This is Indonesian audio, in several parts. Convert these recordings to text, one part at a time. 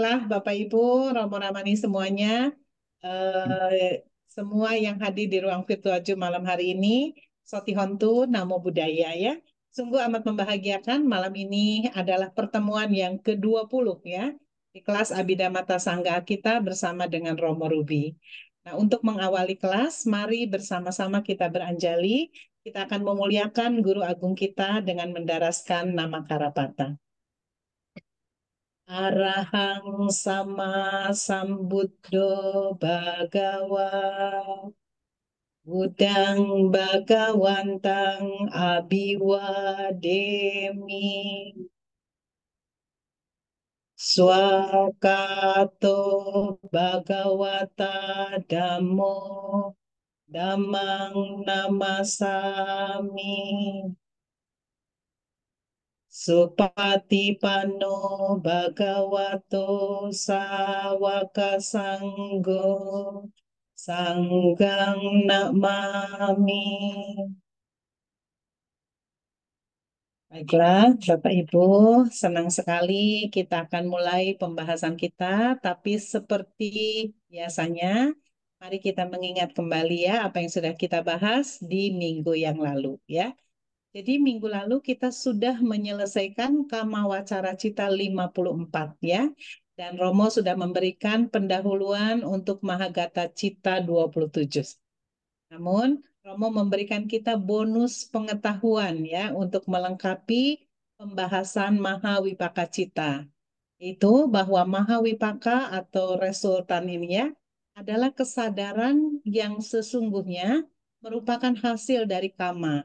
Baiklah, Bapak Ibu, Romo Ramani semuanya, eh, semua yang hadir di ruang virtual Jum malam hari ini, Hontu, Namo budaya ya. Sungguh amat membahagiakan malam ini adalah pertemuan yang ke-20 ya di kelas Abidamata Sangga kita bersama dengan Romo ruby. Nah, untuk mengawali kelas, mari bersama-sama kita beranjali. Kita akan memuliakan Guru Agung kita dengan mendaraskan nama Karapata. Arahang sama sambuddho bhagawa Budang bhagawantang abiwa demi Swakato bagawata damo Damang nama sami pano bhagavato sawaka sanggo sanggang namami. Baiklah, Bapak Ibu, senang sekali kita akan mulai pembahasan kita, tapi seperti biasanya, mari kita mengingat kembali ya apa yang sudah kita bahas di minggu yang lalu ya. Jadi minggu lalu kita sudah menyelesaikan kama wacara Cita 54 ya. Dan Romo sudah memberikan pendahuluan untuk Mahagata Cita 27. Namun Romo memberikan kita bonus pengetahuan ya untuk melengkapi pembahasan Mahawipaka Cita. Itu bahwa Mahawipaka atau resultan ini ya adalah kesadaran yang sesungguhnya merupakan hasil dari kama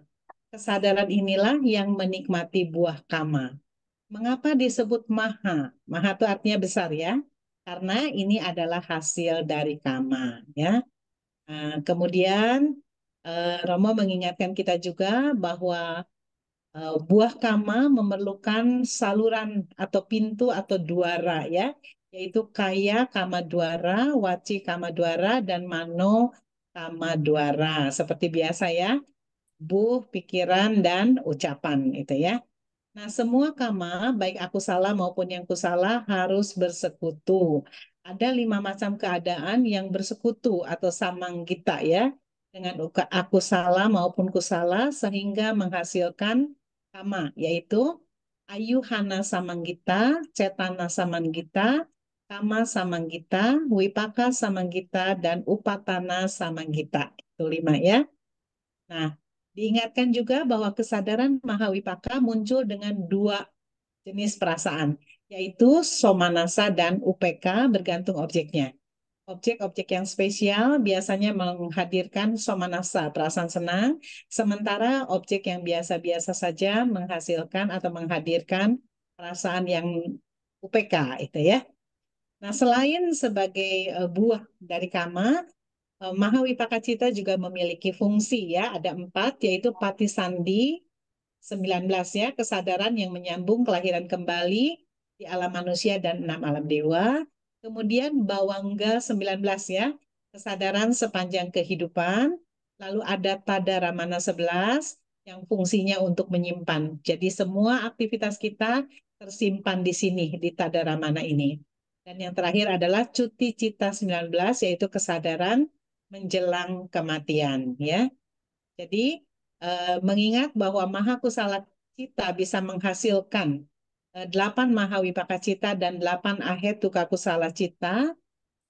Kesadaran inilah yang menikmati buah kama. Mengapa disebut maha? Maha itu artinya besar ya, karena ini adalah hasil dari kama. Ya, nah, kemudian eh, Romo mengingatkan kita juga bahwa eh, buah kama memerlukan saluran atau pintu atau duara ya, yaitu kaya kama duara, waci kama duara, dan mano kama duara. Seperti biasa ya tubuh, pikiran, dan ucapan itu ya. Nah, semua kama, baik aku salah maupun yang kusalah harus bersekutu. Ada lima macam keadaan yang bersekutu atau samang kita ya, dengan aku salah maupun kusalah sehingga menghasilkan kama, yaitu ayuhana kita, cetana samang kita, kama samang kita, wipaka samang kita, dan upatana samang kita. Itu lima ya. Nah, Diingatkan juga bahwa kesadaran Mahawipaka muncul dengan dua jenis perasaan, yaitu somanasa dan UPK bergantung objeknya. Objek-objek yang spesial biasanya menghadirkan somanasa, perasaan senang, sementara objek yang biasa-biasa saja menghasilkan atau menghadirkan perasaan yang UPK itu ya. Nah, selain sebagai eh, buah dari kama, Eh, Mahawipakacita juga memiliki fungsi ya, ada empat yaitu patisandi 19 ya, kesadaran yang menyambung kelahiran kembali di alam manusia dan enam alam dewa. Kemudian bawangga 19 ya, kesadaran sepanjang kehidupan. Lalu ada tadaramana 11 yang fungsinya untuk menyimpan. Jadi semua aktivitas kita tersimpan di sini, di tadaramana ini. Dan yang terakhir adalah cuti cita 19, yaitu kesadaran menjelang kematian ya. Jadi eh, mengingat bahwa maha kusala cita bisa menghasilkan eh, delapan wipaka cita dan delapan Ahetu kusala cita,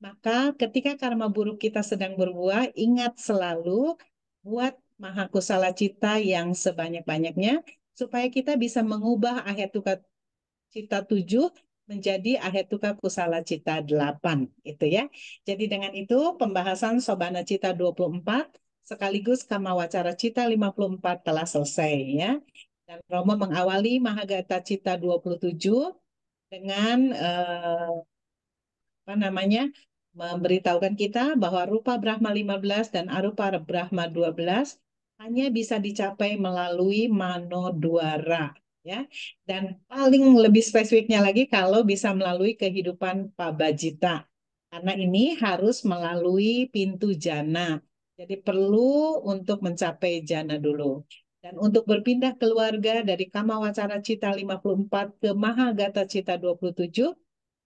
maka ketika karma buruk kita sedang berbuah, ingat selalu buat maha kusala cita yang sebanyak-banyaknya, supaya kita bisa mengubah Ahetu cita tujuh menjadi ahetuka kusala cita 8 itu ya. Jadi dengan itu pembahasan sobana cita 24 sekaligus kama wacara cita 54 telah selesai ya. Dan Romo mengawali Mahagata Cita 27 dengan eh, apa namanya? memberitahukan kita bahwa rupa Brahma 15 dan arupa Brahma 12 hanya bisa dicapai melalui mano duara ya. Dan paling lebih spesifiknya lagi kalau bisa melalui kehidupan Pak Bajita. Karena ini harus melalui pintu jana. Jadi perlu untuk mencapai jana dulu. Dan untuk berpindah keluarga dari Kama Wacara Cita 54 ke Mahagata Cita 27,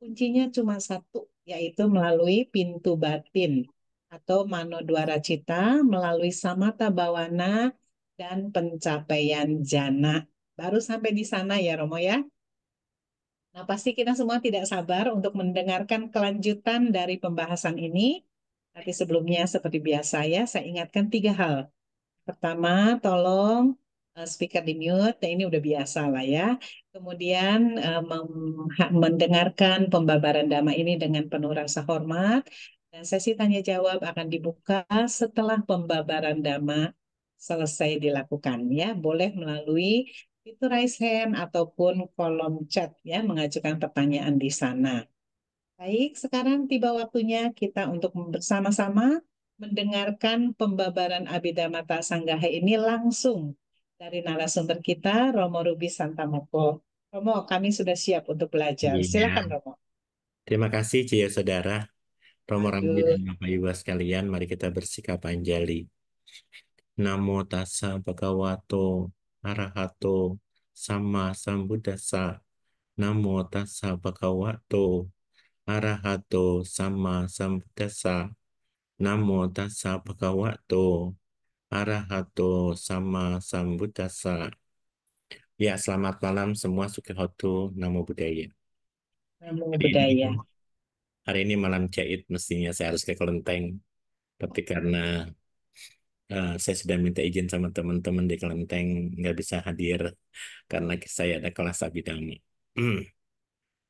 kuncinya cuma satu, yaitu melalui pintu batin atau Mano Dwara Cita melalui Samata Bawana dan pencapaian jana Baru sampai di sana ya Romo ya. Nah, pasti kita semua tidak sabar untuk mendengarkan kelanjutan dari pembahasan ini. Tapi sebelumnya seperti biasa ya, saya ingatkan tiga hal. Pertama, tolong eh, speaker di mute, ya ini udah biasa lah ya. Kemudian eh, mendengarkan pembabaran dhamma ini dengan penuh rasa hormat. Dan sesi tanya jawab akan dibuka setelah pembabaran dhamma selesai dilakukan ya. Boleh melalui itu raise hand ataupun kolom chat ya mengajukan pertanyaan di sana. Baik, sekarang tiba waktunya kita untuk bersama-sama mendengarkan pembabaran Abhidhamata Sanggaha ini langsung dari narasumber kita Romo Rubi Santamoko. Romo, kami sudah siap untuk belajar. Iya. Silakan Romo. Terima kasih Cia Saudara. Romo Ramji dan Bapak Ibu sekalian, mari kita bersikap anjali. Namo tassa bhagavato arahato sama sambudasa namo tassa bhagavato arahato sama sambudasa namo tassa bhagavato arahato sama sambudasa ya selamat malam semua sukihoto namo budaya namo budaya hari ini malam jahit mestinya saya harus ke kelenteng tapi karena Uh, saya sudah minta izin sama teman-teman di Kelenteng nggak bisa hadir karena saya ada kelas abidama. Hmm.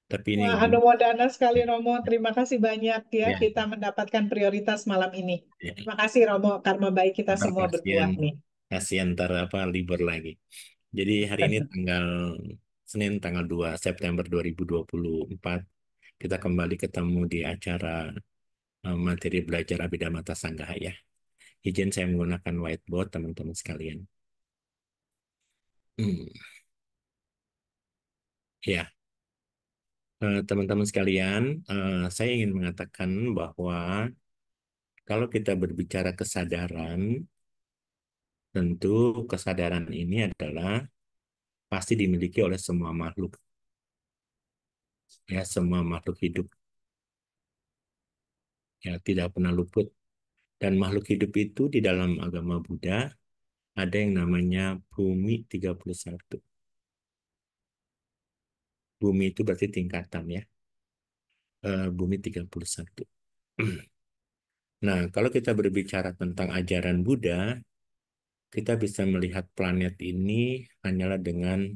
Tapi ini Wah, Hadowodana sekali Romo, terima kasih banyak ya, ya. kita mendapatkan prioritas malam ini. Ya. Terima kasih Romo, karma baik kita Terima semua kasihan, berbuah nih. Kasih antar apa libur lagi. Jadi hari ini tanggal Senin tanggal 2 September 2024 kita kembali ketemu di acara eh, materi belajar Abhidhamma Tasanggah ya izin saya menggunakan whiteboard teman-teman sekalian. Hmm. Ya, eh, teman-teman uh, sekalian, uh, saya ingin mengatakan bahwa kalau kita berbicara kesadaran, tentu kesadaran ini adalah pasti dimiliki oleh semua makhluk. Ya, semua makhluk hidup. Ya, tidak pernah luput dan makhluk hidup itu di dalam agama Buddha ada yang namanya bumi 31. Bumi itu berarti tingkatan ya. Eh, bumi 31. nah, kalau kita berbicara tentang ajaran Buddha, kita bisa melihat planet ini hanyalah dengan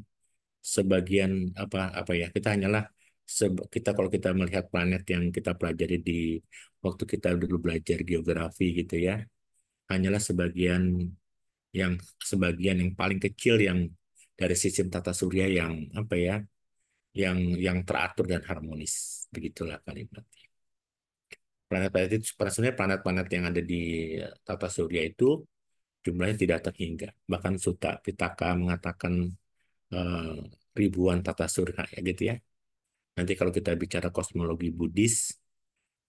sebagian apa apa ya kita hanyalah kita kalau kita melihat planet yang kita pelajari di waktu kita dulu belajar geografi gitu ya hanyalah sebagian yang sebagian yang paling kecil yang dari sistem tata surya yang apa ya yang yang teratur dan harmonis begitulah kali berarti planet-planet itu sebenarnya planet-planet yang ada di eh, tata surya itu jumlahnya tidak terhingga bahkan Suta Pitaka mengatakan eh, ribuan tata surya gitu ya Nanti kalau kita bicara kosmologi Buddhis,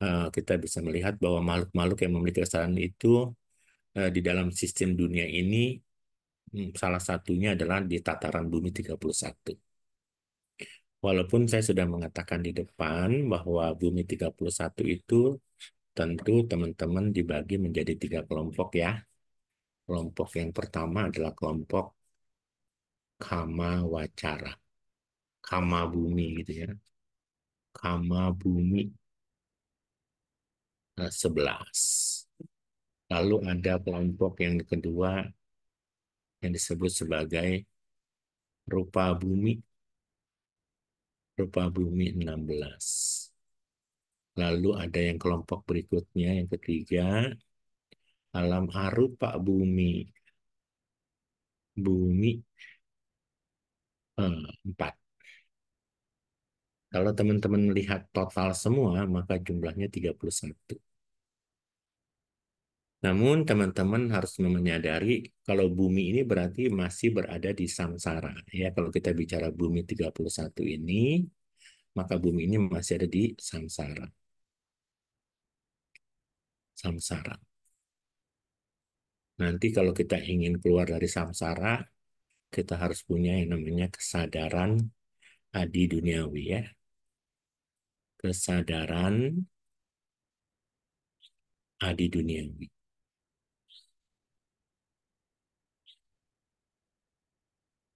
eh, kita bisa melihat bahwa makhluk-makhluk yang memiliki kesalahan itu eh, di dalam sistem dunia ini hmm, salah satunya adalah di tataran bumi 31. Walaupun saya sudah mengatakan di depan bahwa bumi 31 itu tentu teman-teman dibagi menjadi tiga kelompok ya. Kelompok yang pertama adalah kelompok kama wacara, kama bumi gitu ya kama bumi nah, sebelas. Lalu ada kelompok yang kedua yang disebut sebagai rupa bumi. Rupa bumi 16. Lalu ada yang kelompok berikutnya, yang ketiga, alam arupa bumi. Bumi eh, empat. 4. Kalau teman-teman melihat total semua, maka jumlahnya 31. Namun teman-teman harus menyadari kalau bumi ini berarti masih berada di samsara. Ya, kalau kita bicara bumi 31 ini, maka bumi ini masih ada di samsara. Samsara. Nanti kalau kita ingin keluar dari samsara, kita harus punya yang namanya kesadaran adi duniawi ya, kesadaran adi duniawi.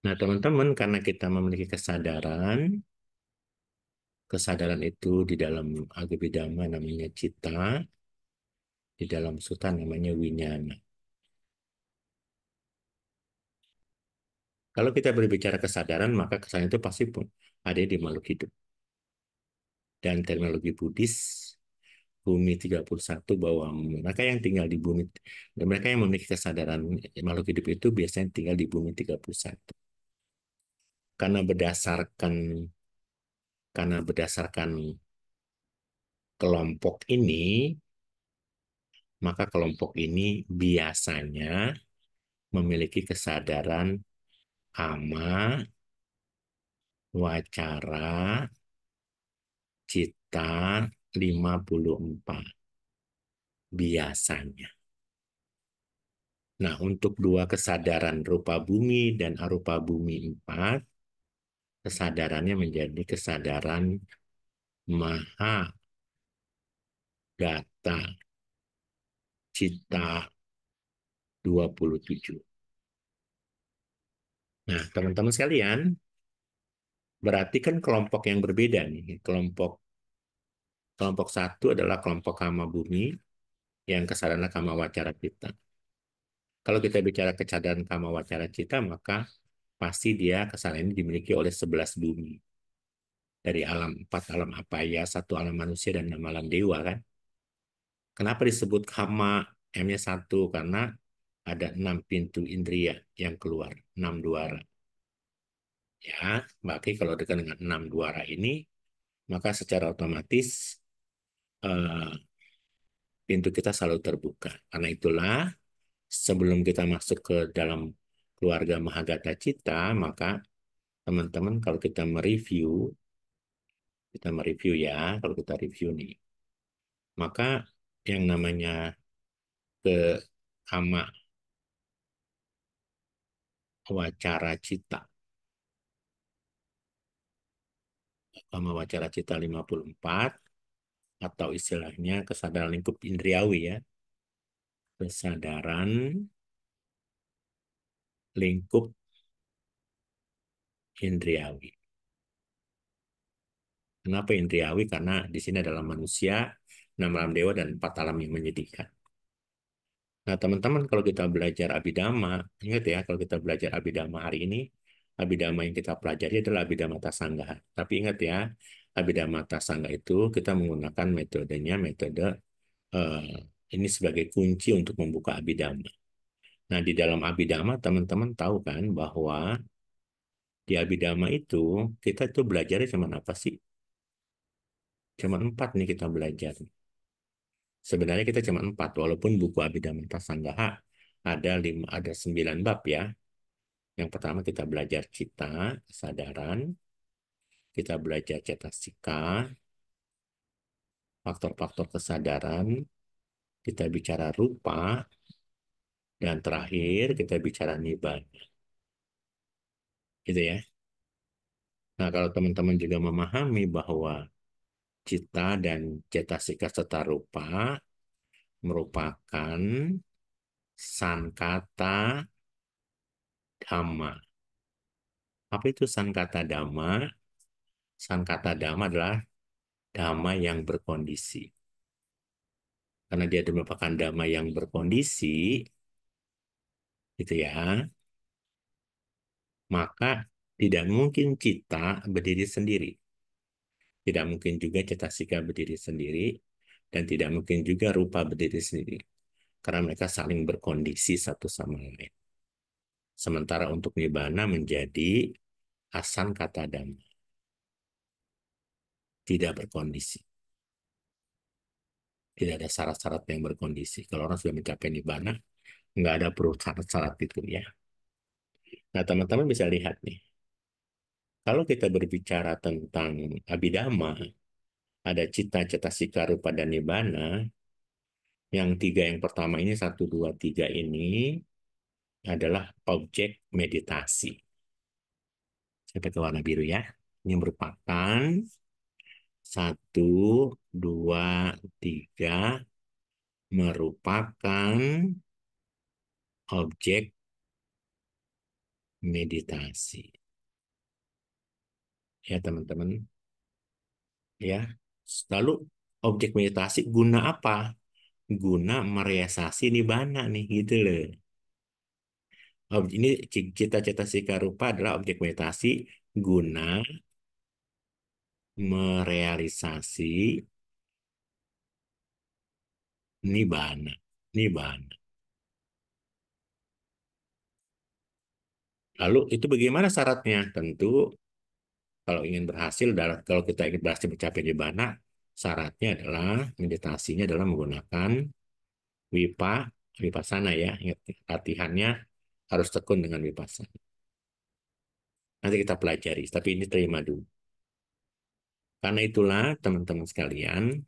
Nah, teman-teman, karena kita memiliki kesadaran, kesadaran itu di dalam Agabidama namanya cita, di dalam suta namanya winyana. Kalau kita berbicara kesadaran, maka kesadaran itu pasti pun ada di makhluk hidup dan teknologi Buddhis bumi 31 bawah mereka yang tinggal di bumi mereka yang memiliki kesadaran makhluk hidup itu biasanya tinggal di bumi 31 karena berdasarkan karena berdasarkan kelompok ini maka kelompok ini biasanya memiliki kesadaran ama wacara kita 54 biasanya. Nah, untuk dua kesadaran rupa bumi dan arupa bumi 4, kesadarannya menjadi kesadaran maha data cita 27. Nah, teman-teman sekalian, berarti kan kelompok yang berbeda nih kelompok kelompok satu adalah kelompok kama bumi yang kesadaran kama wacara cita kalau kita bicara kesadaran kama wacara cita maka pasti dia kesadaran ini dimiliki oleh sebelas bumi dari alam empat alam apa ya satu alam manusia dan enam alam dewa kan kenapa disebut kama M-nya satu karena ada enam pintu indria yang keluar enam duara Ya, berarti kalau dekat dengan 6 duara ini, maka secara otomatis eh, pintu kita selalu terbuka. Karena itulah sebelum kita masuk ke dalam keluarga Mahagata Cita, maka teman-teman kalau kita mereview, kita mereview ya, kalau kita review nih, maka yang namanya ke kama wacara cita wacara cita 54 atau istilahnya kesadaran lingkup indriawi ya. Kesadaran lingkup indriawi. Kenapa indriawi? Karena di sini adalah manusia, enam alam dewa, dan empat alam yang menyedihkan. Nah, teman-teman, kalau kita belajar abidama, ingat ya, kalau kita belajar abidama hari ini, abidama yang kita pelajari adalah abidama tasangga. Tapi ingat ya, abidama tasangga itu kita menggunakan metodenya metode eh, ini sebagai kunci untuk membuka abidama. Nah, di dalam abidama teman-teman tahu kan bahwa di abidama itu kita itu belajarnya cuma apa sih? Cuma empat nih kita belajar. Sebenarnya kita cuma empat, walaupun buku abidama tasangga ada lima, ada sembilan bab ya. Yang pertama kita belajar cita, kesadaran. Kita belajar cetasika, faktor-faktor kesadaran. Kita bicara rupa. Dan terakhir kita bicara nibana. Gitu ya. Nah kalau teman-teman juga memahami bahwa cita dan cetasika serta rupa merupakan sankata Dhamma. Apa itu sankata Dhamma? Sankata Dhamma adalah Dhamma yang berkondisi. Karena dia merupakan Dhamma yang berkondisi, gitu ya, maka tidak mungkin kita berdiri sendiri. Tidak mungkin juga cetasika berdiri sendiri, dan tidak mungkin juga rupa berdiri sendiri. Karena mereka saling berkondisi satu sama lain. Sementara untuk nibana menjadi asan kata dhamma. Tidak berkondisi. Tidak ada syarat-syarat yang berkondisi. Kalau orang sudah mencapai nibana, nggak ada perlu syarat-syarat itu ya. Nah teman-teman bisa lihat nih. Kalau kita berbicara tentang abidama, ada cita-cita sikaru pada nibana, yang tiga yang pertama ini, satu, dua, tiga ini, adalah objek meditasi. Saya pakai warna biru ya. Ini merupakan satu, dua, tiga, merupakan objek meditasi. Ya teman-teman. Ya, lalu objek meditasi guna apa? Guna merealisasi nibana nih gitu loh ini cita-cita rupa adalah objek meditasi guna merealisasi nibana, nibana. Lalu itu bagaimana syaratnya? Tentu kalau ingin berhasil, dalam kalau kita ingin berhasil mencapai nibana, syaratnya adalah meditasinya adalah menggunakan wipa, wipasana ya, ingat latihannya harus tekun dengan bebasan Nanti kita pelajari, tapi ini terima dulu. Karena itulah teman-teman sekalian,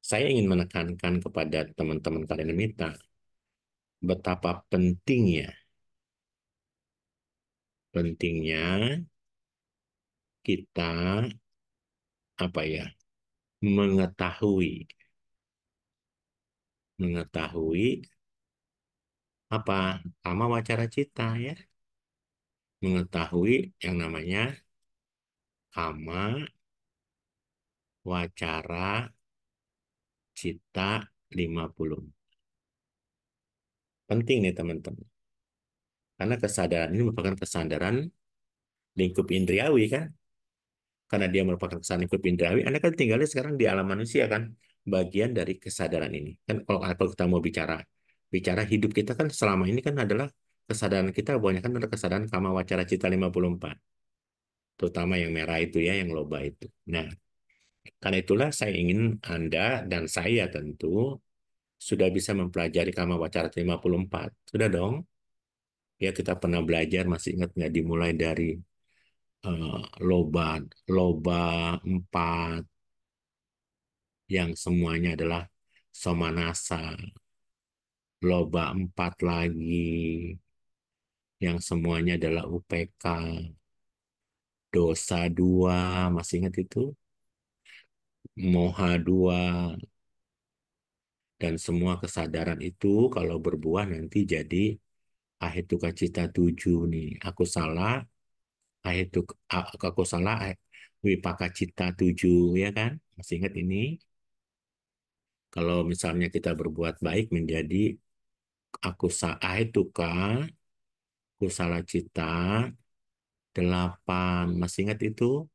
saya ingin menekankan kepada teman-teman kalian minta betapa pentingnya pentingnya kita apa ya mengetahui mengetahui apa sama wacara cita ya mengetahui yang namanya kama wacara cita 50 penting nih teman-teman karena kesadaran ini merupakan kesadaran lingkup indriawi kan karena dia merupakan kesadaran lingkup indriawi Anda kan tinggalnya sekarang di alam manusia kan bagian dari kesadaran ini kan kalau, kalau kita mau bicara bicara hidup kita kan selama ini kan adalah kesadaran kita banyak kan adalah kesadaran kama wacara cita 54. Terutama yang merah itu ya, yang loba itu. Nah, karena itulah saya ingin Anda dan saya tentu sudah bisa mempelajari kama wacara 54. Sudah dong? Ya kita pernah belajar, masih ingat nggak dimulai dari uh, loba, loba 4 yang semuanya adalah somanasa, loba empat lagi yang semuanya adalah UPK dosa dua masih ingat itu moha dua dan semua kesadaran itu kalau berbuah nanti jadi tukar cita tujuh nih aku salah tukar aku salah wipaka cita tujuh ya kan masih ingat ini kalau misalnya kita berbuat baik menjadi aku aku salah cita delapan masih ingat itu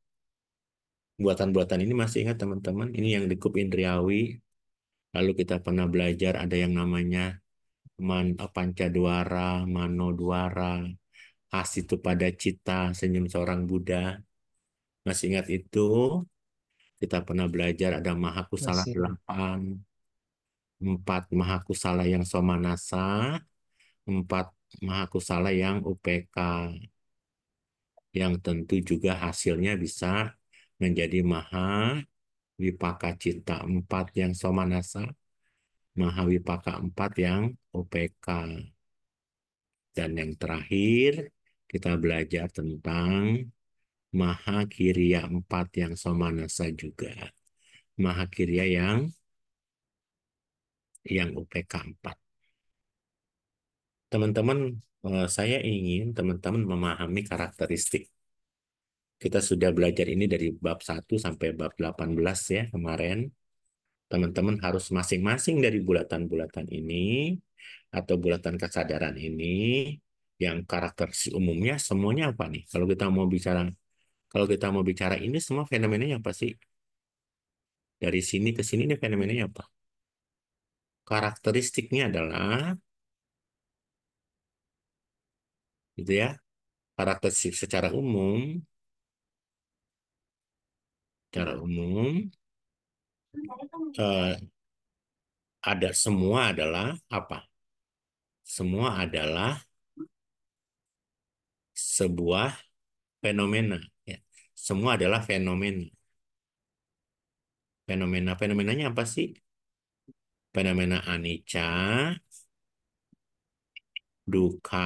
buatan-buatan ini masih ingat teman-teman ini yang dikup Indriawi lalu kita pernah belajar ada yang namanya man eh, panca mano pancaduara as itu pada cita senyum seorang Buddha masih ingat itu kita pernah belajar ada mahakusala delapan empat mahakusala yang somanasa, empat mahakusala yang UPK. Yang tentu juga hasilnya bisa menjadi maha wipaka cita empat yang somanasa, maha wipaka empat yang UPK. Dan yang terakhir, kita belajar tentang maha kiriya empat yang somanasa juga. Maha kiriya yang yang UPK 4. Teman-teman, eh, saya ingin teman-teman memahami karakteristik. Kita sudah belajar ini dari bab 1 sampai bab 18 ya kemarin. Teman-teman harus masing-masing dari bulatan-bulatan ini atau bulatan kesadaran ini yang karakter umumnya semuanya apa nih? Kalau kita mau bicara kalau kita mau bicara ini semua fenomenanya apa sih? Dari sini ke sini ini fenomenanya apa? karakteristiknya adalah gitu ya karakteristik secara umum secara umum uh, ada semua adalah apa semua adalah sebuah fenomena ya semua adalah fenomena fenomena fenomenanya apa sih fenomena anicca, duka,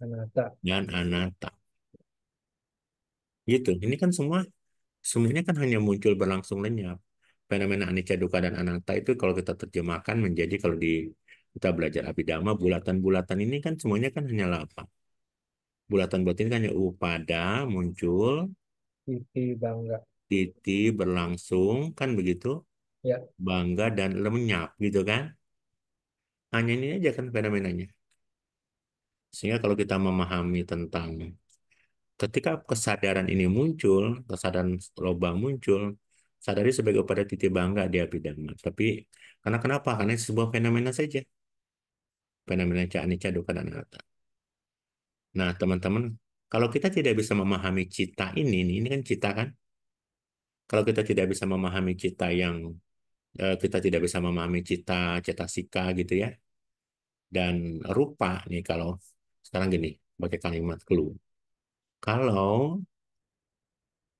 anata. dan anatta. Gitu. Ini kan semua semuanya kan hanya muncul berlangsung lenyap. Fenomena anicca, duka, dan anatta itu kalau kita terjemahkan menjadi kalau di kita belajar abidama, bulatan-bulatan ini kan semuanya kan hanya apa? Bulatan-bulatan ini kan hanya upada muncul. Titi bangga. Titi berlangsung, kan begitu ya. bangga dan lenyap gitu kan. Hanya nah, ini aja kan fenomenanya. Sehingga kalau kita memahami tentang ketika kesadaran ini muncul, kesadaran lobang muncul, sadari sebagai pada titik bangga dia api Tapi karena kenapa? Karena sebuah fenomena saja. Fenomena ca anicca dan rata Nah, teman-teman, kalau kita tidak bisa memahami cita ini, ini kan cita kan? Kalau kita tidak bisa memahami cita yang Eh, kita tidak bisa memahami cita, cita cetasika gitu ya. Dan rupa nih kalau sekarang gini, pakai kalimat clue. Kalau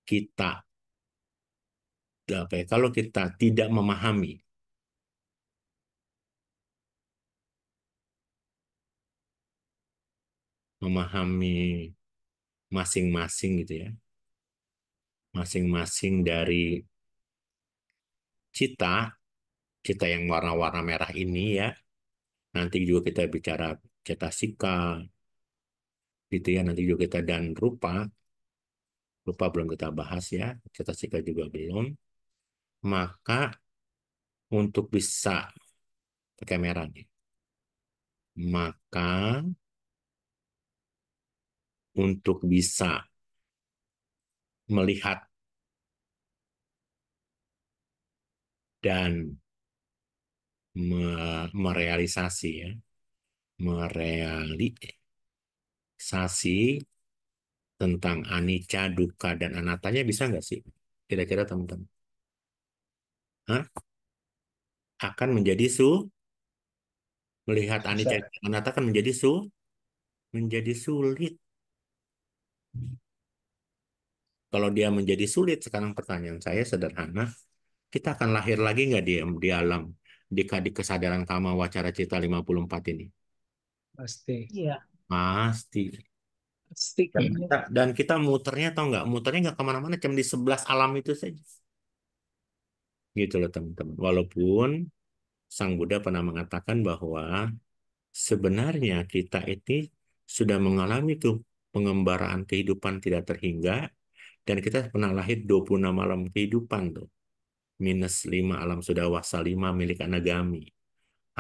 kita apa ya, kalau kita tidak memahami memahami masing-masing gitu ya. Masing-masing dari cita, cita yang warna-warna merah ini ya. Nanti juga kita bicara cetasika, gitu ya. Nanti juga kita dan rupa, rupa belum kita bahas ya, cetasika juga belum. Maka untuk bisa pakai merah nih, maka untuk bisa melihat dan me merealisasi ya merealisasi tentang anicca, duka, dan anatanya bisa nggak sih? Kira-kira teman-teman. Akan menjadi su melihat anicca dan anatta akan menjadi su menjadi sulit. Kalau dia menjadi sulit, sekarang pertanyaan saya sederhana, kita akan lahir lagi nggak di, di alam di, di kesadaran kama wacara cita 54 ini? Pasti. Iya. Pasti. Pasti. Dan kita, dan kita muternya tau nggak? Muternya nggak kemana-mana, cuma di sebelas alam itu saja. Gitu loh teman-teman. Walaupun Sang Buddha pernah mengatakan bahwa sebenarnya kita ini sudah mengalami tuh pengembaraan kehidupan tidak terhingga dan kita pernah lahir 26 malam kehidupan tuh minus 5 alam sudah wasa 5 milik anagami.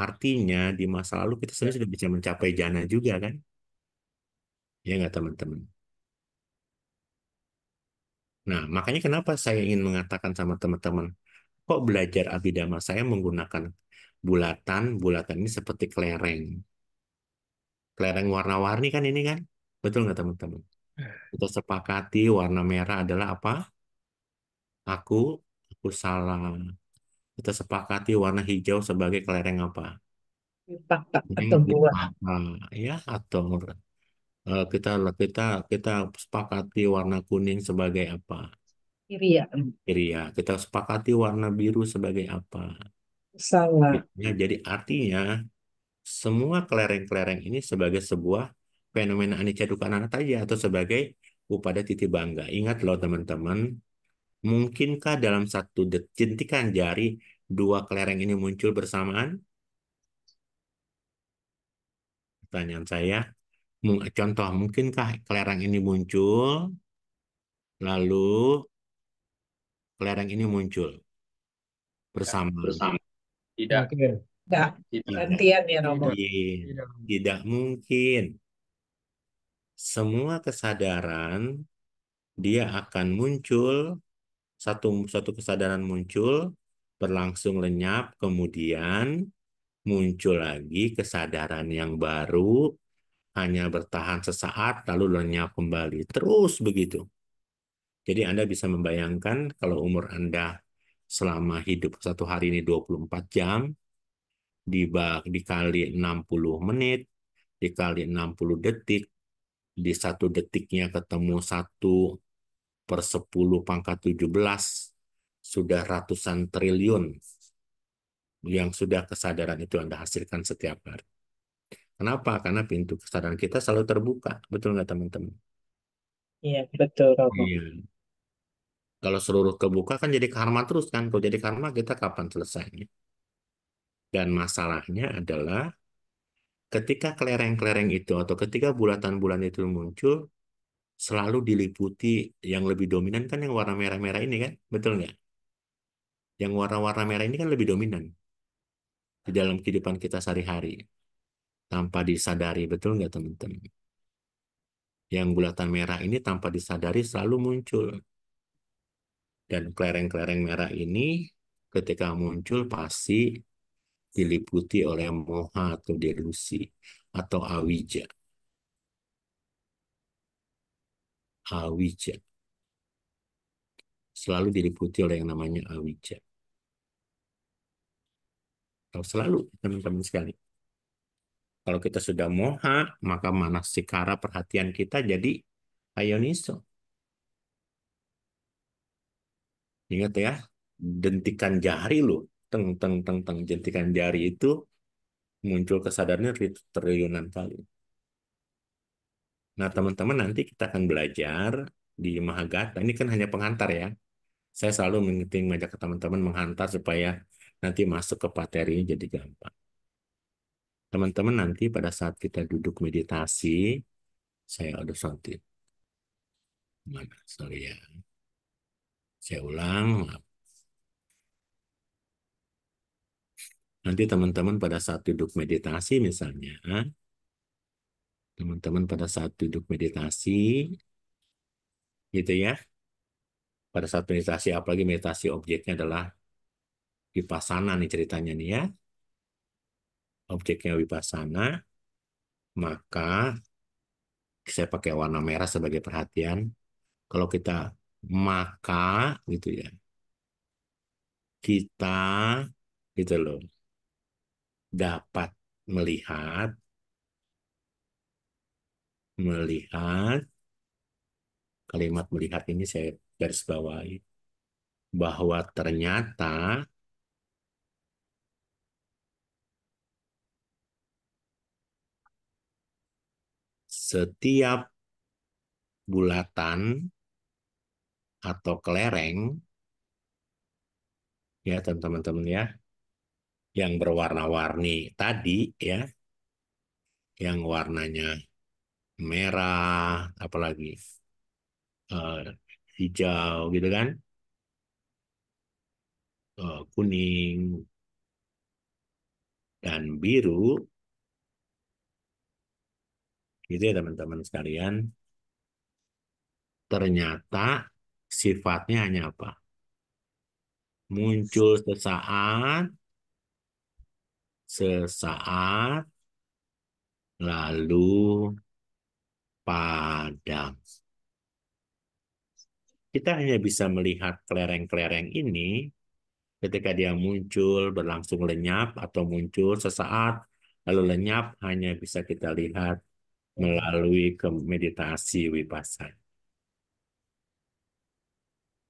Artinya di masa lalu kita sebenarnya sudah bisa mencapai jana juga kan? Ya nggak teman-teman? Nah, makanya kenapa saya ingin mengatakan sama teman-teman, kok belajar abidama saya menggunakan bulatan, bulatan ini seperti kelereng. Kelereng warna-warni kan ini kan? Betul nggak teman-teman? Eh. Kita sepakati warna merah adalah apa? Aku aku salah. Kita sepakati warna hijau sebagai kelereng apa? Pakpak hmm, atau buah. Ya, atau uh, kita kita kita sepakati warna kuning sebagai apa? Iria. Ya, Iria. Ya. Kita sepakati warna biru sebagai apa? Salah. Ya, jadi artinya semua kelereng-kelereng ini sebagai sebuah fenomena anicca dukkha tadi atau sebagai upada titi bangga. Ingat loh teman-teman, Mungkinkah dalam satu jentikan jari dua kelereng ini muncul bersamaan? Pertanyaan saya, contoh mungkinkah kelereng ini muncul lalu kelereng ini muncul bersama? Bersama. Tidak. Tidak. Tidak. Ya, Tidak. ya, Tidak. Tidak mungkin. Semua kesadaran dia akan muncul satu satu kesadaran muncul berlangsung lenyap kemudian muncul lagi kesadaran yang baru hanya bertahan sesaat lalu lenyap kembali terus begitu jadi Anda bisa membayangkan kalau umur Anda selama hidup satu hari ini 24 jam dibak dikali 60 menit dikali 60 detik di satu detiknya ketemu satu per 10 pangkat 17 sudah ratusan triliun yang sudah kesadaran itu Anda hasilkan setiap hari. Kenapa? Karena pintu kesadaran kita selalu terbuka. Betul nggak teman-teman? Iya, betul. Robo. Iya. Kalau seluruh kebuka kan jadi karma terus kan. Kalau jadi karma kita kapan selesainya? Dan masalahnya adalah ketika kelereng-kelereng itu atau ketika bulatan-bulan itu muncul, selalu diliputi yang lebih dominan kan yang warna merah-merah ini kan, betul nggak? Yang warna-warna merah ini kan lebih dominan di dalam kehidupan kita sehari-hari tanpa disadari, betul nggak teman-teman? Yang bulatan merah ini tanpa disadari selalu muncul. Dan kelereng-kelereng merah ini ketika muncul pasti diliputi oleh moha atau delusi atau awija. awija. Selalu diliputi oleh yang namanya awija. Kalau selalu, teman-teman sekali. Kalau kita sudah moha, maka mana sikara perhatian kita jadi ayoniso. Ingat ya, dentikan jari loh. Teng, teng, teng, teng. Jentikan jari itu muncul kesadarannya triliunan kali. Nah, teman-teman nanti kita akan belajar di Mahagata. Ini kan hanya pengantar ya. Saya selalu mengingatkan mengajak teman-teman menghantar supaya nanti masuk ke paterinya jadi gampang. Teman-teman nanti pada saat kita duduk meditasi, saya ada sontit. Mana? Sorry ya. Saya ulang, Nanti teman-teman pada saat duduk meditasi misalnya, teman-teman pada saat duduk meditasi gitu ya pada saat meditasi apalagi meditasi objeknya adalah vipassana nih ceritanya nih ya objeknya vipassana maka saya pakai warna merah sebagai perhatian kalau kita maka gitu ya kita gitu loh dapat melihat melihat kalimat melihat ini saya garis bawahi bahwa ternyata setiap bulatan atau kelereng ya teman-teman ya yang berwarna-warni tadi ya yang warnanya merah, apalagi uh, hijau gitu kan, uh, kuning dan biru, gitu ya teman-teman sekalian. Ternyata sifatnya hanya apa? Muncul sesaat, sesaat, lalu padam. Kita hanya bisa melihat kelereng-kelereng ini ketika dia muncul berlangsung lenyap atau muncul sesaat lalu lenyap hanya bisa kita lihat melalui ke meditasi wipasana.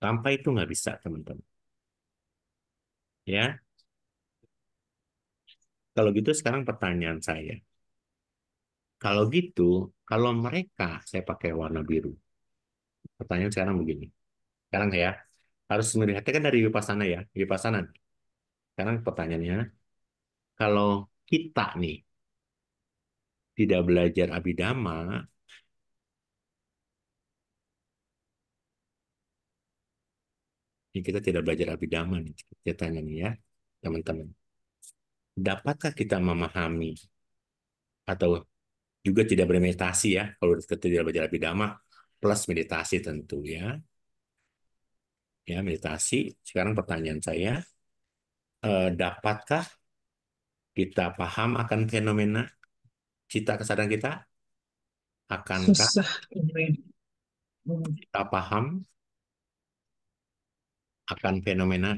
Tanpa itu nggak bisa, teman-teman. Ya. Kalau gitu sekarang pertanyaan saya. Kalau gitu, kalau mereka saya pakai warna biru. Pertanyaan sekarang begini. Sekarang ya, harus melihatnya kan dari wipasana ya, wipasana. Sekarang pertanyaannya, kalau kita nih tidak belajar abidama, ini kita tidak belajar abidama nih, kita tanya nih ya, teman-teman. Dapatkah kita memahami atau juga tidak bermeditasi ya kalau tidak belajar bidama plus meditasi tentu ya ya meditasi sekarang pertanyaan saya eh, dapatkah kita paham akan fenomena cita kesadaran kita akankah kita paham akan fenomena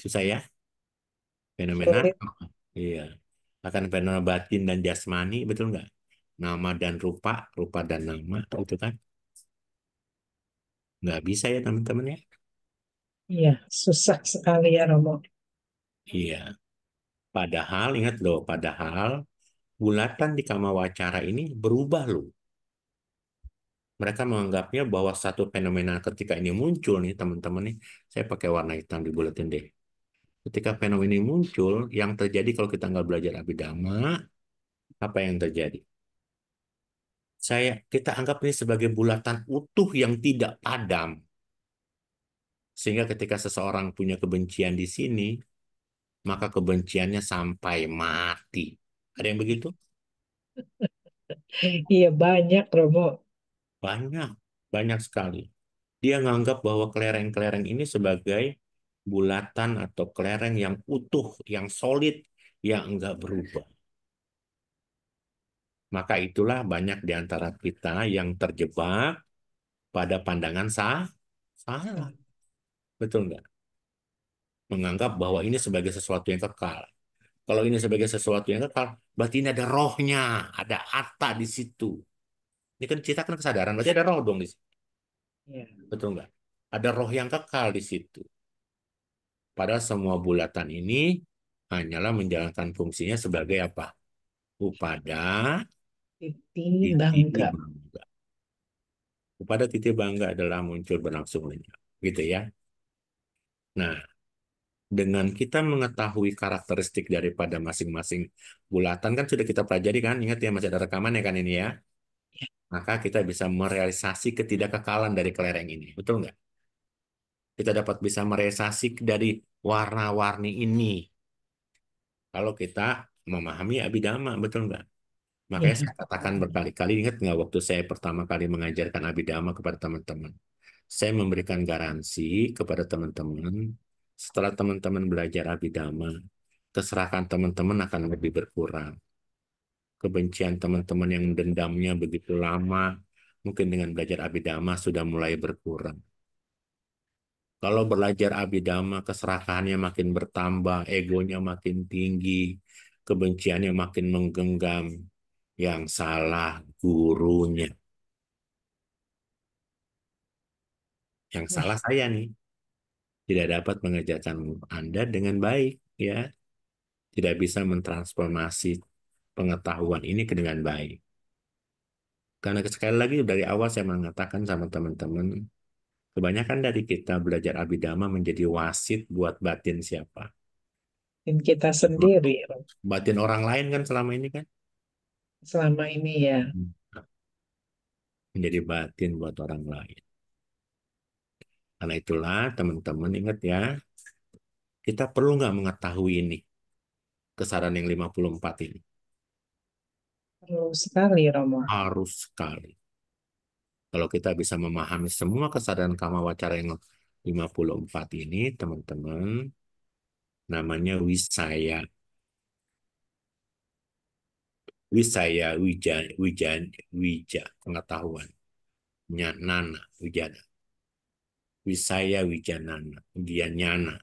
susah ya fenomena iya akan fenomena batin dan jasmani betul nggak nama dan rupa rupa dan nama itu kan nggak bisa ya teman-teman ya iya susah sekali ya Romo iya padahal ingat loh padahal bulatan di kama wacara ini berubah loh mereka menganggapnya bahwa satu fenomena ketika ini muncul nih teman-teman nih saya pakai warna hitam di bulatin deh ketika fenomena ini muncul, yang terjadi kalau kita nggak belajar abidama, apa yang terjadi? Saya kita anggap ini sebagai bulatan utuh yang tidak padam. Sehingga ketika seseorang punya kebencian di sini, maka kebenciannya sampai mati. Ada yang begitu? Iya banyak Romo. Banyak, banyak sekali. Dia menganggap bahwa kelereng-kelereng ini sebagai bulatan atau kelereng yang utuh, yang solid, yang enggak berubah. Maka itulah banyak di antara kita yang terjebak pada pandangan sah, salah. Betul enggak? Menganggap bahwa ini sebagai sesuatu yang kekal. Kalau ini sebagai sesuatu yang kekal, berarti ini ada rohnya, ada atta di situ. Ini kan cita kan kesadaran, berarti ada roh dong di situ. Iya. Betul enggak? Ada roh yang kekal di situ pada semua bulatan ini hanyalah menjalankan fungsinya sebagai apa? Upada titik bangga. bangga. Upada titik bangga adalah muncul berlangsung lenyap. Gitu ya. Nah, dengan kita mengetahui karakteristik daripada masing-masing bulatan kan sudah kita pelajari kan ingat ya masih ada rekaman ya kan ini ya, ya. maka kita bisa merealisasi ketidakkekalan dari kelereng ini betul nggak kita dapat bisa meresasi dari warna-warni ini. Kalau kita memahami abidama, betul nggak? Makanya iya. saya katakan berkali-kali, ingat nggak waktu saya pertama kali mengajarkan abidama kepada teman-teman. Saya memberikan garansi kepada teman-teman, setelah teman-teman belajar abidama, keserakan teman-teman akan lebih berkurang. Kebencian teman-teman yang dendamnya begitu lama, mungkin dengan belajar abidama sudah mulai berkurang kalau belajar abidama, keserakahannya makin bertambah, egonya makin tinggi, kebenciannya makin menggenggam. Yang salah gurunya. Yang ya. salah saya nih. Tidak dapat mengerjakan Anda dengan baik, ya. Tidak bisa mentransformasi pengetahuan ini ke dengan baik. Karena sekali lagi dari awal saya mengatakan sama teman-teman, Kebanyakan dari kita belajar abidama menjadi wasit buat batin siapa? Batin kita sendiri. Batin orang lain kan selama ini kan? Selama ini ya. Hmm. Menjadi batin buat orang lain. Karena itulah teman-teman ingat ya, kita perlu nggak mengetahui ini? Kesaran yang 54 ini. Perlu sekali, Romo. Harus sekali kalau kita bisa memahami semua kesadaran kama wacara yang 54 ini, teman-teman, namanya wisaya. Wisaya wijan, wijan, wija, pengetahuan. Nana, wijana. Wisaya wijanana, nana,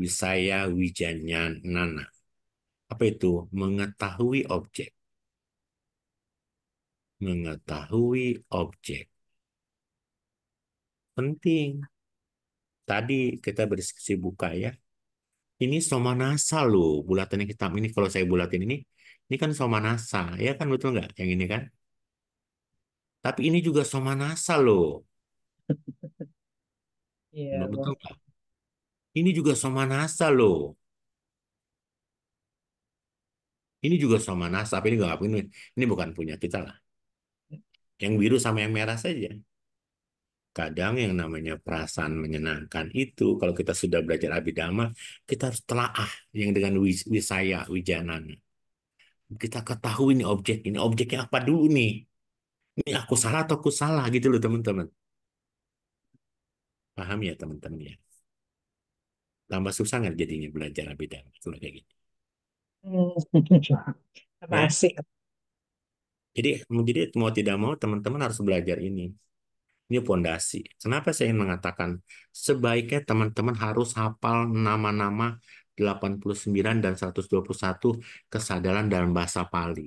Wisaya nana, Apa itu? Mengetahui objek mengetahui objek. Penting. Tadi kita berdiskusi buka ya. Ini somanasa loh, bulatan yang hitam ini. Kalau saya bulatin ini, ini kan somanasa. Ya kan betul nggak yang ini kan? Tapi ini juga somanasa loh. Iya, betul nggak? Ini juga somanasa loh. Ini juga somanasa, Tapi ini nggak apa ini? Ini bukan punya kita lah. Yang biru sama yang merah saja. Kadang yang namanya perasaan menyenangkan itu, kalau kita sudah belajar abidama, kita harus telaah yang dengan wis wisaya, wijanan Kita ketahui ini objek, ini objeknya apa dulu nih. Ini aku salah atau aku salah gitu loh teman-teman. Paham ya teman-teman ya? Tambah susah nggak jadinya belajar abidama Itu kayak gitu. Hmm, Ya? Jadi, jadi mau tidak mau teman-teman harus belajar ini. Ini pondasi. Kenapa saya ingin mengatakan sebaiknya teman-teman harus hafal nama-nama 89 dan 121 kesadaran dalam bahasa Pali.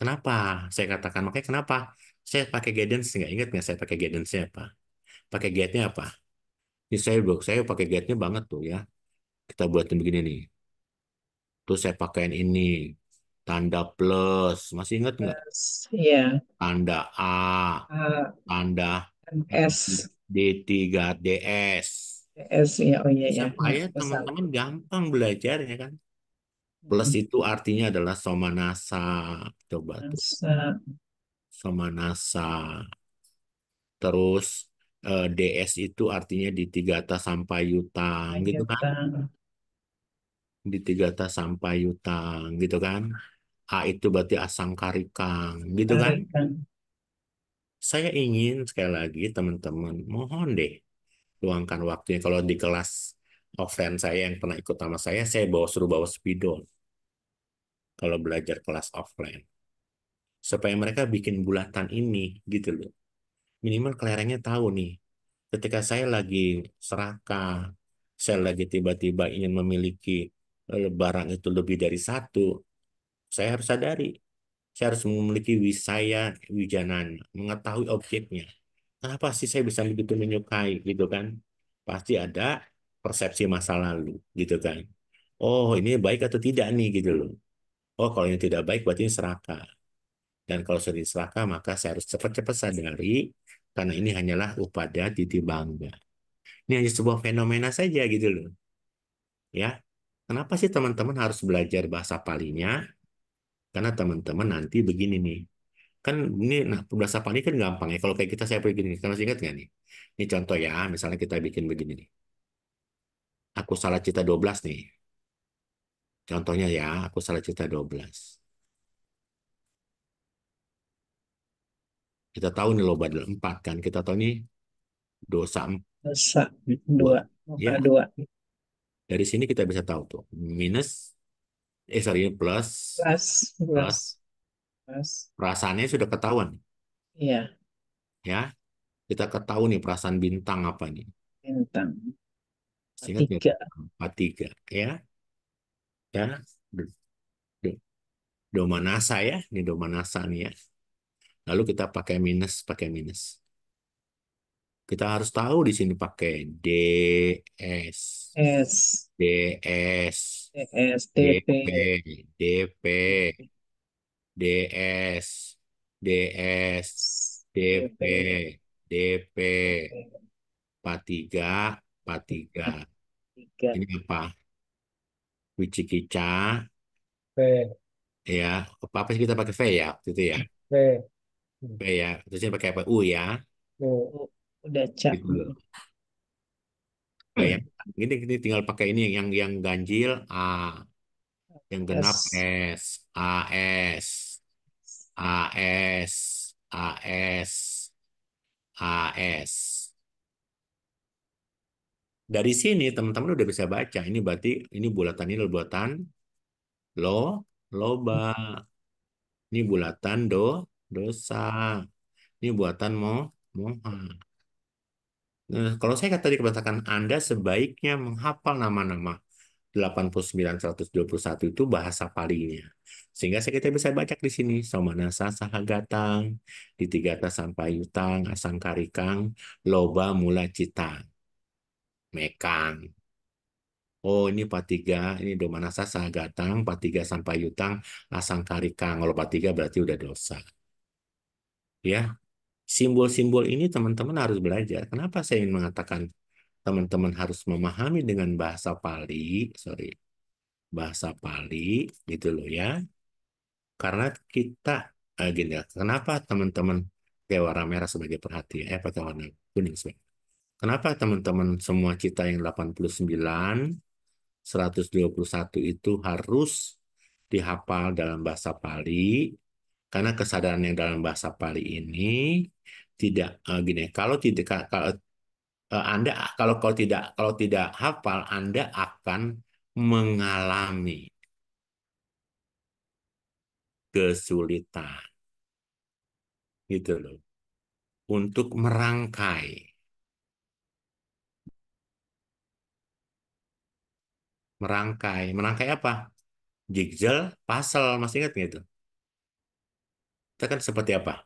Kenapa saya katakan? Makanya kenapa saya pakai guidance nggak ingat nggak saya pakai guidance apa? Pakai guide-nya apa? Ini saya saya pakai guide-nya banget tuh ya. Kita buatin begini nih. Terus saya pakaiin ini, tanda plus, masih ingat nggak? Iya. Tanda A, uh, tanda S, D3, DS. s ya, oh iya, iya. ya. Supaya teman-teman gampang belajar ya kan. Plus hmm. itu artinya adalah somanasa. Coba Masa. tuh. Somanasa. Terus eh, DS itu artinya di tiga atas sampai yutang, gitu kan? Di tiga atas sampai yutang, gitu kan? A itu berarti karikang, gitu kan? Saya ingin sekali lagi teman-teman, mohon deh luangkan waktunya. Kalau di kelas offline saya yang pernah ikut sama saya, saya bawa suruh bawa spidol. Kalau belajar kelas offline. Supaya mereka bikin bulatan ini, gitu loh. Minimal kelerengnya tahu nih, ketika saya lagi serakah, saya lagi tiba-tiba ingin memiliki barang itu lebih dari satu, saya harus sadari. Saya harus memiliki wisaya wijanan mengetahui objeknya. Kenapa sih saya bisa begitu menyukai gitu kan? Pasti ada persepsi masa lalu gitu kan. Oh, ini baik atau tidak nih gitu loh. Oh, kalau ini tidak baik berarti ini seraka. Dan kalau sudah seraka maka saya harus cepat-cepat sadari karena ini hanyalah upada titi bangga. Ini hanya sebuah fenomena saja gitu loh. Ya, Kenapa sih teman-teman harus belajar bahasa Palinya? Karena teman-teman nanti begini nih. Kan ini, nah berasa panik kan gampang ya. Kalau kayak kita saya begini, karena ingat nggak nih? Ini contoh ya, misalnya kita bikin begini nih. Aku salah cita 12 nih. Contohnya ya, aku salah cita 12. kita tahu nih loba adalah empat kan kita tahu nih dosa dosa dua dua, iya. dua dari sini kita bisa tahu tuh minus eh sorry plus plus plus, plus. perasaannya sudah ketahuan iya ya kita ketahui nih perasaan bintang apa nih bintang Sehingga ya? tiga empat tiga ya ya do, do, domanasa ya ini domanasa nih ya lalu kita pakai minus pakai minus kita harus tahu di sini pakai D S, S D D D P P D S D S D P D P 43. Tiga. tiga Ini apa? Kica. V. Ya, apa, apa sih kita pakai V ya? Itu ya. V. V ya. Terus ini pakai apa? U ya. U udah cap gitu nah, ya, ini, ini tinggal pakai ini yang yang ganjil a yang genap s a s a s a s a s dari sini teman-teman udah bisa baca ini berarti ini bulatan ini bulatan lo loba ini bulatan do dosa ini buatan mo moha Nah, kalau saya kata tadi katakan Anda sebaiknya menghafal nama-nama 89121 itu bahasa palingnya. Sehingga saya kita bisa baca di sini nasa Sahagatang, Ditigata Sampayutang, Asangkarikang, Loba Mula Citang, Mekang. Oh, ini patiga, ini Domanasa Sahagatang, patiga Sampayutang, Asangkarikang. Kalau patiga berarti udah dosa. Ya, simbol-simbol ini teman-teman harus belajar. Kenapa saya ingin mengatakan teman-teman harus memahami dengan bahasa Pali, sorry, bahasa Pali gitu loh ya. Karena kita uh, gini, ya, kenapa teman-teman warna merah sebagai perhatian, eh pakai warna kuning sebagai. Kenapa teman-teman semua cita yang 89, 121 itu harus dihafal dalam bahasa Pali, karena kesadaran yang dalam bahasa Pali ini tidak uh, gini, kalau tidak kalau uh, eh, Anda kalau kalau tidak kalau tidak hafal Anda akan mengalami kesulitan. Gitu loh. Untuk merangkai merangkai. Merangkai apa? Jigsaw, puzzle, masih ingat gitu kita kan seperti apa?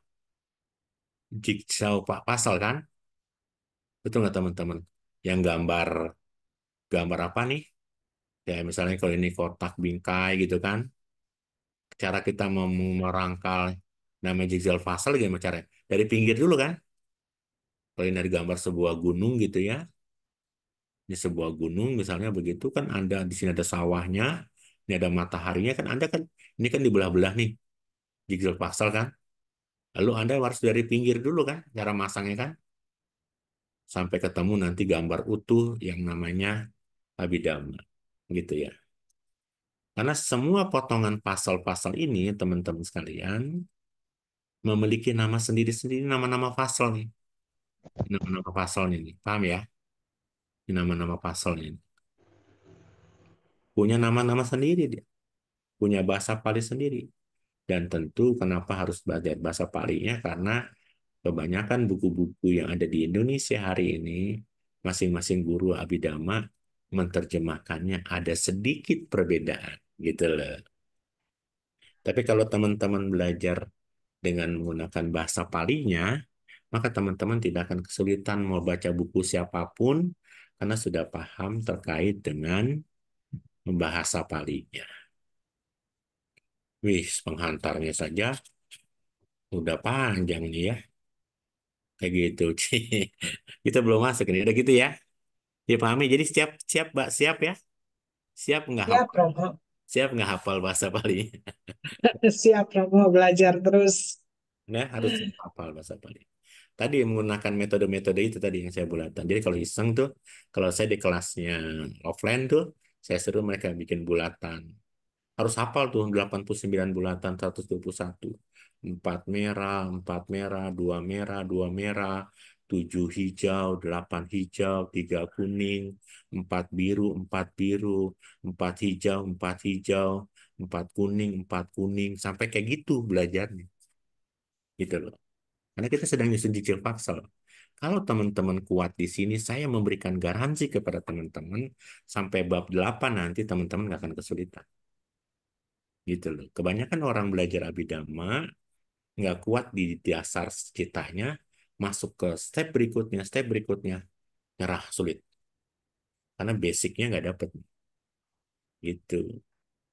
Jigsaw pak pasal kan? Betul nggak teman-teman? Yang gambar gambar apa nih? Ya misalnya kalau ini kotak bingkai gitu kan. Cara kita merangkal nama jigsaw puzzle gimana caranya? Dari pinggir dulu kan? Kalau ini dari gambar sebuah gunung gitu ya. Ini sebuah gunung misalnya begitu kan Anda di sini ada sawahnya, ini ada mataharinya kan Anda kan ini kan dibelah-belah nih jigsaw pasal kan. Lalu Anda harus dari pinggir dulu kan, cara masangnya kan. Sampai ketemu nanti gambar utuh yang namanya abidama. Gitu ya. Karena semua potongan pasal-pasal ini, teman-teman sekalian, memiliki nama sendiri-sendiri, nama-nama pasal nih. Nama-nama pasal nih, paham ya? Ini Nama-nama pasal nih. Punya nama-nama sendiri dia. Punya bahasa Pali sendiri dan tentu kenapa harus belajar bahasa Palinya karena kebanyakan buku-buku yang ada di Indonesia hari ini masing-masing guru abidama menerjemahkannya ada sedikit perbedaan gitu loh. Tapi kalau teman-teman belajar dengan menggunakan bahasa Palinya, maka teman-teman tidak akan kesulitan mau baca buku siapapun karena sudah paham terkait dengan bahasa Palinya. Wih, penghantarnya saja udah panjang nih ya. Kayak gitu. Kita belum masuk ini. Udah gitu ya. ya pahami. Jadi siap, siap, Mbak. Siap ya. Siap nggak Siap, hafal? Siap nggak hafal bahasa Bali? Siap, Prabu. Belajar terus. Nah, harus hafal bahasa Bali. Tadi menggunakan metode-metode itu tadi yang saya bulatan. Jadi kalau iseng tuh, kalau saya di kelasnya offline tuh, saya suruh mereka bikin bulatan harus hafal tuh 89 bulatan 121. 4 merah, 4 merah, 2 merah, 2 merah, 7 hijau, 8 hijau, 3 kuning, 4 biru, 4 biru, 4 hijau, 4 hijau, 4 kuning, 4 kuning, sampai kayak gitu belajarnya. Gitu loh. Karena kita sedang nyusun detail paksa loh. Kalau teman-teman kuat di sini, saya memberikan garansi kepada teman-teman, sampai bab 8 nanti teman-teman nggak akan kesulitan gitu loh. Kebanyakan orang belajar abidama nggak kuat di dasar citanya, masuk ke step berikutnya, step berikutnya nyerah sulit. Karena basicnya nggak dapet. Gitu.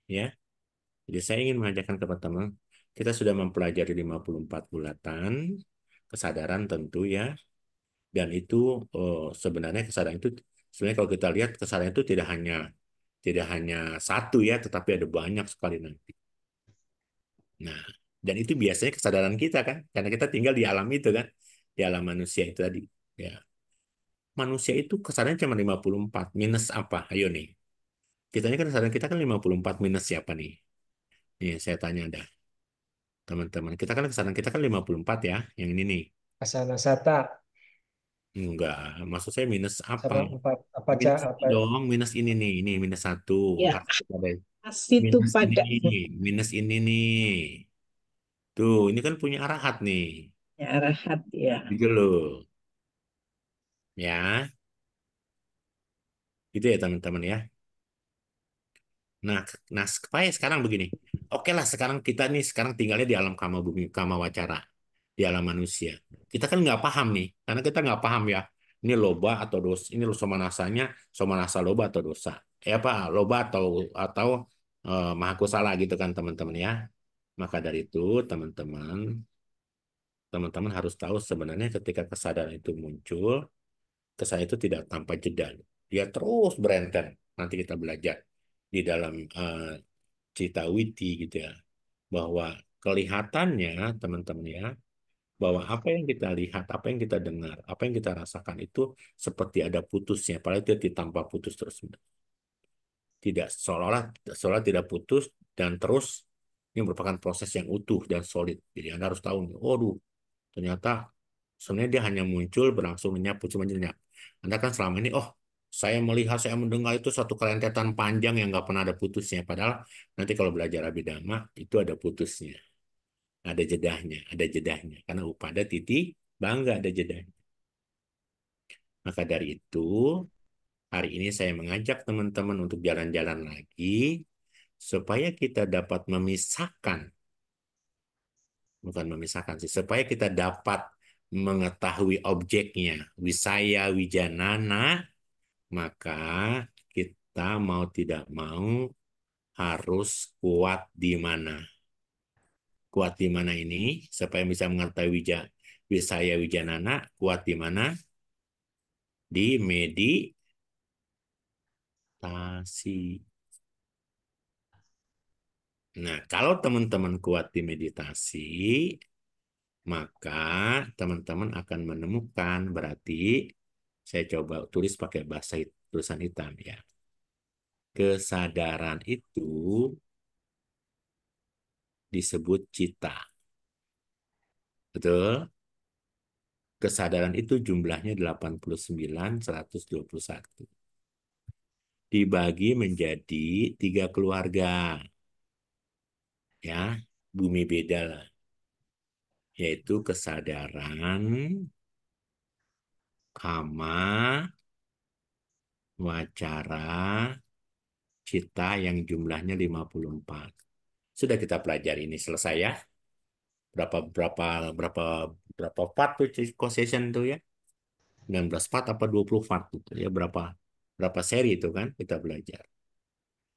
Ya. Jadi saya ingin mengajarkan ke teman-teman, kita sudah mempelajari 54 bulatan, kesadaran tentu ya. Dan itu oh, sebenarnya kesadaran itu sebenarnya kalau kita lihat kesadaran itu tidak hanya tidak hanya satu ya, tetapi ada banyak sekali nanti. Nah, dan itu biasanya kesadaran kita kan, karena kita tinggal di alam itu kan, di alam manusia itu tadi. Ya. Manusia itu kesadaran cuma 54, minus apa? Ayo nih. Kita ini kan kesadaran kita kan 54 minus siapa nih? Nih, saya tanya ada Teman-teman, kita kan kesadaran kita kan 54 ya, yang ini nih. kesadaran sata. Enggak, maksud saya minus apa? Apa, apa, dong, minus ini nih, ini minus satu. Ya, itu kasih pada. ini minus ini nih. Tuh, ini kan punya arahat nih. Ya, arahat ya. Gitu loh. Ya. Gitu ya teman-teman ya. Nah, nah supaya sekarang begini. Oke lah, sekarang kita nih sekarang tinggalnya di alam kama bumi, kama wacara di alam manusia. Kita kan nggak paham nih, karena kita nggak paham ya. Ini loba atau dosa, ini somanasanya, somanasa loba atau dosa. eh, apa loba atau atau eh, maha kusala gitu kan teman-teman ya. Maka dari itu teman-teman teman-teman harus tahu sebenarnya ketika kesadaran itu muncul, kesadaran itu tidak tanpa jeda. Dia terus berenten. Nanti kita belajar di dalam e, eh, cerita Witi gitu ya. Bahwa kelihatannya teman-teman ya, bahwa apa yang kita lihat, apa yang kita dengar, apa yang kita rasakan itu seperti ada putusnya, padahal dia ditambah putus terus. Tidak seolah-olah seolah tidak putus dan terus ini merupakan proses yang utuh dan solid. Jadi Anda harus tahu, waduh, ternyata sebenarnya dia hanya muncul berlangsung menyapu cuma nyenyap. Anda kan selama ini, oh, saya melihat, saya mendengar itu satu kerentetan panjang yang nggak pernah ada putusnya. Padahal nanti kalau belajar abidama itu ada putusnya ada jedahnya, ada jedahnya. Karena upada titik bangga ada jedahnya. Maka dari itu, hari ini saya mengajak teman-teman untuk jalan-jalan lagi supaya kita dapat memisahkan bukan memisahkan sih supaya kita dapat mengetahui objeknya wisaya wijanana maka kita mau tidak mau harus kuat di mana kuat di mana ini, supaya bisa mengetahui wija, wisaya wijanana kuat di mana? Di meditasi. Nah, kalau teman-teman kuat di meditasi, maka teman-teman akan menemukan berarti saya coba tulis pakai bahasa tulisan hitam ya. Kesadaran itu disebut cita. Betul? Kesadaran itu jumlahnya 89, 121. Dibagi menjadi tiga keluarga. Ya, bumi beda lah. Yaitu kesadaran, kama, wacara, cita yang jumlahnya 54 sudah kita pelajari ini selesai ya. Berapa berapa berapa berapa part tuh concession tuh ya? 19 part apa 20 part gitu ya berapa berapa seri itu kan kita belajar.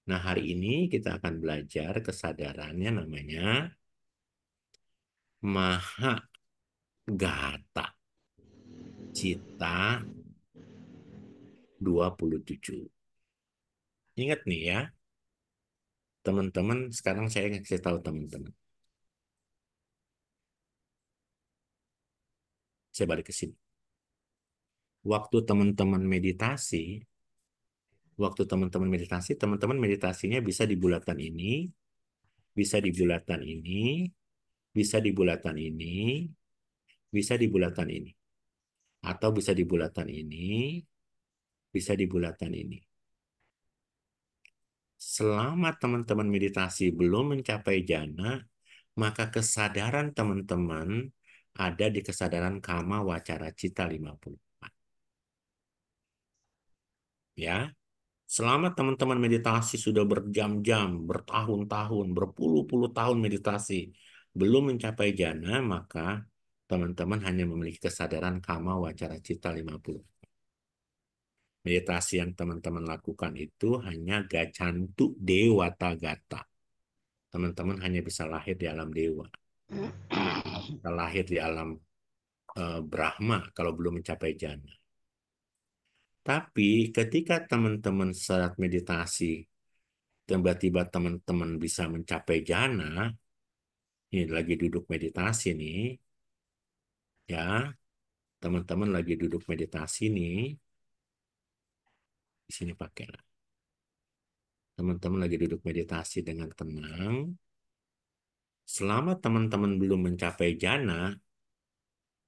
Nah, hari ini kita akan belajar kesadarannya namanya Maha Gata Cita 27. Ingat nih ya, teman-teman sekarang saya kasih tahu teman-teman saya balik ke sini waktu teman-teman meditasi waktu teman-teman meditasi teman-teman meditasinya bisa di bulatan ini bisa di bulatan ini bisa di bulatan ini bisa di bulatan ini atau bisa di bulatan ini bisa di bulatan ini selama teman-teman meditasi belum mencapai jana, maka kesadaran teman-teman ada di kesadaran kama wacara cita 54. Ya. Selama teman-teman meditasi sudah berjam-jam, bertahun-tahun, berpuluh-puluh tahun meditasi, belum mencapai jana, maka teman-teman hanya memiliki kesadaran kama wacara cita 54 meditasi yang teman-teman lakukan itu hanya gacantu dewata gata, Teman-teman hanya bisa lahir di alam dewa. Bisa lahir di alam eh, Brahma kalau belum mencapai jana. Tapi ketika teman-teman saat meditasi tiba-tiba teman-teman bisa mencapai jana, ini lagi duduk meditasi nih, ya teman-teman lagi duduk meditasi nih, di sini pakai Teman-teman lagi duduk meditasi dengan tenang. Selama teman-teman belum mencapai jana,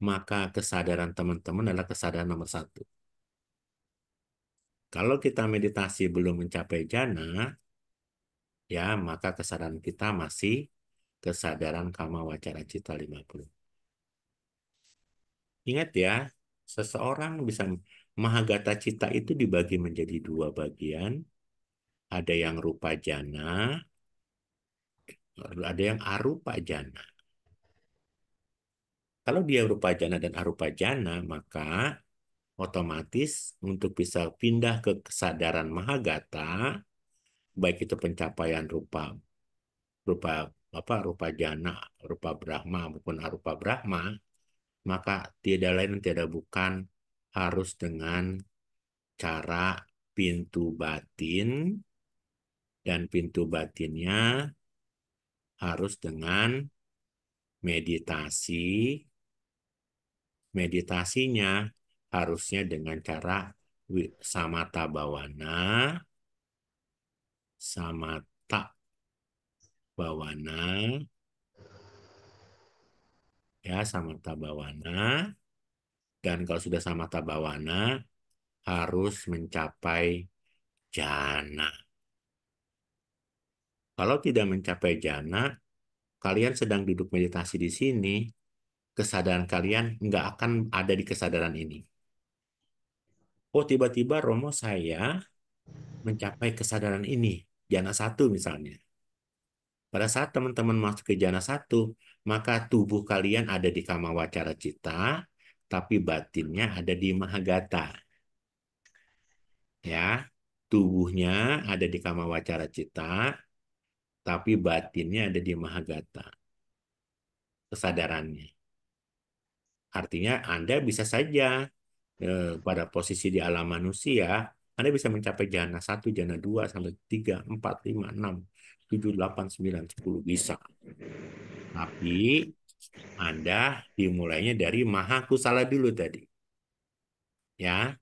maka kesadaran teman-teman adalah kesadaran nomor satu. Kalau kita meditasi belum mencapai jana, ya maka kesadaran kita masih kesadaran kama wacara cita 50. Ingat ya, seseorang bisa Mahagata cita itu dibagi menjadi dua bagian. Ada yang rupa jana, ada yang arupa jana. Kalau dia rupa jana dan arupa jana, maka otomatis untuk bisa pindah ke kesadaran mahagata, baik itu pencapaian rupa rupa apa rupa jana, rupa brahma maupun arupa brahma, maka tiada lain tiada bukan harus dengan cara pintu batin dan pintu batinnya harus dengan meditasi. Meditasinya harusnya dengan cara samata bawana, samata bawana, ya samata bawana, dan kalau sudah sama tabawana, harus mencapai jana. Kalau tidak mencapai jana, kalian sedang duduk meditasi di sini, kesadaran kalian nggak akan ada di kesadaran ini. Oh, tiba-tiba Romo saya mencapai kesadaran ini, jana satu misalnya. Pada saat teman-teman masuk ke jana satu, maka tubuh kalian ada di kamar wacara cita, tapi batinnya ada di Mahagata. Ya, tubuhnya ada di Kama Wacara Cita, tapi batinnya ada di Mahagata. Kesadarannya. Artinya Anda bisa saja eh, pada posisi di alam manusia, Anda bisa mencapai jana 1, jana 2, sampai 3, 4, 5, 6, 7, 8, 9, 10. Bisa. Tapi anda dimulainya dari maha kusala dulu tadi. Ya.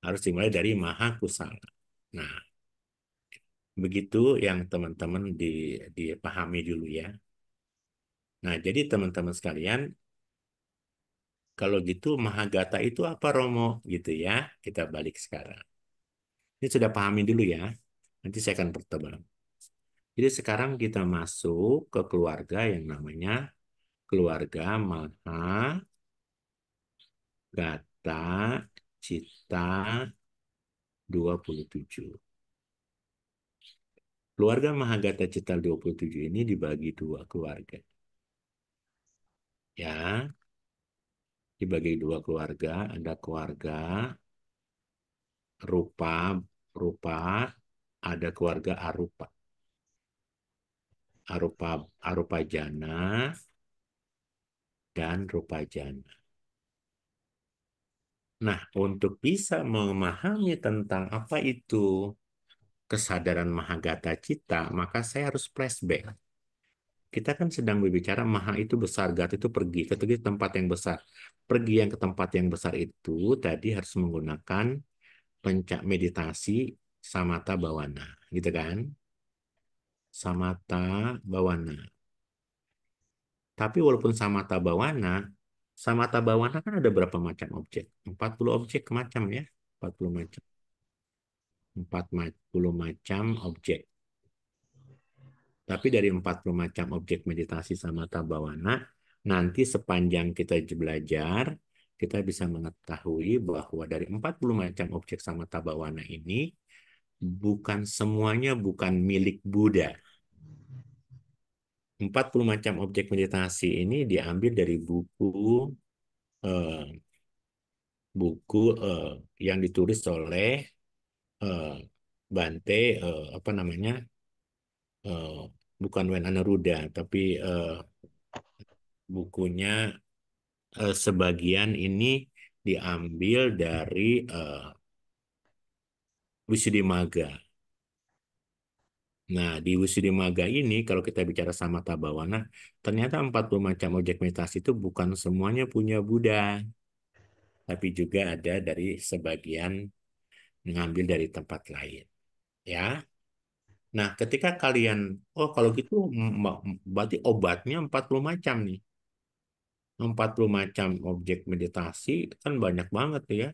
Harus dimulai dari maha kusala. Nah, begitu yang teman-teman di, dipahami dulu ya. Nah, jadi teman-teman sekalian, kalau gitu Mahagata itu apa Romo? Gitu ya, kita balik sekarang. Ini sudah pahami dulu ya, nanti saya akan pertebal. Jadi sekarang kita masuk ke keluarga yang namanya keluarga maha gata cita 27. Keluarga Mahagata Cita 27 ini dibagi dua keluarga. Ya, dibagi dua keluarga, ada keluarga rupa rupa, ada keluarga arupa. Arupa arupa jana, dan rupa jana. Nah, untuk bisa memahami tentang apa itu kesadaran mahagata cita, maka saya harus flashback. Kita kan sedang berbicara maha itu besar, gata itu pergi, ke tempat yang besar. Pergi yang ke tempat yang besar itu tadi harus menggunakan pencak meditasi samata bawana, gitu kan? Samata bawana. Tapi walaupun sama tabawana, sama tabawana kan ada berapa macam objek? 40 objek macam ya, 40 macam. 40 macam objek. Tapi dari 40 macam objek meditasi sama tabawana, nanti sepanjang kita belajar, kita bisa mengetahui bahwa dari 40 macam objek sama tabawana ini, bukan semuanya bukan milik Buddha 40 macam objek meditasi ini diambil dari buku uh, buku uh, yang ditulis oleh uh, Bante uh, apa namanya uh, bukan Wenana Ruda tapi uh, bukunya uh, sebagian ini diambil dari uh, Wisudimaga. Nah, di Wisudi Maga ini, kalau kita bicara sama Tabawana, ternyata 40 macam objek meditasi itu bukan semuanya punya Buddha. Tapi juga ada dari sebagian mengambil dari tempat lain. Ya. Nah, ketika kalian, oh kalau gitu berarti obatnya 40 macam nih. 40 macam objek meditasi kan banyak banget ya.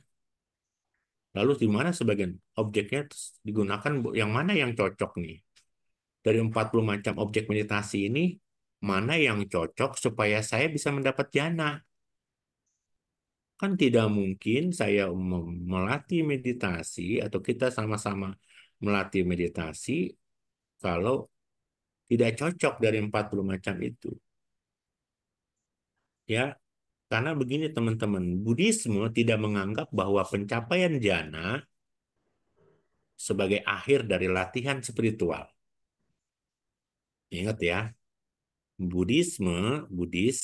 Lalu di mana sebagian objeknya digunakan yang mana yang cocok nih? dari 40 macam objek meditasi ini mana yang cocok supaya saya bisa mendapat jana. Kan tidak mungkin saya melatih meditasi atau kita sama-sama melatih meditasi kalau tidak cocok dari 40 macam itu. Ya, karena begini teman-teman, Buddhisme tidak menganggap bahwa pencapaian jana sebagai akhir dari latihan spiritual. Ingat ya, Buddhisme, Buddhis,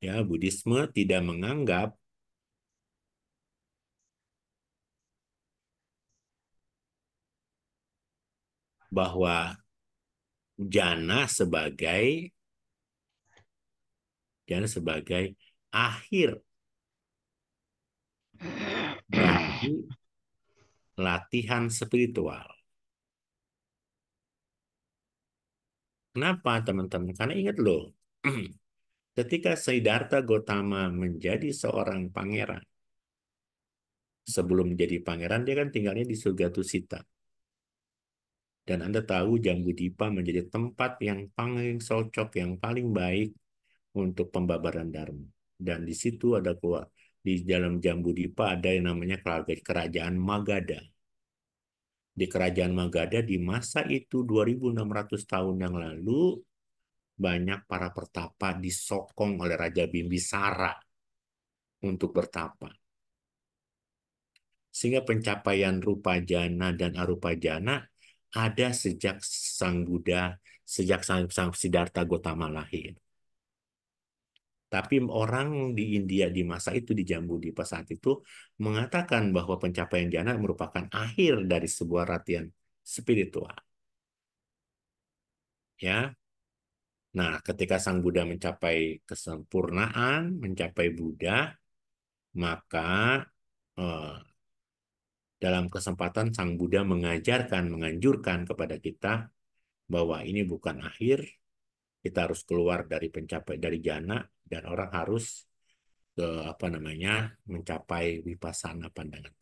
ya Buddhisme tidak menganggap bahwa jana sebagai jana sebagai akhir bagi latihan spiritual. Kenapa teman-teman? Karena ingat loh, ketika Siddhartha Gautama menjadi seorang pangeran, sebelum menjadi pangeran dia kan tinggalnya di Surga Tusita. Dan Anda tahu Jambu Dipa menjadi tempat yang paling cocok, yang paling baik untuk pembabaran Dharma. Dan di situ ada kuat di dalam Jambu Dipa ada yang namanya kerajaan Magadha di Kerajaan Magadha di masa itu 2600 tahun yang lalu banyak para pertapa disokong oleh Raja Bimbisara untuk bertapa. Sehingga pencapaian rupa jana dan arupa jana ada sejak Sang Buddha, sejak Sang, Sang Siddhartha Gautama lahir. Tapi orang di India di masa itu, di di saat itu, mengatakan bahwa pencapaian jana merupakan akhir dari sebuah latihan spiritual. Ya, Nah, ketika Sang Buddha mencapai kesempurnaan, mencapai Buddha, maka eh, dalam kesempatan Sang Buddha mengajarkan, menganjurkan kepada kita bahwa ini bukan akhir, kita harus keluar dari pencapaian dari jana dan orang harus ke eh, apa namanya mencapai wipasana pandangan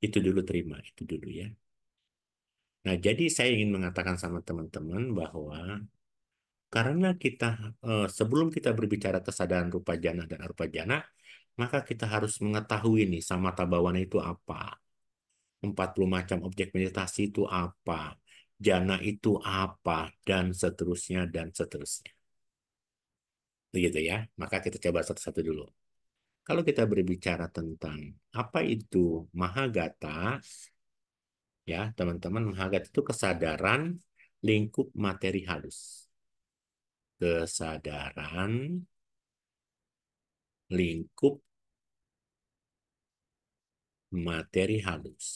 itu dulu terima itu dulu ya nah jadi saya ingin mengatakan sama teman-teman bahwa karena kita eh, sebelum kita berbicara kesadaran rupa jana dan arupa jana maka kita harus mengetahui nih sama tabawana itu apa 40 macam objek meditasi itu apa jana itu apa, dan seterusnya, dan seterusnya. Begitu ya. Maka kita coba satu-satu dulu. Kalau kita berbicara tentang apa itu mahagata, ya teman-teman, mahagata itu kesadaran lingkup materi halus. Kesadaran lingkup materi halus.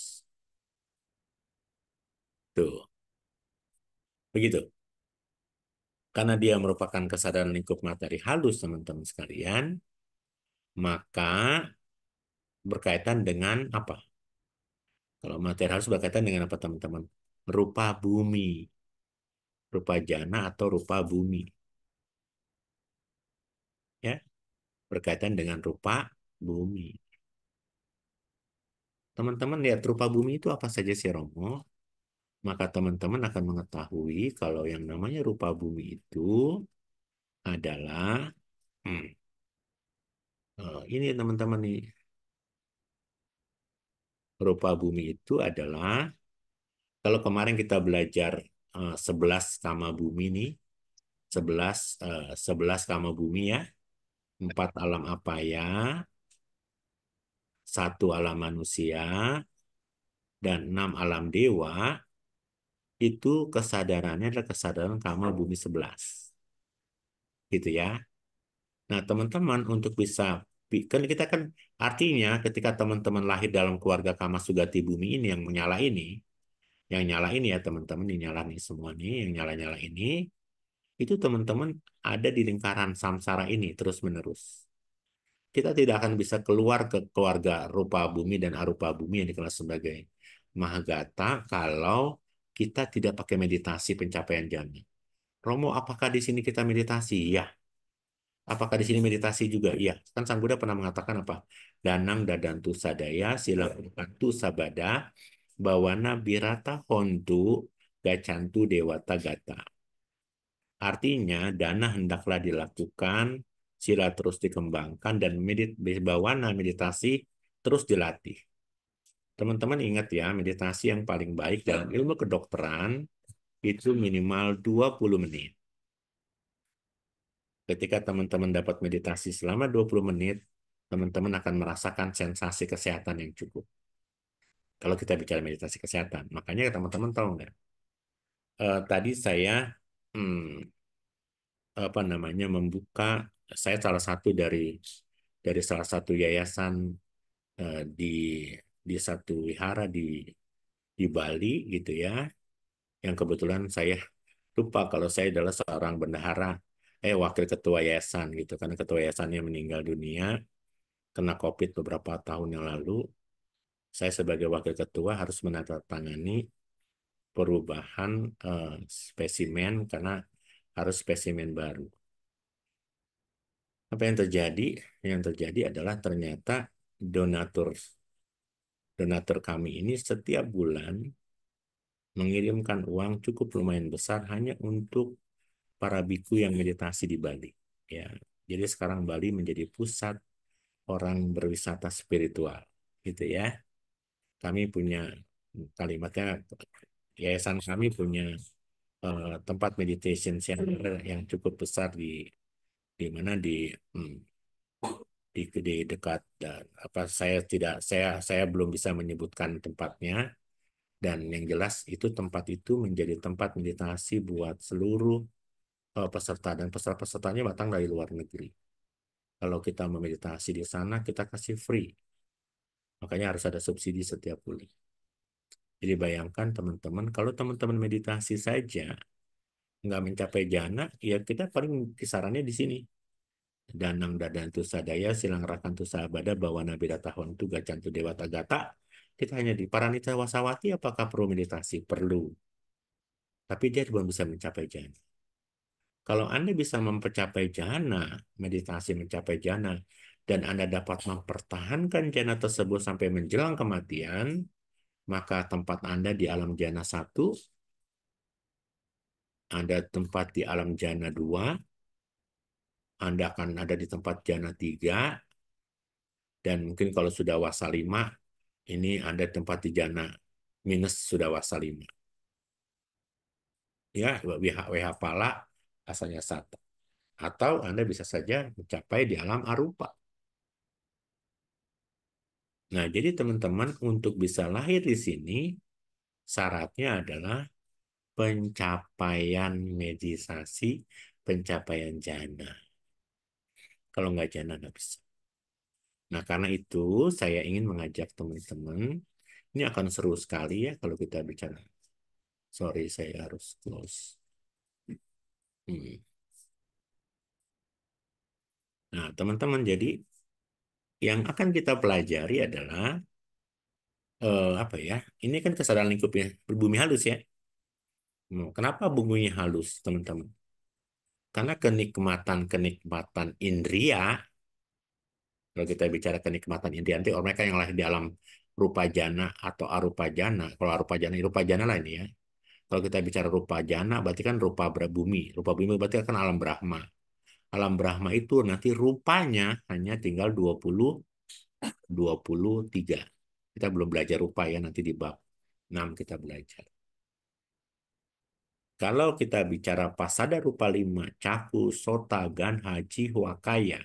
Tuh. Begitu. Karena dia merupakan kesadaran lingkup materi halus, teman-teman sekalian, maka berkaitan dengan apa? Kalau materi halus berkaitan dengan apa, teman-teman? Rupa bumi. Rupa jana atau rupa bumi. Ya, berkaitan dengan rupa bumi. Teman-teman lihat rupa bumi itu apa saja sih Romo? maka teman-teman akan mengetahui kalau yang namanya rupa bumi itu adalah hmm, eh, ini teman-teman nih rupa bumi itu adalah kalau kemarin kita belajar uh, eh, 11 kama bumi nih 11 uh, 11 kama bumi ya empat alam apa ya satu alam manusia dan enam alam dewa itu kesadarannya adalah kesadaran Kama Bumi 11. Gitu ya. Nah, teman-teman untuk bisa kan kita kan artinya ketika teman-teman lahir dalam keluarga Kama Sugati Bumi ini yang menyala ini, yang nyala ini ya teman-teman, ini nyala nih semua nih, yang nyala-nyala ini, itu teman-teman ada di lingkaran samsara ini terus-menerus. Kita tidak akan bisa keluar ke keluarga rupa bumi dan arupa bumi yang dikenal sebagai mahagata kalau kita tidak pakai meditasi pencapaian jami. Romo, apakah di sini kita meditasi? Ya. Apakah di sini meditasi juga? Iya. Kan Sang Buddha pernah mengatakan apa? Danang dadantu sadaya, sila silakantu sabada, bawana birata hontu, gacantu dewata gata. Artinya, dana hendaklah dilakukan, sila terus dikembangkan, dan medit, bawana meditasi terus dilatih. Teman-teman ingat ya, meditasi yang paling baik dalam ilmu kedokteran itu minimal 20 menit. Ketika teman-teman dapat meditasi selama 20 menit, teman-teman akan merasakan sensasi kesehatan yang cukup. Kalau kita bicara meditasi kesehatan, makanya teman-teman tahu nggak? Uh, tadi saya hmm, apa namanya membuka saya salah satu dari dari salah satu yayasan uh, di di satu wihara di di Bali gitu ya yang kebetulan saya lupa kalau saya adalah seorang bendahara eh wakil ketua yayasan gitu karena ketua yayasannya meninggal dunia kena covid beberapa tahun yang lalu saya sebagai wakil ketua harus menandatangani perubahan eh, spesimen karena harus spesimen baru apa yang terjadi yang terjadi adalah ternyata donatur donatur kami ini setiap bulan mengirimkan uang cukup lumayan besar hanya untuk para biku yang meditasi di Bali. Ya, jadi sekarang Bali menjadi pusat orang berwisata spiritual, gitu ya. Kami punya kalimatnya yayasan kami punya uh, tempat meditation center yang cukup besar di di mana di hmm, di, di dekat dan apa saya tidak saya saya belum bisa menyebutkan tempatnya dan yang jelas itu tempat itu menjadi tempat meditasi buat seluruh uh, peserta dan peserta-pesertanya datang dari luar negeri. Kalau kita memeditasi di sana kita kasih free. Makanya harus ada subsidi setiap bulan. Jadi bayangkan teman-teman kalau teman-teman meditasi saja nggak mencapai jana, ya kita paling kisarannya di sini danang dadan sadaya silang rakan sahabada bahwa nabi datahon tuga cantu dewa tagata kita hanya di paranita wasawati apakah perlu meditasi perlu tapi dia belum bisa mencapai jana kalau anda bisa mencapai jana meditasi mencapai jana dan anda dapat mempertahankan jana tersebut sampai menjelang kematian maka tempat anda di alam jana satu anda tempat di alam jana dua anda akan ada di tempat jana 3, dan mungkin kalau sudah wasa lima ini Anda tempat di jana minus sudah wasa lima Ya, WH, WH pala asalnya satu Atau Anda bisa saja mencapai di alam arupa. Nah, jadi teman-teman untuk bisa lahir di sini, syaratnya adalah pencapaian meditasi, pencapaian jana. Kalau nggak jana nggak bisa. Nah, karena itu saya ingin mengajak teman-teman, ini akan seru sekali ya kalau kita bicara. Sorry, saya harus close. Hmm. Nah, teman-teman, jadi yang akan kita pelajari adalah eh, apa ya? Ini kan kesadaran lingkupnya bumi halus ya. Kenapa bumbunya halus, teman-teman? Karena kenikmatan-kenikmatan indria, kalau kita bicara kenikmatan indria, nanti orang oh, mereka yang lahir di alam rupa jana atau arupa jana. Kalau arupa jana, rupa jana lah ini ya. Kalau kita bicara rupa jana, berarti kan rupa bumi. Rupa bumi berarti kan alam Brahma. Alam Brahma itu nanti rupanya hanya tinggal 20, 23. Kita belum belajar rupa ya, nanti di bab 6 kita belajar. Kalau kita bicara pasada rupa lima, caku, sota, ganha, jihwa, kaya,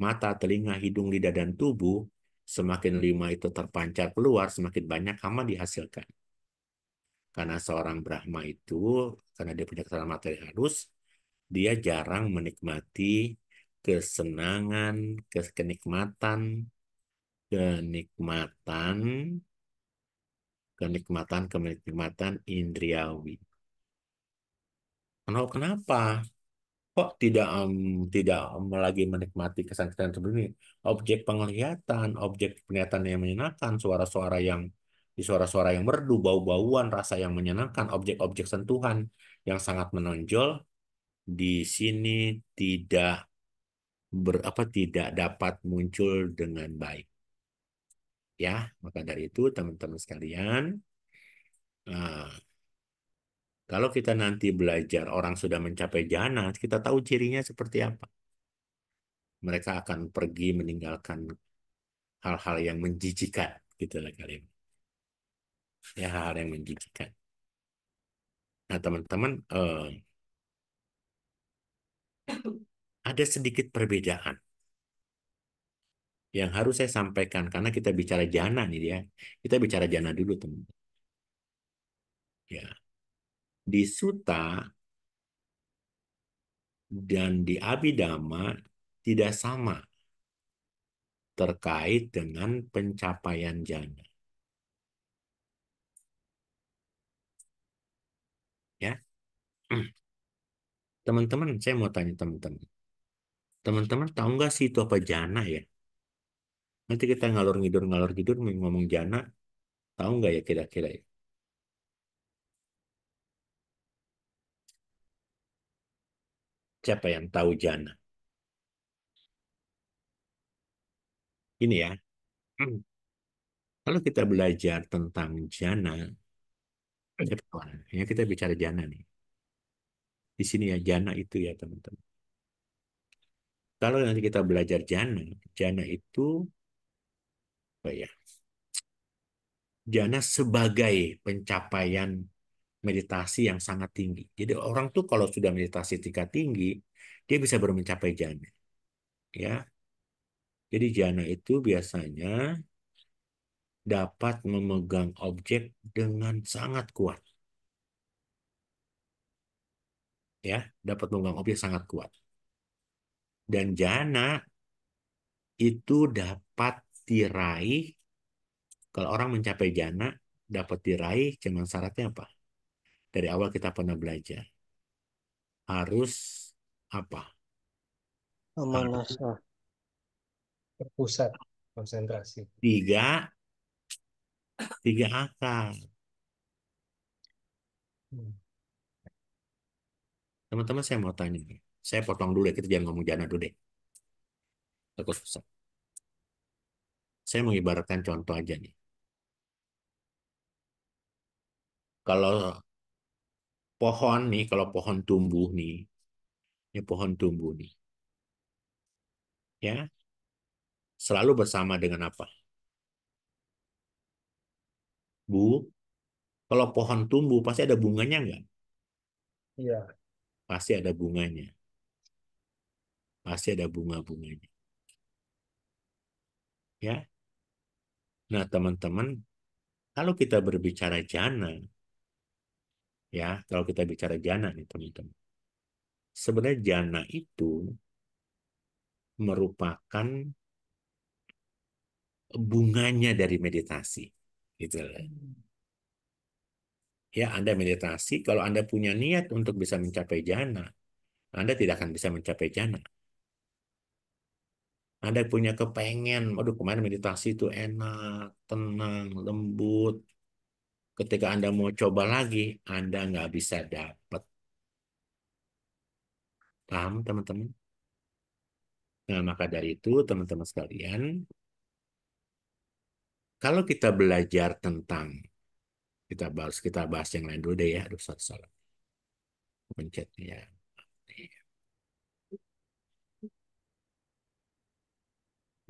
mata, telinga, hidung, lidah, dan tubuh, semakin lima itu terpancar keluar, semakin banyak kama dihasilkan. Karena seorang Brahma itu, karena dia punya kesalahan materi halus, dia jarang menikmati kesenangan, kenikmatan, kenikmatan, kenikmatan, kenikmatan indriawi Kenapa? Kenapa? Kok tidak um, tidak lagi menikmati kesan-kesan seperti ini? Objek penglihatan, objek penglihatan yang menyenangkan, suara-suara yang di suara-suara yang merdu, bau-bauan, rasa yang menyenangkan, objek-objek sentuhan yang sangat menonjol di sini tidak ber, apa tidak dapat muncul dengan baik. Ya, maka dari itu teman-teman sekalian, uh, kalau kita nanti belajar orang sudah mencapai jana, kita tahu cirinya seperti apa. Mereka akan pergi meninggalkan hal-hal yang menjijikan, gitulah kalian. Ya hal-hal yang menjijikan. Nah teman-teman, eh, ada sedikit perbedaan yang harus saya sampaikan karena kita bicara jana nih ya. Kita bicara jana dulu teman. Ya, di Suta dan di Abhidhamma tidak sama terkait dengan pencapaian jana. Ya. Teman-teman, saya mau tanya teman-teman. Teman-teman tahu nggak sih itu apa jana ya? Nanti kita ngalor ngidur ngalor ngidur ngomong jana, tahu nggak ya kira-kira ya? Siapa yang tahu jana? Ini ya. Hmm. Kalau kita belajar tentang jana, eh, ya kita bicara jana nih. Di sini ya jana itu ya teman-teman. Kalau nanti kita belajar jana, jana itu apa ya? Jana sebagai pencapaian meditasi yang sangat tinggi. Jadi orang tuh kalau sudah meditasi tingkat tinggi, dia bisa baru mencapai jana. Ya. Jadi jana itu biasanya dapat memegang objek dengan sangat kuat. Ya, dapat memegang objek sangat kuat. Dan jana itu dapat diraih kalau orang mencapai jana dapat diraih cuman syaratnya apa? dari awal kita pernah belajar harus apa amanah pusat, konsentrasi tiga tiga akar hmm. teman-teman saya mau tanya saya potong dulu ya kita jangan ngomong jana dulu deh takut susah saya mengibaratkan contoh aja nih kalau pohon nih, kalau pohon tumbuh nih, ini ya pohon tumbuh nih, ya, selalu bersama dengan apa? Bu, kalau pohon tumbuh pasti ada bunganya nggak? Iya. Pasti ada bunganya. Pasti ada bunga-bunganya. Ya. Nah, teman-teman, kalau kita berbicara jana, ya kalau kita bicara jana nih teman-teman sebenarnya jana itu merupakan bunganya dari meditasi gitu hmm. Ya, Anda meditasi, kalau Anda punya niat untuk bisa mencapai jana, Anda tidak akan bisa mencapai jana. Anda punya kepengen, aduh kemarin meditasi itu enak, tenang, lembut, Ketika Anda mau coba lagi, Anda nggak bisa dapat. Paham, teman-teman? Nah, maka dari itu, teman-teman sekalian, kalau kita belajar tentang kita bahas kita bahas yang lain dulu deh ya. Aduh, salah salah. pencetnya ya.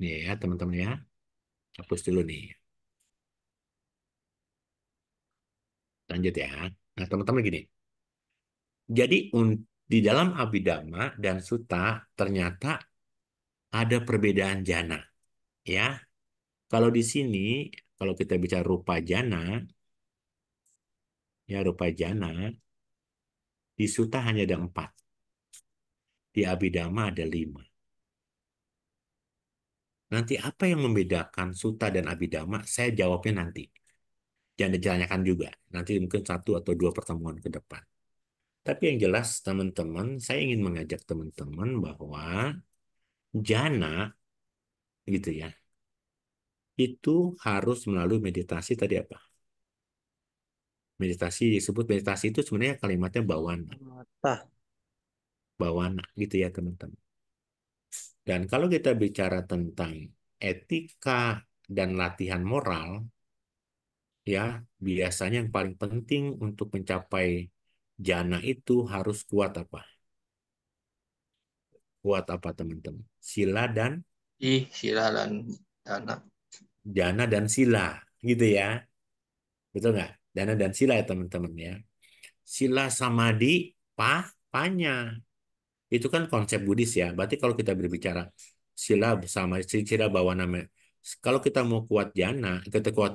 Nih ya, teman-teman ya. Hapus dulu nih. Lanjut ya. Nah, teman-teman gini. Jadi di dalam abidama dan suta ternyata ada perbedaan jana. Ya. Kalau di sini kalau kita bicara rupa jana ya rupa jana di suta hanya ada empat. Di abidama ada lima. Nanti apa yang membedakan suta dan abidama? Saya jawabnya nanti yang dijalankan juga. Nanti mungkin satu atau dua pertemuan ke depan. Tapi yang jelas teman-teman, saya ingin mengajak teman-teman bahwa jana gitu ya, itu harus melalui meditasi tadi apa? Meditasi disebut meditasi itu sebenarnya kalimatnya bawana. Bawana gitu ya teman-teman. Dan kalau kita bicara tentang etika dan latihan moral, ya biasanya yang paling penting untuk mencapai jana itu harus kuat apa? Kuat apa teman-teman? Sila dan I, sila dan dana. Dana dan sila, gitu ya. Betul nggak? Dana dan sila ya teman-teman ya. Sila samadi pa panya. Itu kan konsep Buddhis ya. Berarti kalau kita berbicara sila sama sila bawa nama kalau kita mau kuat jana, kita kuat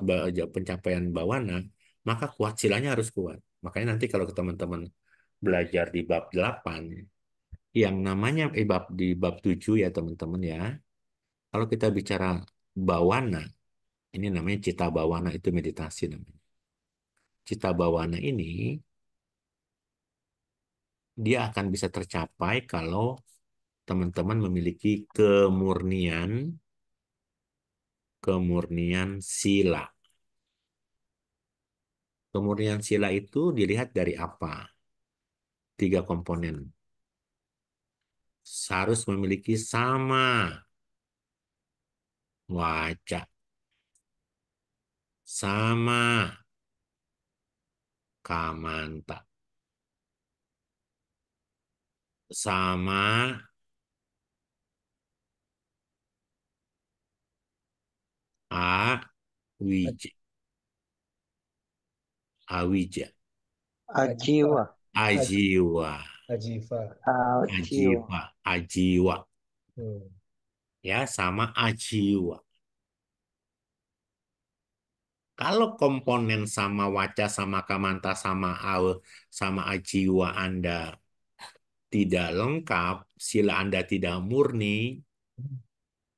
pencapaian bawana, maka kuat silanya harus kuat. Makanya nanti kalau teman-teman belajar di bab 8 yang namanya eh, bab di bab 7 ya teman-teman ya. Kalau kita bicara bawana, ini namanya cita bawana itu meditasi namanya. Cita bawana ini dia akan bisa tercapai kalau teman-teman memiliki kemurnian kemurnian sila. Kemurnian sila itu dilihat dari apa? Tiga komponen. Harus memiliki sama wajah. Sama kamanta. Sama Awija. Awija. Ajiwa. Ajiwa. Ajiwa. Ajiwa. Ajiwa. Hmm. Ya, sama ajiwa. Kalau komponen sama waca, sama kamanta, sama al sama ajiwa Anda tidak lengkap, sila Anda tidak murni,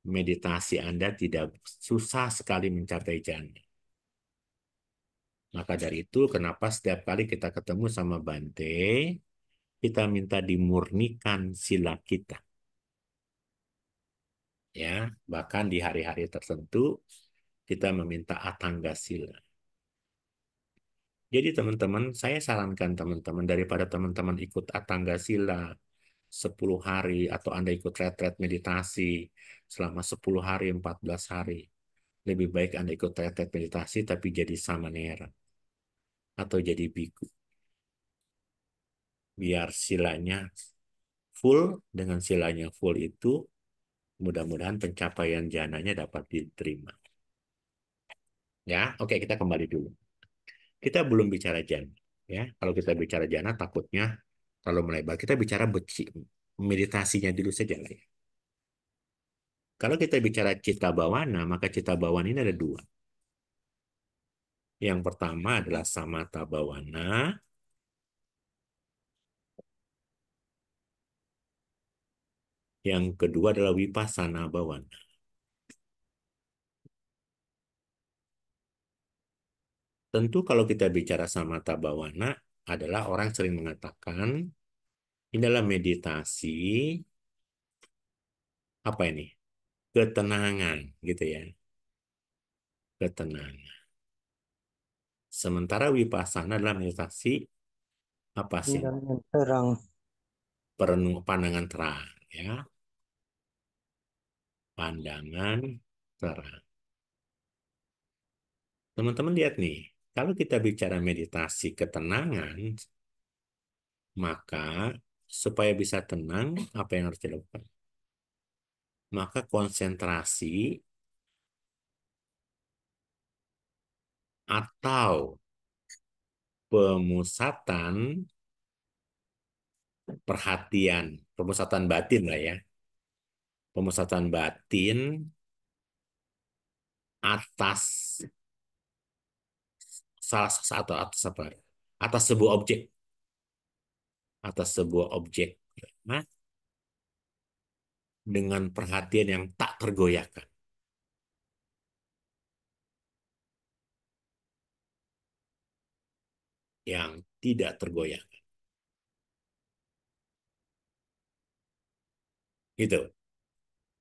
meditasi Anda tidak susah sekali mencapai jana. Maka dari itu, kenapa setiap kali kita ketemu sama Bante, kita minta dimurnikan sila kita. Ya, bahkan di hari-hari tertentu, kita meminta atangga sila. Jadi teman-teman, saya sarankan teman-teman daripada teman-teman ikut atangga sila, 10 hari atau Anda ikut retret meditasi selama 10 hari, 14 hari. Lebih baik Anda ikut retret meditasi tapi jadi samanera atau jadi biku. Biar silanya full, dengan silanya full itu mudah-mudahan pencapaian jananya dapat diterima. Ya, oke kita kembali dulu. Kita belum bicara jana, ya. Kalau kita bicara jana takutnya terlalu melebar. Kita bicara meditasinya dulu saja lah ya. Kalau kita bicara cita bawana, maka cita bawana ini ada dua. Yang pertama adalah samata bawana, Yang kedua adalah wipasana bawana. Tentu kalau kita bicara samata bawana adalah orang sering mengatakan ini dalam meditasi apa ini? ketenangan gitu ya. Ketenangan. Sementara wipasana adalah meditasi apa sih? Pandangan terang. Perenung pandangan terang ya. Pandangan terang. Teman-teman lihat nih, kalau kita bicara meditasi ketenangan, maka supaya bisa tenang, apa yang harus dilakukan? Maka konsentrasi atau pemusatan perhatian, pemusatan batin lah ya. Pemusatan batin atas salah satu atas apa? Atas sebuah objek. Atas sebuah objek. Nah, dengan perhatian yang tak tergoyahkan. Yang tidak tergoyahkan. Gitu.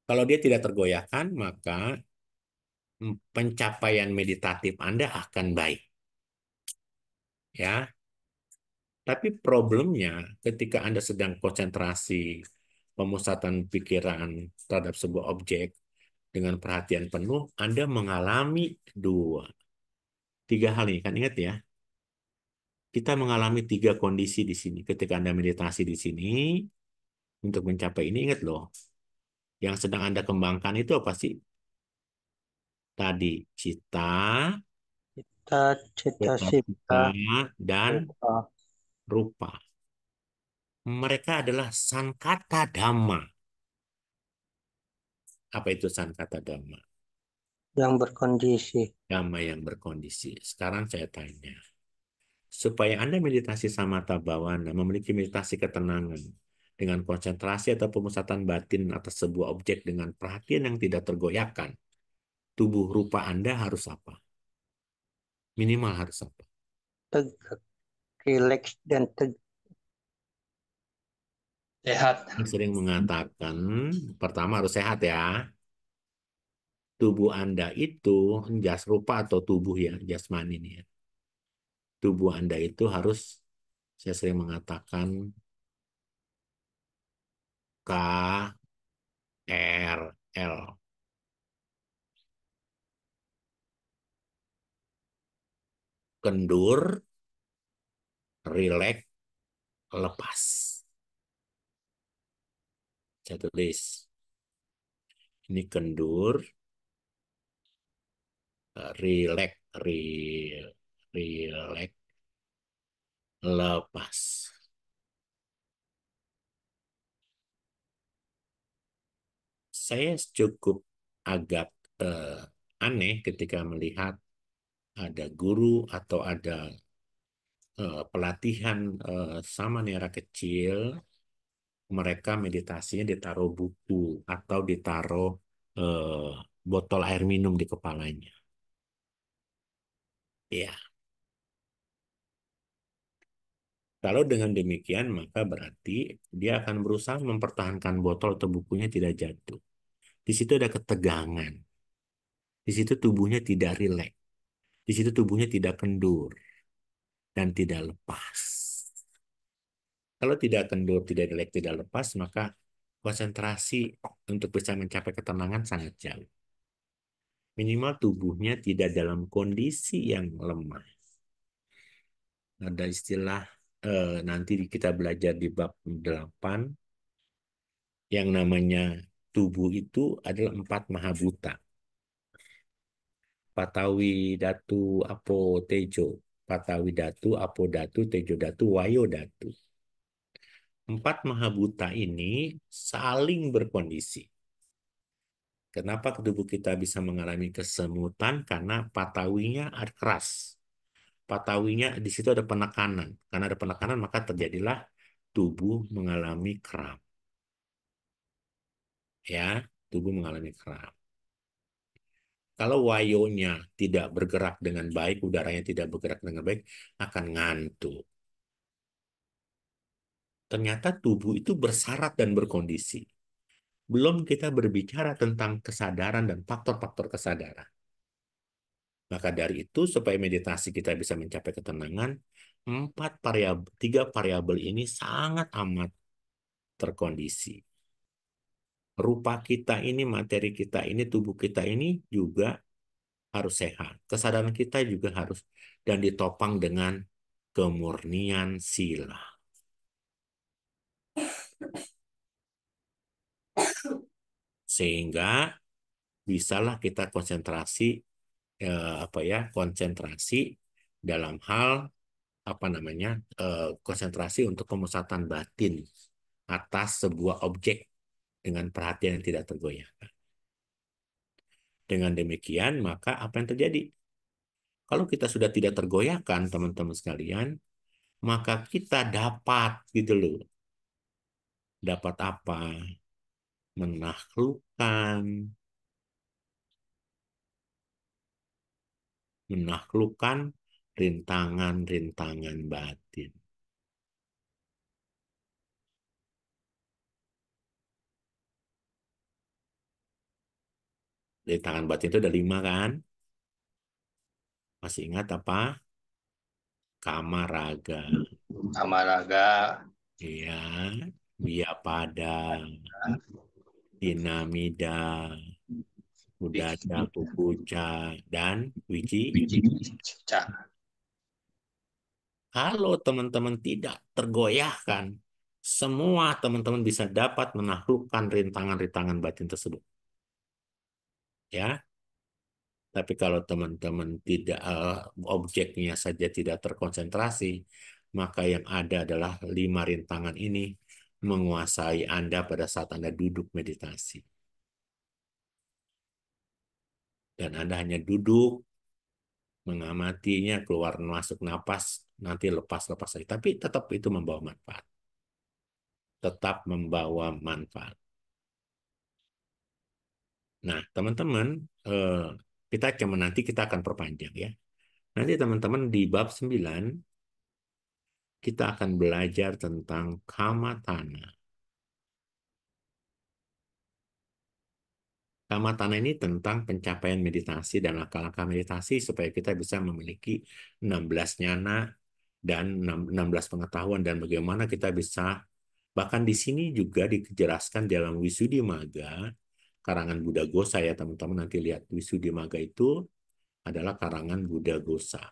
Kalau dia tidak tergoyahkan, maka pencapaian meditatif Anda akan baik ya. Tapi problemnya ketika Anda sedang konsentrasi pemusatan pikiran terhadap sebuah objek dengan perhatian penuh, Anda mengalami dua. Tiga hal ini, kan ingat ya. Kita mengalami tiga kondisi di sini. Ketika Anda meditasi di sini, untuk mencapai ini ingat loh. Yang sedang Anda kembangkan itu apa sih? Tadi cita, cita, cita, cita dan rupa. Mereka adalah sankata dhamma. Apa itu sankata dhamma? Yang berkondisi. Dhamma yang berkondisi. Sekarang saya tanya. Supaya Anda meditasi samata bawana, memiliki meditasi ketenangan, dengan konsentrasi atau pemusatan batin atas sebuah objek dengan perhatian yang tidak tergoyahkan, tubuh rupa Anda harus apa? minimal harus apa? Tegak, relax dan tegak. Sehat. Sering mengatakan, pertama harus sehat ya. Tubuh Anda itu, jas rupa atau tubuh ya, jasmani ya. Tubuh Anda itu harus, saya sering mengatakan, K, R, L. kendur, rileks, lepas. Saya tulis. Ini kendur, eh, rileks, rileks, lepas. Saya cukup agak uh, aneh ketika melihat ada guru atau ada uh, pelatihan uh, eh, samanera kecil, mereka meditasinya ditaruh buku atau ditaruh uh, botol air minum di kepalanya. Ya. Kalau dengan demikian, maka berarti dia akan berusaha mempertahankan botol atau bukunya tidak jatuh. Di situ ada ketegangan. Di situ tubuhnya tidak rileks. Di situ tubuhnya tidak kendur dan tidak lepas. Kalau tidak kendur, tidak dilek, tidak lepas, maka konsentrasi untuk bisa mencapai ketenangan sangat jauh. Minimal tubuhnya tidak dalam kondisi yang lemah. Ada istilah eh, nanti kita belajar di bab 8 yang namanya tubuh itu adalah empat mahabuta. Patawi Datu Apo Tejo. Patawi Datu, Apo Datu, Tejo Datu, Wayo Datu. Empat Mahabuta ini saling berkondisi. Kenapa tubuh kita bisa mengalami kesemutan? Karena patawinya ada keras. Patawinya di situ ada penekanan. Karena ada penekanan maka terjadilah tubuh mengalami kram. Ya, tubuh mengalami kram. Kalau wayonya tidak bergerak dengan baik, udaranya tidak bergerak dengan baik, akan ngantuk. Ternyata tubuh itu bersarat dan berkondisi. Belum kita berbicara tentang kesadaran dan faktor-faktor kesadaran. Maka dari itu, supaya meditasi kita bisa mencapai ketenangan, empat variabel, tiga variabel ini sangat amat terkondisi rupa kita ini, materi kita ini, tubuh kita ini juga harus sehat. Kesadaran kita juga harus dan ditopang dengan kemurnian sila. Sehingga bisalah kita konsentrasi eh, apa ya, konsentrasi dalam hal apa namanya? Eh, konsentrasi untuk pemusatan batin atas sebuah objek dengan perhatian yang tidak tergoyahkan. Dengan demikian, maka apa yang terjadi? Kalau kita sudah tidak tergoyahkan, teman-teman sekalian, maka kita dapat gitu loh. Dapat apa? Menaklukkan menaklukkan rintangan-rintangan batu. tangan batin itu ada lima kan? Masih ingat apa? Kamaraga. Kamaraga. Iya. pada. Dinamida. Udaca, Kukuca, dan Wiji. Halo teman-teman tidak tergoyahkan, semua teman-teman bisa dapat menaklukkan rintangan-rintangan batin tersebut ya. Tapi kalau teman-teman tidak eh, objeknya saja tidak terkonsentrasi, maka yang ada adalah lima rintangan ini menguasai Anda pada saat Anda duduk meditasi. Dan Anda hanya duduk mengamatinya keluar masuk napas nanti lepas-lepas lagi. Tapi tetap itu membawa manfaat. Tetap membawa manfaat. Nah, teman-teman, eh, kita cuma nanti kita akan perpanjang ya. Nanti teman-teman di bab 9 kita akan belajar tentang kama tanah. ini tentang pencapaian meditasi dan langkah-langkah meditasi supaya kita bisa memiliki 16 nyana dan 16 pengetahuan dan bagaimana kita bisa bahkan di sini juga dijelaskan dalam Wisudi Maga karangan Buddha Gosa ya teman-teman nanti lihat Wisudimaga itu adalah karangan Buddha Gosa.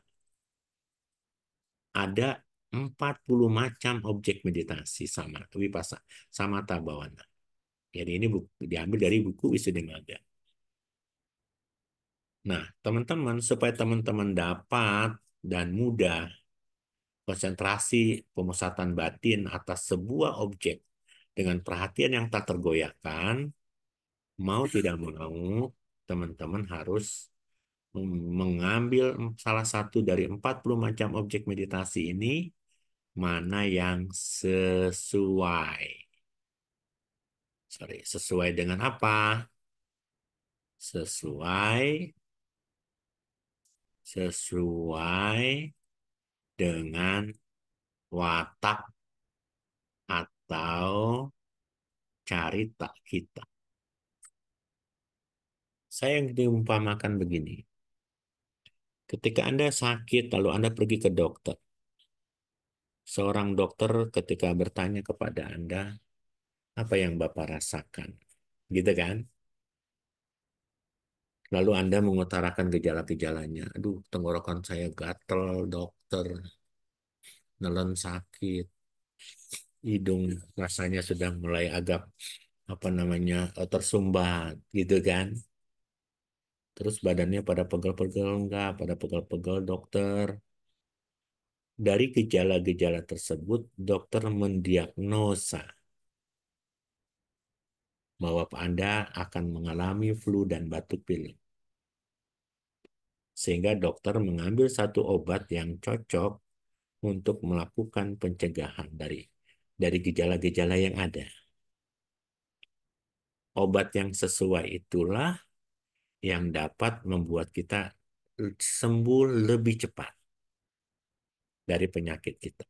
Ada 40 macam objek meditasi sama wipasa sama tabawana. Jadi ini buku, diambil dari buku Wisudimaga. Nah, teman-teman supaya teman-teman dapat dan mudah konsentrasi pemusatan batin atas sebuah objek dengan perhatian yang tak tergoyahkan, mau tidak mau teman-teman harus mengambil salah satu dari 40 macam objek meditasi ini mana yang sesuai. Sorry, sesuai dengan apa? Sesuai sesuai dengan watak atau carita kita. Saya yang diumpamakan begini. Ketika Anda sakit, lalu Anda pergi ke dokter. Seorang dokter ketika bertanya kepada Anda, apa yang Bapak rasakan? Gitu kan? Lalu Anda mengutarakan gejala-gejalanya. Aduh, tenggorokan saya gatel, dokter. Nelen sakit. Hidung rasanya sudah mulai agak apa namanya eh, tersumbat gitu kan terus badannya pada pegel-pegel enggak, pada pegel-pegel dokter. Dari gejala-gejala tersebut, dokter mendiagnosa bahwa Anda akan mengalami flu dan batuk pilek. Sehingga dokter mengambil satu obat yang cocok untuk melakukan pencegahan dari dari gejala-gejala yang ada. Obat yang sesuai itulah yang dapat membuat kita sembuh lebih cepat dari penyakit kita.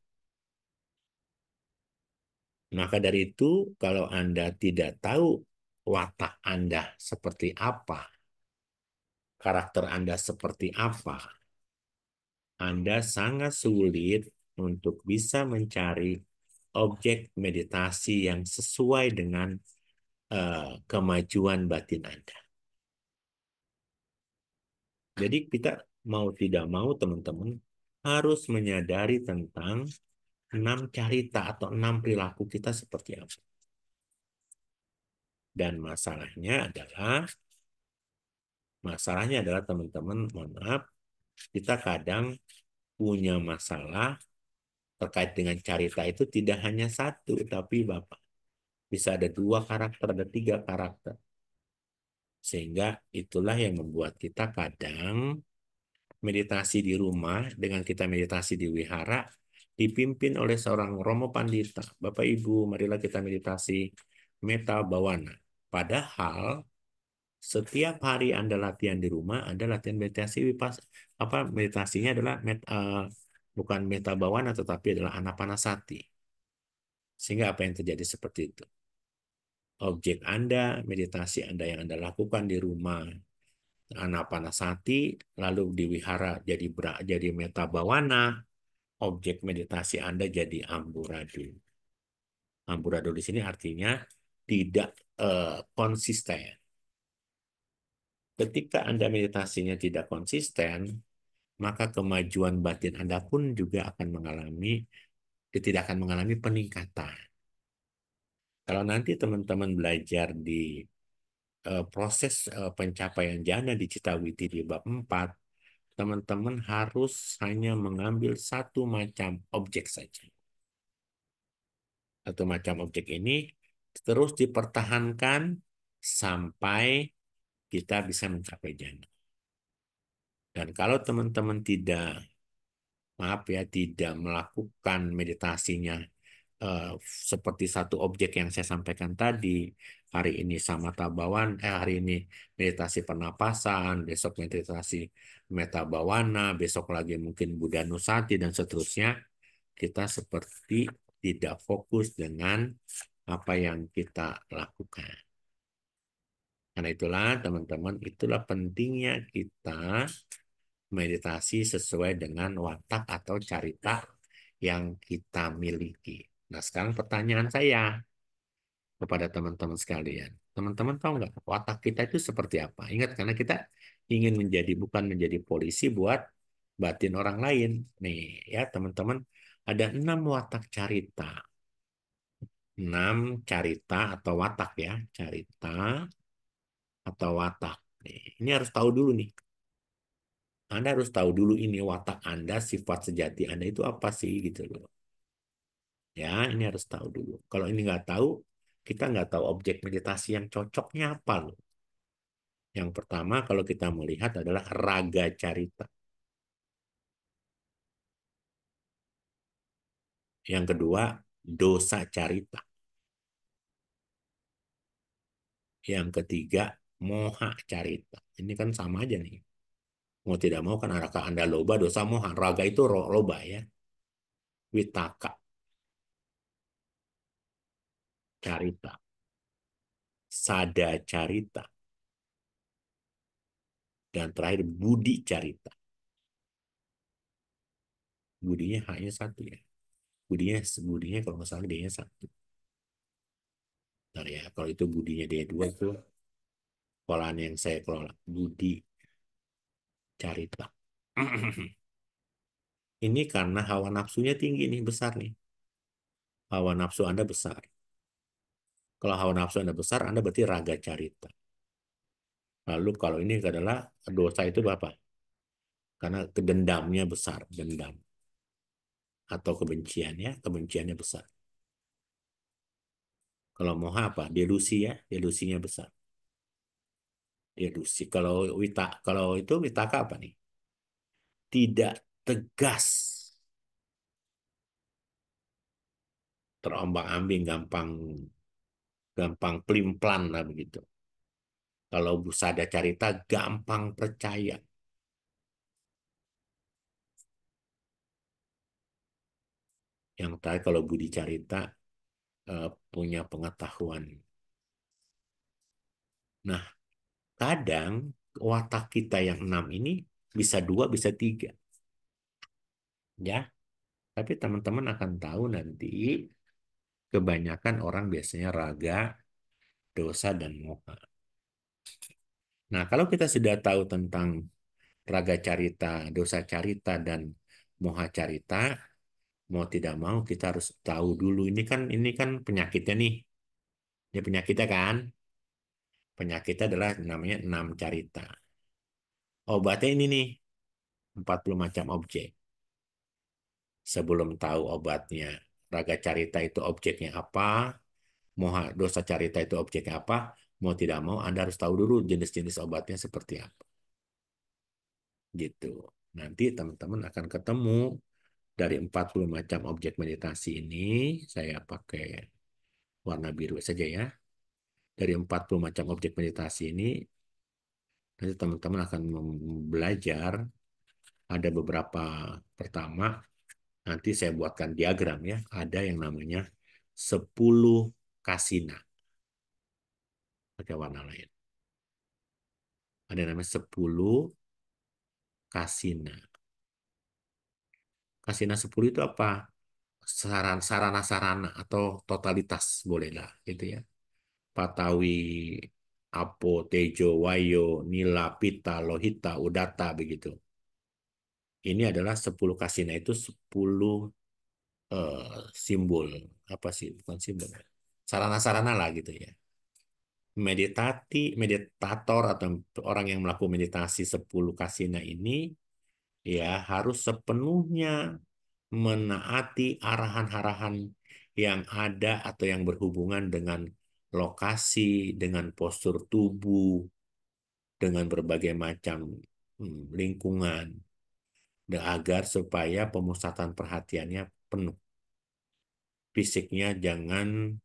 Maka dari itu, kalau Anda tidak tahu watak Anda seperti apa, karakter Anda seperti apa, Anda sangat sulit untuk bisa mencari objek meditasi yang sesuai dengan uh, kemajuan batin Anda. Jadi kita mau tidak mau teman-teman harus menyadari tentang enam carita atau enam perilaku kita seperti apa. Dan masalahnya adalah masalahnya adalah teman-teman mohon maaf kita kadang punya masalah terkait dengan carita itu tidak hanya satu tapi Bapak bisa ada dua karakter, ada tiga karakter. Sehingga itulah yang membuat kita kadang meditasi di rumah dengan kita meditasi di wihara dipimpin oleh seorang Romo Pandita. Bapak Ibu, marilah kita meditasi meta bawana. Padahal setiap hari Anda latihan di rumah, Anda latihan meditasi wipas apa meditasinya adalah met, uh, bukan meta bawana tetapi adalah anapanasati. Sehingga apa yang terjadi seperti itu objek Anda, meditasi Anda yang Anda lakukan di rumah, anapanasati, lalu di wihara jadi bra, jadi metabawana, objek meditasi Anda jadi amburadul. Amburadul di sini artinya tidak uh, konsisten. Ketika Anda meditasinya tidak konsisten, maka kemajuan batin Anda pun juga akan mengalami tidak akan mengalami peningkatan. Kalau nanti teman-teman belajar di uh, proses uh, pencapaian jana di Citawiti di bab 4, teman-teman harus hanya mengambil satu macam objek saja. Satu macam objek ini terus dipertahankan sampai kita bisa mencapai jana. Dan kalau teman-teman tidak, maaf ya, tidak melakukan meditasinya Eh, seperti satu objek yang saya sampaikan tadi, hari ini sama tabawan, eh, hari ini meditasi pernapasan, besok meditasi metabawana, besok lagi mungkin Buddha Nusati, dan seterusnya, kita seperti tidak fokus dengan apa yang kita lakukan. Karena itulah teman-teman, itulah pentingnya kita meditasi sesuai dengan watak atau carita yang kita miliki. Nah, sekarang pertanyaan saya kepada teman-teman sekalian. Teman-teman tahu nggak watak kita itu seperti apa? Ingat, karena kita ingin menjadi, bukan menjadi polisi buat batin orang lain. Nih, ya teman-teman, ada enam watak carita. Enam carita atau watak ya. Carita atau watak. Nih, ini harus tahu dulu nih. Anda harus tahu dulu ini watak Anda, sifat sejati Anda itu apa sih gitu loh. Ya, ini harus tahu dulu. Kalau ini nggak tahu, kita nggak tahu objek meditasi yang cocoknya apa loh. Yang pertama kalau kita melihat adalah raga carita. Yang kedua, dosa carita. Yang ketiga, moha carita. Ini kan sama aja nih. Mau tidak mau kan arah anda loba, dosa moha. Raga itu loba ya. Witaka carita. Sada carita. Dan terakhir budi carita. Budinya hanya satu ya. Budinya budinya kalau nggak salah dia satu. Bentar ya, kalau itu budinya dia dua itu Polanya yang saya kelola. Budi carita. Ini karena hawa nafsunya tinggi nih, besar nih. Hawa nafsu Anda besar kalau hawa nafsu Anda besar, Anda berarti raga carita. Lalu kalau ini adalah dosa itu apa? Karena kedendamnya besar, dendam. Atau kebenciannya, kebenciannya besar. Kalau moha apa? Delusi ya, delusinya besar. Delusi. Kalau wita, kalau itu witaka apa nih? Tidak tegas terombang-ambing gampang gampang pelimplan lah begitu. Kalau bu busada carita gampang percaya. Yang terakhir kalau budi carita eh, punya pengetahuan. Nah, kadang watak kita yang enam ini bisa dua, bisa tiga. Ya, tapi teman-teman akan tahu nanti kebanyakan orang biasanya raga, dosa, dan moha. Nah, kalau kita sudah tahu tentang raga carita, dosa carita, dan moha carita, mau tidak mau kita harus tahu dulu ini kan ini kan penyakitnya nih. Ini penyakitnya kan? Penyakitnya adalah namanya enam carita. Obatnya ini nih, 40 macam objek. Sebelum tahu obatnya raga carita itu objeknya apa, moha dosa carita itu objeknya apa, mau tidak mau Anda harus tahu dulu jenis-jenis obatnya seperti apa. Gitu. Nanti teman-teman akan ketemu dari 40 macam objek meditasi ini, saya pakai warna biru saja ya. Dari 40 macam objek meditasi ini, nanti teman-teman akan belajar ada beberapa pertama nanti saya buatkan diagram ya, ada yang namanya 10 kasina. Pakai warna lain. Ada yang namanya 10 kasina. Kasina 10 itu apa? Sarana-sarana atau totalitas bolehlah gitu ya. Patawi, Apo, Tejo, Wayo, Nila, Pita, Lohita, Udata begitu ini adalah 10 kasina itu 10 eh, simbol apa sih bukan simbol ya. sarana-sarana lah gitu ya meditati meditator atau orang yang melakukan meditasi 10 kasina ini ya harus sepenuhnya menaati arahan-arahan yang ada atau yang berhubungan dengan lokasi, dengan postur tubuh, dengan berbagai macam hmm, lingkungan agar supaya pemusatan perhatiannya penuh. Fisiknya jangan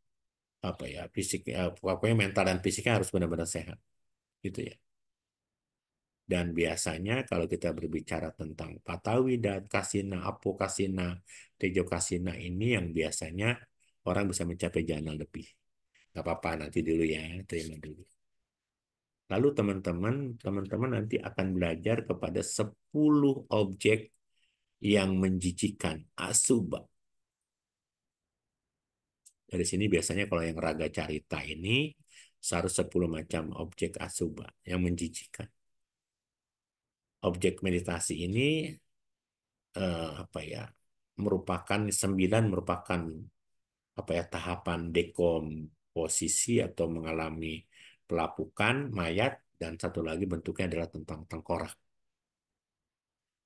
apa ya, fisik eh, pokoknya mental dan fisiknya harus benar-benar sehat. Gitu ya. Dan biasanya kalau kita berbicara tentang dan kasina, apokasina, kasina ini yang biasanya orang bisa mencapai jalan lebih. Gak apa-apa, nanti dulu ya, terima dulu. Lalu teman-teman, teman-teman nanti akan belajar kepada 10 objek yang menjijikan, asuba. Dari sini biasanya kalau yang raga carita ini, sepuluh macam objek asuba yang menjijikan. Objek meditasi ini eh, apa ya merupakan 9 merupakan apa ya tahapan dekomposisi atau mengalami pelapukan, mayat, dan satu lagi bentuknya adalah tentang tengkorak.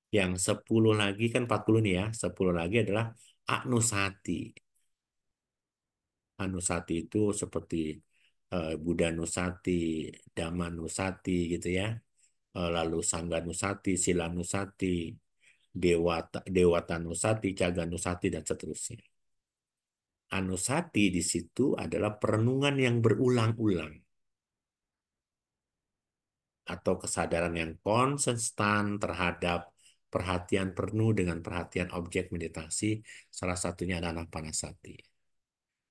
Yang 10 lagi kan 40 nih ya, 10 lagi adalah anusati. Anusati itu seperti uh, Buddha Nusati, Dhamma Nusati gitu ya. uh, lalu Sangga Nusati, Sila Nusati, Dewata, Dewata Nusati, Caga Nusati dan seterusnya. Anusati di situ adalah perenungan yang berulang-ulang atau kesadaran yang konsisten terhadap perhatian penuh dengan perhatian objek meditasi, salah satunya adalah panasati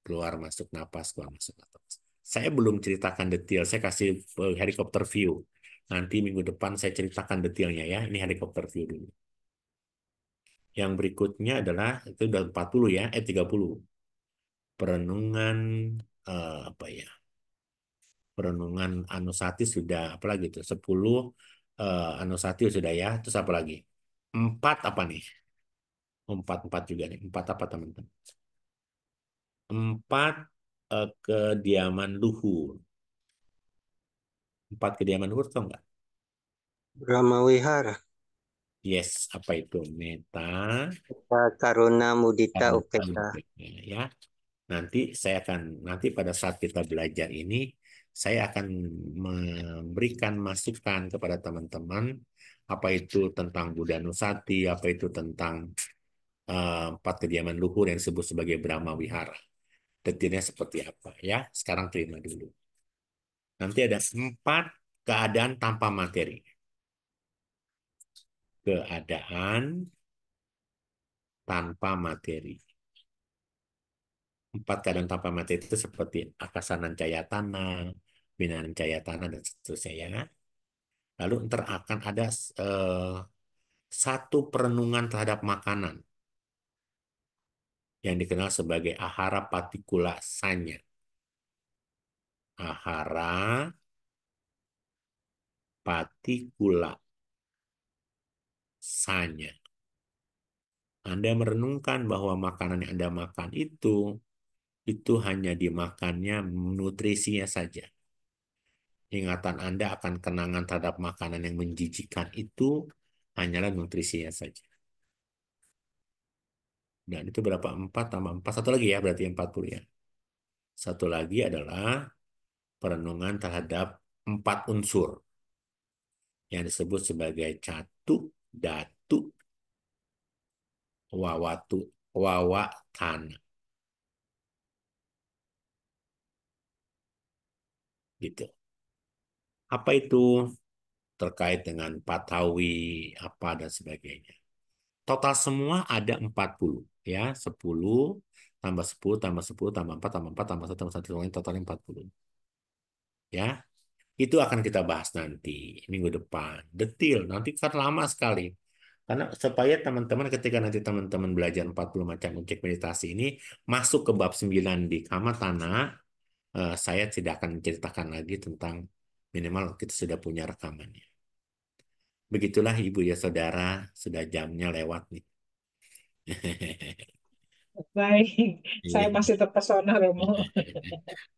Keluar masuk napas, keluar masuk napas. Saya belum ceritakan detail, saya kasih eh, helikopter view. Nanti minggu depan saya ceritakan detailnya ya, ini helikopter view dulu. Yang berikutnya adalah, itu udah 40 ya, eh 30. Perenungan, eh, apa ya, perenungan anusati sudah apa lagi itu sepuluh uh, eh, anusati sudah ya terus apa lagi empat apa nih oh, empat empat juga nih empat apa teman-teman empat uh, kediaman luhur empat kediaman luhur tau nggak Brahma Wihara yes apa itu meta karuna mudita upeta ya nanti saya akan nanti pada saat kita belajar ini saya akan memberikan masukan kepada teman-teman apa itu tentang Buddha Nusati, apa itu tentang uh, eh, empat kediaman luhur yang disebut sebagai Brahma Wihara. Detailnya seperti apa ya? Sekarang terima dulu. Nanti ada empat keadaan tanpa materi. Keadaan tanpa materi. Empat keadaan tanpa materi itu seperti akasanan cahaya tanah, binaan cahaya tanah dan seterusnya ya. Lalu ntar akan ada eh, satu perenungan terhadap makanan yang dikenal sebagai ahara patikula sanya. Ahara patikula sanya. Anda merenungkan bahwa makanan yang Anda makan itu, itu hanya dimakannya nutrisinya saja ingatan Anda akan kenangan terhadap makanan yang menjijikan itu hanyalah nutrisinya saja. Dan itu berapa? 4 tambah 4. Satu lagi ya, berarti 40 ya. Satu lagi adalah perenungan terhadap empat unsur yang disebut sebagai catu, datu, wawatu, wawatan. Gitu. Apa itu? Terkait dengan Patawi, apa dan sebagainya. Total semua ada 40 ya, 10 tambah 10 tambah 10 tambah 4 tambah 4 tambah 1 tambah 1 totalnya 40. Ya. Itu akan kita bahas nanti minggu depan. detail nanti kan lama sekali. Karena supaya teman-teman ketika nanti teman-teman belajar 40 macam objek meditasi ini masuk ke bab 9 di kamar tanah, eh, saya tidak akan menceritakan lagi tentang Minimal kita sudah punya rekamannya. Begitulah Ibu ya Saudara, sudah jamnya lewat nih. Baik, iya. saya masih terpesona Romo.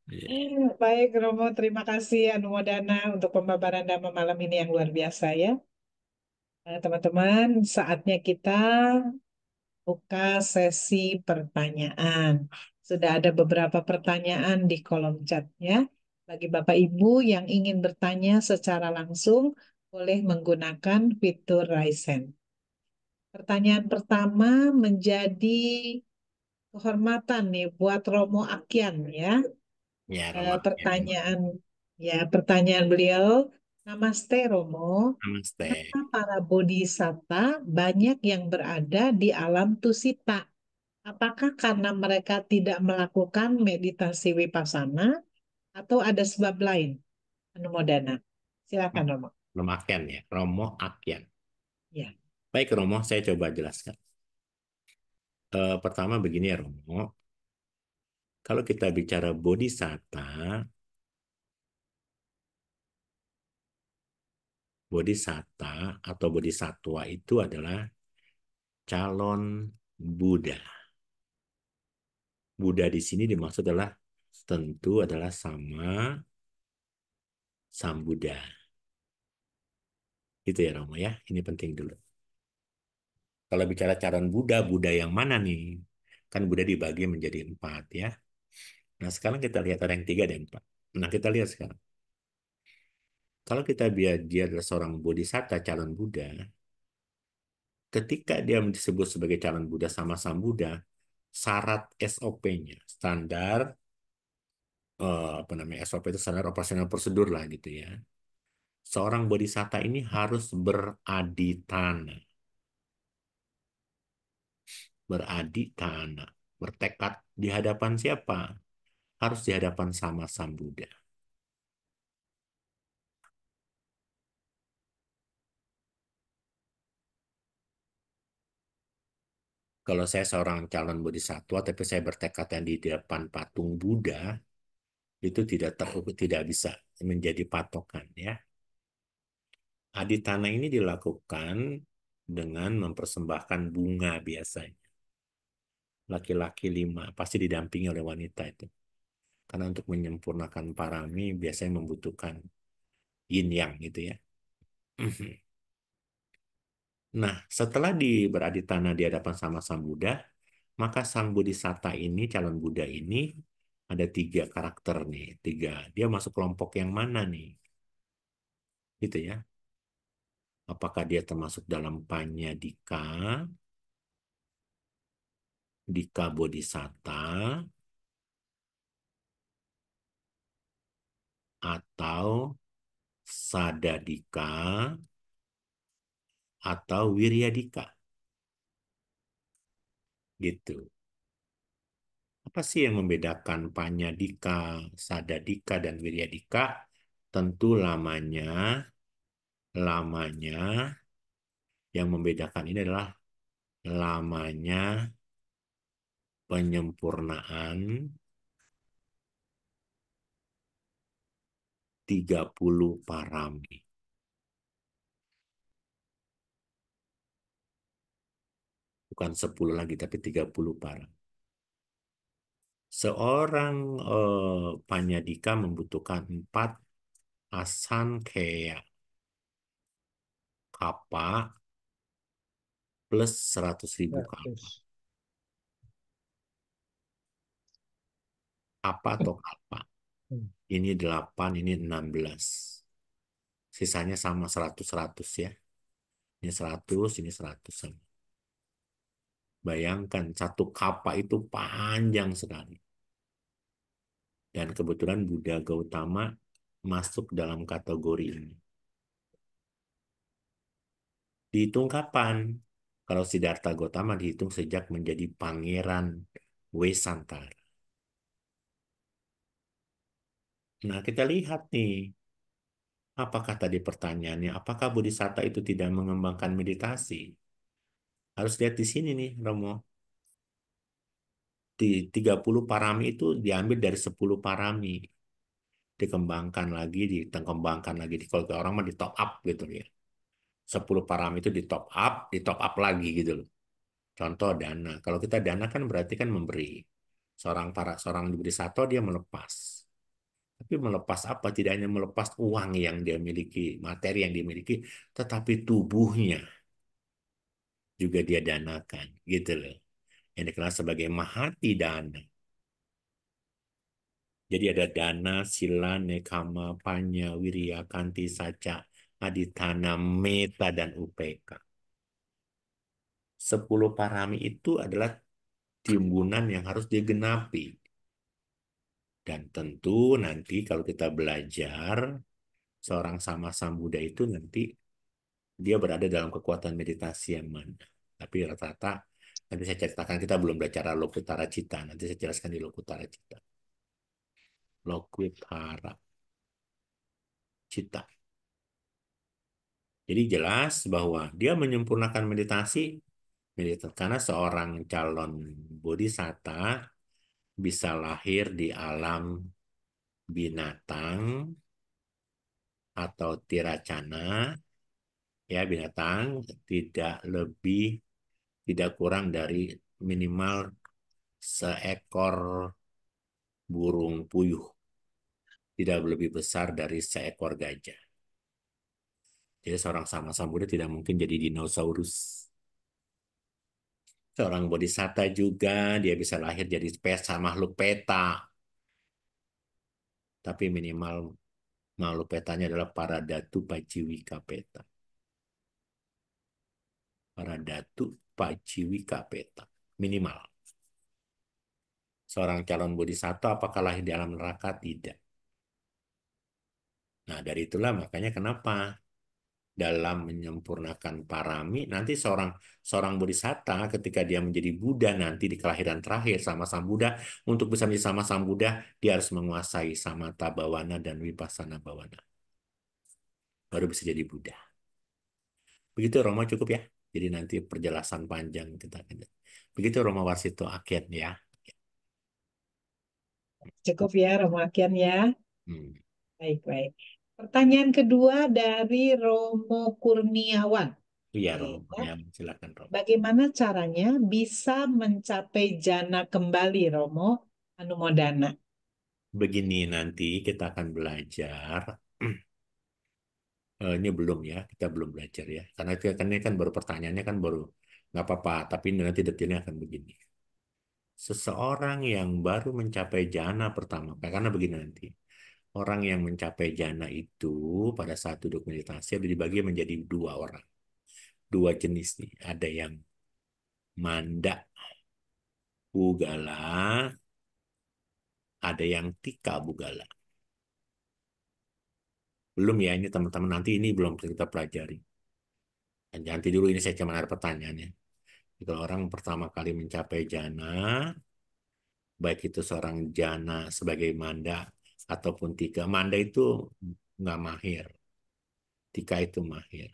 Iya. Baik Romo, terima kasih Anumodana untuk pembabaran dama malam ini yang luar biasa ya. Nah, teman-teman, saatnya kita buka sesi pertanyaan. Sudah ada beberapa pertanyaan di kolom chat ya. Bagi Bapak Ibu yang ingin bertanya secara langsung, boleh menggunakan fitur Raise Hand. Pertanyaan pertama menjadi kehormatan nih buat Romo Akyan ya. Ya, eh, Romo pertanyaan ya pertanyaan beliau Namaste Romo. Namaste. Kenapa para bodhisatta banyak yang berada di alam tusita? Apakah karena mereka tidak melakukan meditasi wipasana atau ada sebab lain Anumodana? Silakan hmm. Romo. Romo Akian ya, Romo Akian, Ya. Baik Romo, saya coba jelaskan. E, pertama begini ya Romo, kalau kita bicara bodhisatta, bodhisatta atau bodhisatwa itu adalah calon Buddha. Buddha di sini dimaksud adalah tentu adalah sama Buddha, Itu ya Romo ya, ini penting dulu. Kalau bicara calon Buddha, Buddha yang mana nih? Kan Buddha dibagi menjadi empat ya. Nah sekarang kita lihat ada yang tiga dan empat. Nah kita lihat sekarang. Kalau kita biar dia adalah seorang bodhisatta calon Buddha, ketika dia disebut sebagai calon Buddha sama Sang Buddha, syarat SOP-nya, standar uh, apa namanya SOP itu standar operasional prosedur lah gitu ya. Seorang bodhisatta ini harus tanah, beraditana. tanah, bertekad di hadapan siapa? Harus di hadapan sama Sang Buddha. kalau saya seorang calon bodhisattva tapi saya bertekad yang di depan patung Buddha, itu tidak ter, tidak bisa menjadi patokan ya. tanah ini dilakukan dengan mempersembahkan bunga biasanya. Laki-laki lima pasti didampingi oleh wanita itu. Karena untuk menyempurnakan parami biasanya membutuhkan yin yang gitu ya. Nah, setelah di tanah di hadapan sama Sang Buddha, maka Sang Bodhisatta ini, calon Buddha ini ada tiga karakter nih, tiga. Dia masuk kelompok yang mana nih? Gitu ya. Apakah dia termasuk dalam Dika dika bodhisatta, atau sadadika, atau wiryadika. Gitu apa sih yang membedakan Panyadika, Sadadika, dan Wiryadika? Tentu lamanya, lamanya yang membedakan ini adalah lamanya penyempurnaan 30 parami. Bukan 10 lagi, tapi 30 parami seorang uh, Panyadika membutuhkan empat asan kayak kapa plus seratus ribu kapa. Apa atau kapa? Hmm. Ini delapan, ini enam belas. Sisanya sama seratus seratus ya. Ini seratus, ini seratus Bayangkan satu kapa itu panjang sekali. Dan kebetulan Buddha Gautama masuk dalam kategori ini. Dihitung kapan? Kalau Siddhartha Gautama dihitung sejak menjadi pangeran Wesantara. Nah, kita lihat nih, apakah tadi pertanyaannya, apakah bodhisatta itu tidak mengembangkan meditasi? Harus lihat di sini nih, Romo di 30 parami itu diambil dari 10 parami dikembangkan lagi dikembangkan lagi di kalau orang mah di top up gitu ya 10 parami itu di top up di top up lagi gitu loh contoh dana kalau kita dana kan berarti kan memberi seorang para seorang diberi satu dia melepas tapi melepas apa tidak hanya melepas uang yang dia miliki materi yang dia miliki tetapi tubuhnya juga dia danakan gitu loh yang dikenal sebagai mahati dana. Jadi ada dana, sila, nekama, panya, wirya, kanti, saca, aditana, meta, dan upk. Sepuluh parami itu adalah timbunan yang harus digenapi. Dan tentu nanti kalau kita belajar, seorang sama Buddha itu nanti dia berada dalam kekuatan meditasi yang mana. Tapi rata-rata Nanti saya ceritakan kita belum belajar lokutara cita. Nanti saya jelaskan di lokutara cita. Lokutara cita. Jadi jelas bahwa dia menyempurnakan meditasi, meditasi karena seorang calon bodhisatta bisa lahir di alam binatang atau tiracana ya binatang tidak lebih tidak kurang dari minimal seekor burung puyuh. Tidak lebih besar dari seekor gajah. Jadi seorang sama samudera tidak mungkin jadi dinosaurus. Seorang bodhisatta juga dia bisa lahir jadi pesa makhluk peta. Tapi minimal makhluk petanya adalah para datu paciwika peta. Para datu Pajiwika Peta. Minimal. Seorang calon bodhisattva apakah lahir di alam neraka? Tidak. Nah, dari itulah makanya kenapa dalam menyempurnakan parami nanti seorang seorang bodhisatta ketika dia menjadi Buddha nanti di kelahiran terakhir sama sang Buddha untuk bisa menjadi sama sang Buddha dia harus menguasai samata bawana dan wipasana bawana baru bisa jadi Buddha begitu Romo cukup ya jadi nanti perjelasan panjang kita akan. Begitu Romo Warsito Akian ya. Cukup ya Romo Akian ya. Hmm. Baik baik. Pertanyaan kedua dari Romo Kurniawan. Iya Romo, ya. silakan Romo. Bagaimana caranya bisa mencapai jana kembali Romo Anumodana? Begini nanti kita akan belajar Eh, ini belum ya, kita belum belajar ya. Karena itu ya, kan, ini kan baru pertanyaannya kan baru nggak apa-apa, tapi nanti detailnya akan begini. Seseorang yang baru mencapai jana pertama, eh, karena begini nanti, orang yang mencapai jana itu pada saat duduk meditasi ada dibagi menjadi dua orang, dua jenis nih. Ada yang manda, bugala, ada yang tika bugala. Belum ya ini teman-teman nanti ini belum perlu kita pelajari. Dan nanti dulu ini saya cuma ada pertanyaannya. Jika orang pertama kali mencapai jana, baik itu seorang jana sebagai manda ataupun tiga. Manda itu nggak mahir. Tika itu mahir.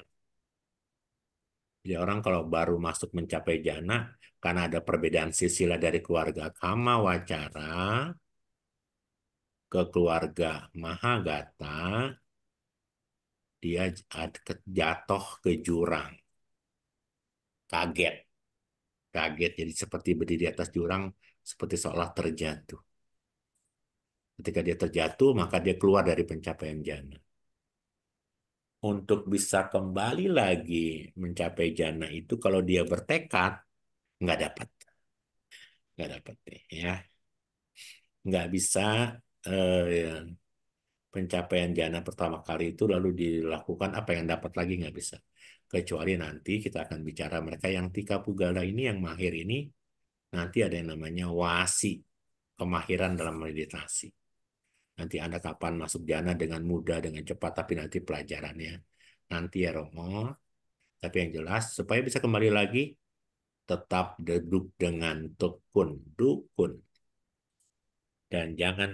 Jadi orang kalau baru masuk mencapai jana, karena ada perbedaan sisila dari keluarga kama wacara ke keluarga mahagata, dia jatuh ke jurang. Kaget. Kaget, jadi seperti berdiri di atas jurang, seperti seolah terjatuh. Ketika dia terjatuh, maka dia keluar dari pencapaian jana. Untuk bisa kembali lagi mencapai jana itu, kalau dia bertekad, nggak dapat. Nggak dapat, ya. Nggak bisa eh, pencapaian jana pertama kali itu lalu dilakukan apa yang dapat lagi nggak bisa. Kecuali nanti kita akan bicara mereka yang tika pugala ini yang mahir ini nanti ada yang namanya wasi kemahiran dalam meditasi. Nanti Anda kapan masuk jana dengan mudah, dengan cepat, tapi nanti pelajarannya. Nanti ya Romo, tapi yang jelas, supaya bisa kembali lagi, tetap duduk dengan tekun, dukun dan jangan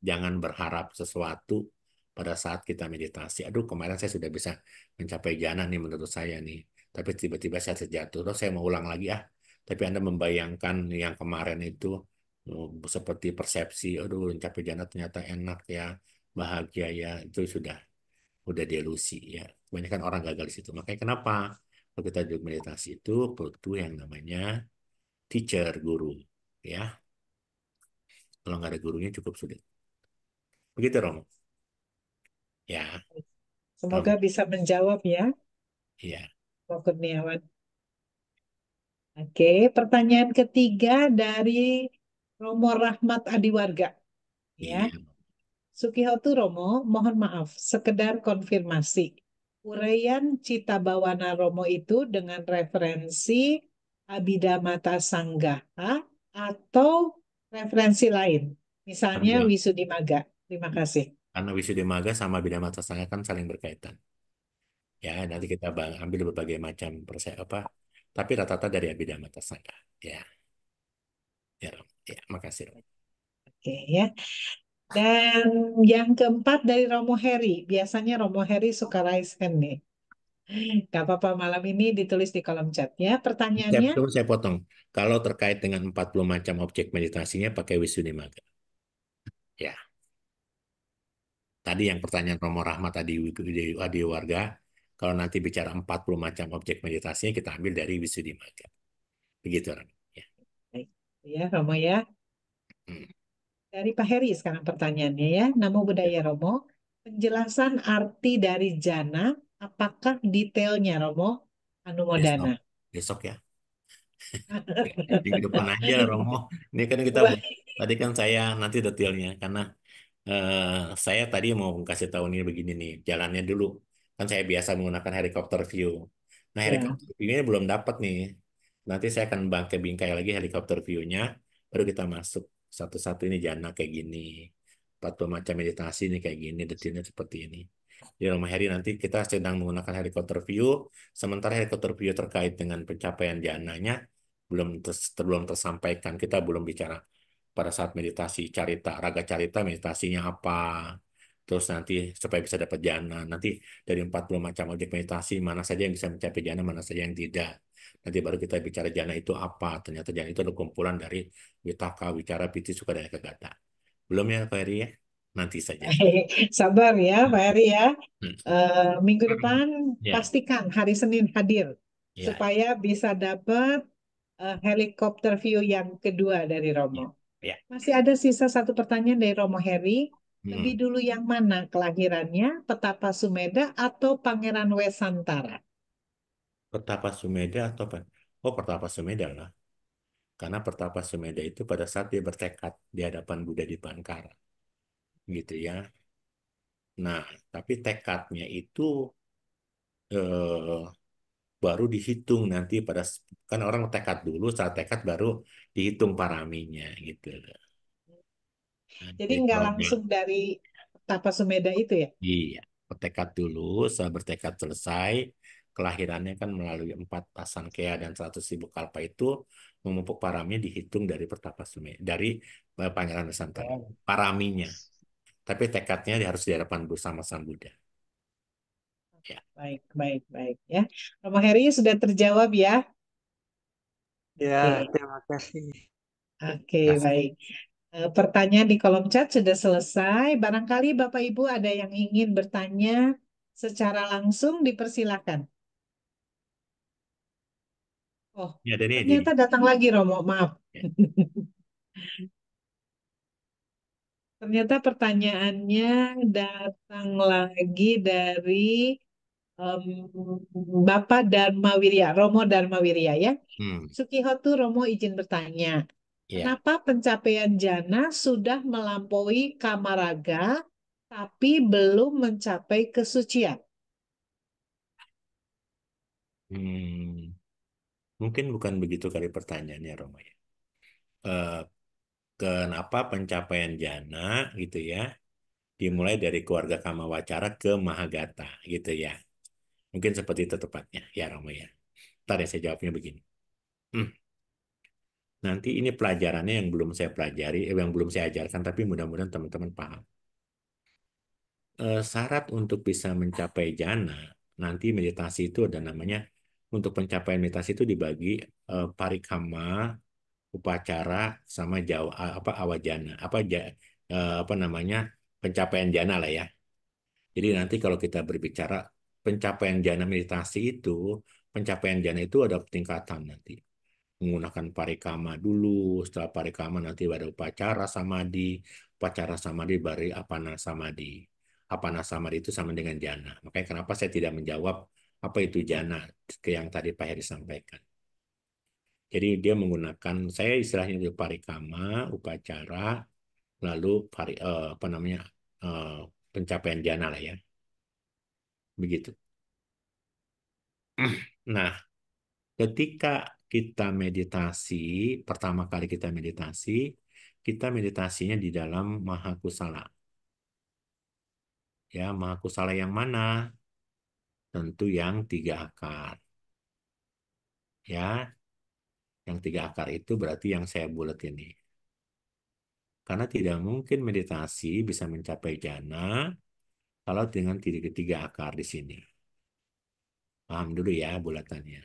jangan berharap sesuatu pada saat kita meditasi. Aduh, kemarin saya sudah bisa mencapai jana nih menurut saya nih. Tapi tiba-tiba saya terjatuh. Terus saya mau ulang lagi ah. Tapi Anda membayangkan yang kemarin itu oh, seperti persepsi, aduh mencapai jana ternyata enak ya, bahagia ya, itu sudah sudah delusi ya. kan orang gagal di situ. Makanya kenapa kalau kita duduk meditasi itu butuh yang namanya teacher, guru ya kalau nggak ada gurunya cukup sulit. Begitu, Romo. Ya. Semoga Romo. bisa menjawab ya. Iya. Romo Kurniawan. Oke, pertanyaan ketiga dari Romo Rahmat Adiwarga. Ya. Iya. Sukihotu Romo, mohon maaf, sekedar konfirmasi. urayan Cita Bawana Romo itu dengan referensi Abidamata Sanggaha atau referensi lain. Misalnya Wisudimaga. Terima hmm. kasih. Karena Wisudimaga sama bidang mata sangat kan saling berkaitan. Ya, nanti kita ambil berbagai macam proses apa, tapi rata-rata dari bidang mata saya. Ya. Ya, ya, makasih. Oke, ya. Dan yang keempat dari Romo Heri. Biasanya Romo Heri suka raise nih. Gak apa-apa malam ini ditulis di kolom chat ya. Pertanyaannya. Saya, saya potong. Kalau terkait dengan 40 macam objek meditasinya pakai Wisudimaga. Ya. Tadi yang pertanyaan Romo Rahmat tadi di warga, kalau nanti bicara 40 macam objek meditasinya kita ambil dari Wisudimaga. Begitu orang. Ya. Ya Romo ya. Hmm. Dari Pak Heri sekarang pertanyaannya ya. Namo budaya ya. Romo. Penjelasan arti dari jana Apakah detailnya Romo Anumodana? Besok, besok ya. di depan aja Romo. Ini kan kita tadi kan saya nanti detailnya karena uh, saya tadi mau kasih tahu ini begini nih jalannya dulu. Kan saya biasa menggunakan helikopter view. Nah iya. helikopter view-nya belum dapat nih. Nanti saya akan bangke bingkai lagi helikopter view-nya. Baru kita masuk satu-satu ini jana kayak gini. Platform macam meditasi ini kayak gini, detailnya seperti ini di rumah Heri nanti kita sedang menggunakan helikopter view, sementara helikopter view terkait dengan pencapaian jananya belum ter, belum tersampaikan. Kita belum bicara pada saat meditasi carita, raga carita meditasinya apa, terus nanti supaya bisa dapat jana. Nanti dari 40 macam objek meditasi, mana saja yang bisa mencapai jana, mana saja yang tidak. Nanti baru kita bicara jana itu apa. Ternyata jana itu adalah kumpulan dari witaka, wicara, piti, suka, dan kegata. Belum ya, Ferry ya? nanti saja. Sabar ya, Pak hmm. Eri ya. Hmm. Uh, minggu hmm. depan yeah. pastikan hari Senin hadir yeah. supaya bisa dapat uh, helikopter view yang kedua dari Romo. Yeah. Yeah. Masih ada sisa satu pertanyaan dari Romo Heri. Hmm. Lebih dulu yang mana kelahirannya, Petapa Sumeda atau Pangeran Wesantara? Petapa Sumeda atau Oh, Petapa Sumeda lah. Karena Pertapa Sumeda itu pada saat dia bertekad di hadapan Buddha di Bangkara gitu ya. Nah, tapi tekadnya itu eh, baru dihitung nanti pada kan orang tekad dulu, saat tekad baru dihitung paraminya gitu. Jadi nggak langsung dari tapa semeda itu ya? Iya, bertekad dulu, setelah bertekad selesai, kelahirannya kan melalui empat asankea dan seratus ribu kalpa itu memupuk paraminya dihitung dari pertapa semeda, dari eh, pangeran Nusantara, oh. paraminya tapi tekadnya harus hadapan bersama Sang Buddha. Ya. Baik, baik, baik ya. Romo Heri sudah terjawab ya. Ya, Oke. terima kasih. Oke, terima baik. Eh, pertanyaan di kolom chat sudah selesai. Barangkali Bapak Ibu ada yang ingin bertanya secara langsung dipersilakan. Oh, ya, ternyata ini. datang lagi Romo, maaf. Ya. Ternyata pertanyaannya datang lagi dari um, Bapak Dharma Wirya, Romo Dharma Wirya ya. Hmm. Sukihotu Romo izin bertanya. Yeah. Kenapa pencapaian jana sudah melampaui kamaraga tapi belum mencapai kesucian? Hmm. Mungkin bukan begitu kali pertanyaannya Romo ya. Uh, kenapa pencapaian jana gitu ya dimulai dari keluarga Kama Wacara ke Mahagata gitu ya. Mungkin seperti itu tepatnya ya Romo ya. Tadi ya saya jawabnya begini. Hmm. Nanti ini pelajarannya yang belum saya pelajari, eh, yang belum saya ajarkan, tapi mudah-mudahan teman-teman paham. Eh, syarat untuk bisa mencapai jana, nanti meditasi itu ada namanya, untuk pencapaian meditasi itu dibagi eh, parikama, upacara sama jawa apa awajana apa ja, e, apa namanya pencapaian jana lah ya. Jadi nanti kalau kita berbicara pencapaian jana meditasi itu pencapaian jana itu ada tingkatan nanti menggunakan parikama dulu setelah parikama nanti ada upacara samadi upacara samadi bari apana samadi apana samadi itu sama dengan jana makanya kenapa saya tidak menjawab apa itu jana ke yang tadi Pak Heri sampaikan jadi dia menggunakan saya istilahnya itu parikama, upacara, lalu pari, eh, apa namanya eh, pencapaian jana lah ya, begitu. Nah, ketika kita meditasi pertama kali kita meditasi, kita meditasinya di dalam mahakusala. Ya, mahakusala yang mana? Tentu yang tiga akar. Ya, yang tiga akar itu berarti yang saya bulat ini. Karena tidak mungkin meditasi bisa mencapai jana kalau dengan tiga ketiga akar di sini. Paham dulu ya bulatannya.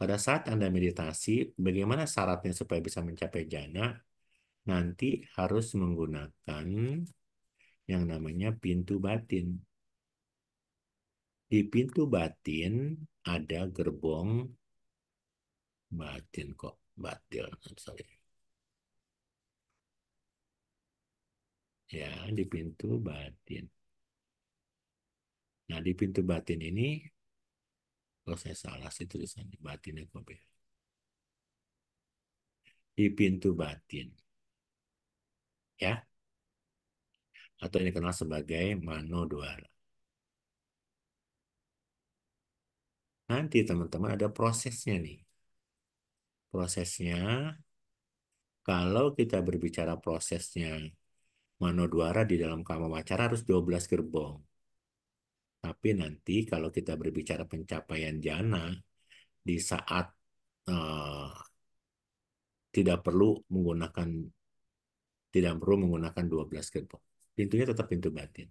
Pada saat Anda meditasi, bagaimana syaratnya supaya bisa mencapai jana? Nanti harus menggunakan yang namanya pintu batin. Di pintu batin ada gerbong batin kok batil sorry ya di pintu batin nah di pintu batin ini kalau oh, saya salah sih tulisannya batinnya kok beda di pintu batin ya atau ini kenal sebagai manodwara nanti teman-teman ada prosesnya nih prosesnya kalau kita berbicara prosesnya Manodwara di dalam Kama Wacara harus 12 gerbong. Tapi nanti kalau kita berbicara pencapaian jana di saat uh, tidak perlu menggunakan tidak perlu menggunakan 12 gerbong. Pintunya tetap pintu batin.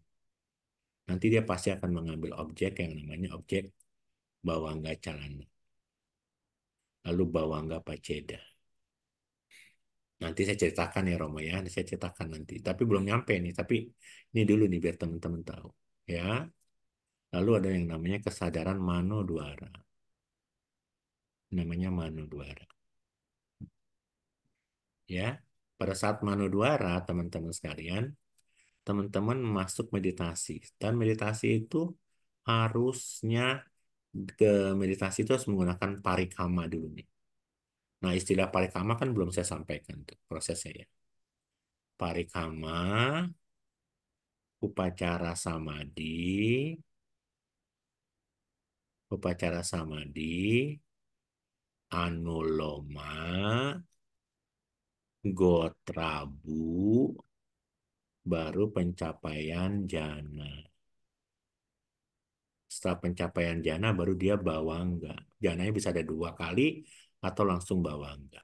Nanti dia pasti akan mengambil objek yang namanya objek bawangga calana lalu Bawangga Paceda. Nanti saya ceritakan ya Romo ya, saya ceritakan nanti. Tapi belum nyampe nih, tapi ini dulu nih biar teman-teman tahu ya. Lalu ada yang namanya kesadaran mano duara. Namanya mano duara. Ya, pada saat mano duara teman-teman sekalian, teman-teman masuk meditasi dan meditasi itu harusnya ke meditasi itu harus menggunakan parikama dulu nih. Nah, istilah parikama kan belum saya sampaikan tuh prosesnya ya. Parikama, upacara samadhi, upacara samadhi, anuloma, gotrabu, baru pencapaian jana setelah pencapaian jana baru dia bawa enggak. Jananya bisa ada dua kali atau langsung bawa enggak.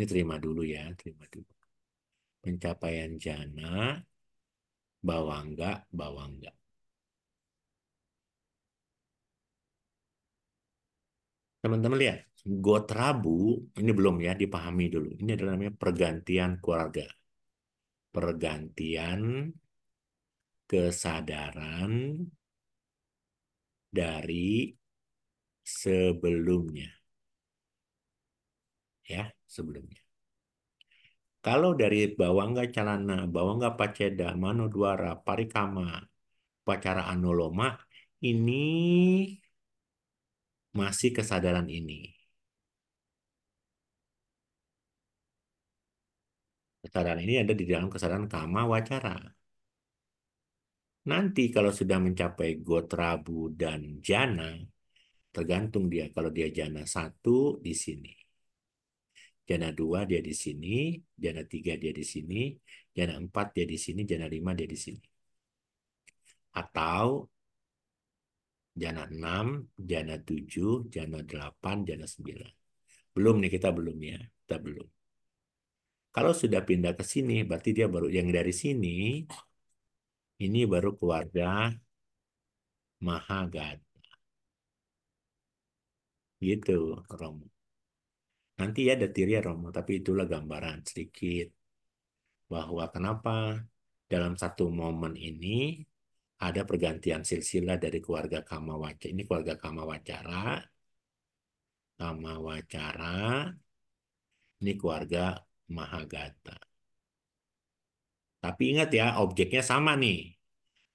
Ini terima dulu ya, terima dulu. Pencapaian jana, bawa enggak, bawa enggak. Teman-teman lihat, Gotrabu ini belum ya dipahami dulu. Ini adalah namanya pergantian keluarga. Pergantian kesadaran dari sebelumnya. Ya, sebelumnya. Kalau dari bawangga calana, bawangga paceda, manuduara, parikama, pacara anoloma, ini masih kesadaran ini. Kesadaran ini ada di dalam kesadaran kama wacara. Nanti kalau sudah mencapai Gotrabu dan Jana, tergantung dia. Kalau dia Jana satu di sini. Jana dua dia di sini, Jana tiga dia di sini, Jana empat dia di sini, Jana lima dia di sini. Atau Jana enam, Jana tujuh, Jana delapan, Jana sembilan. Belum nih, kita belum ya. Kita belum. Kalau sudah pindah ke sini, berarti dia baru yang dari sini ini baru keluarga Mahagata. Gitu, Romo. Nanti ya ya, Romo, tapi itulah gambaran sedikit bahwa kenapa dalam satu momen ini ada pergantian silsilah dari keluarga Kamawacara. Ini keluarga Kamawacara. Kamawacara. Ini keluarga Mahagata. Tapi ingat ya, objeknya sama nih.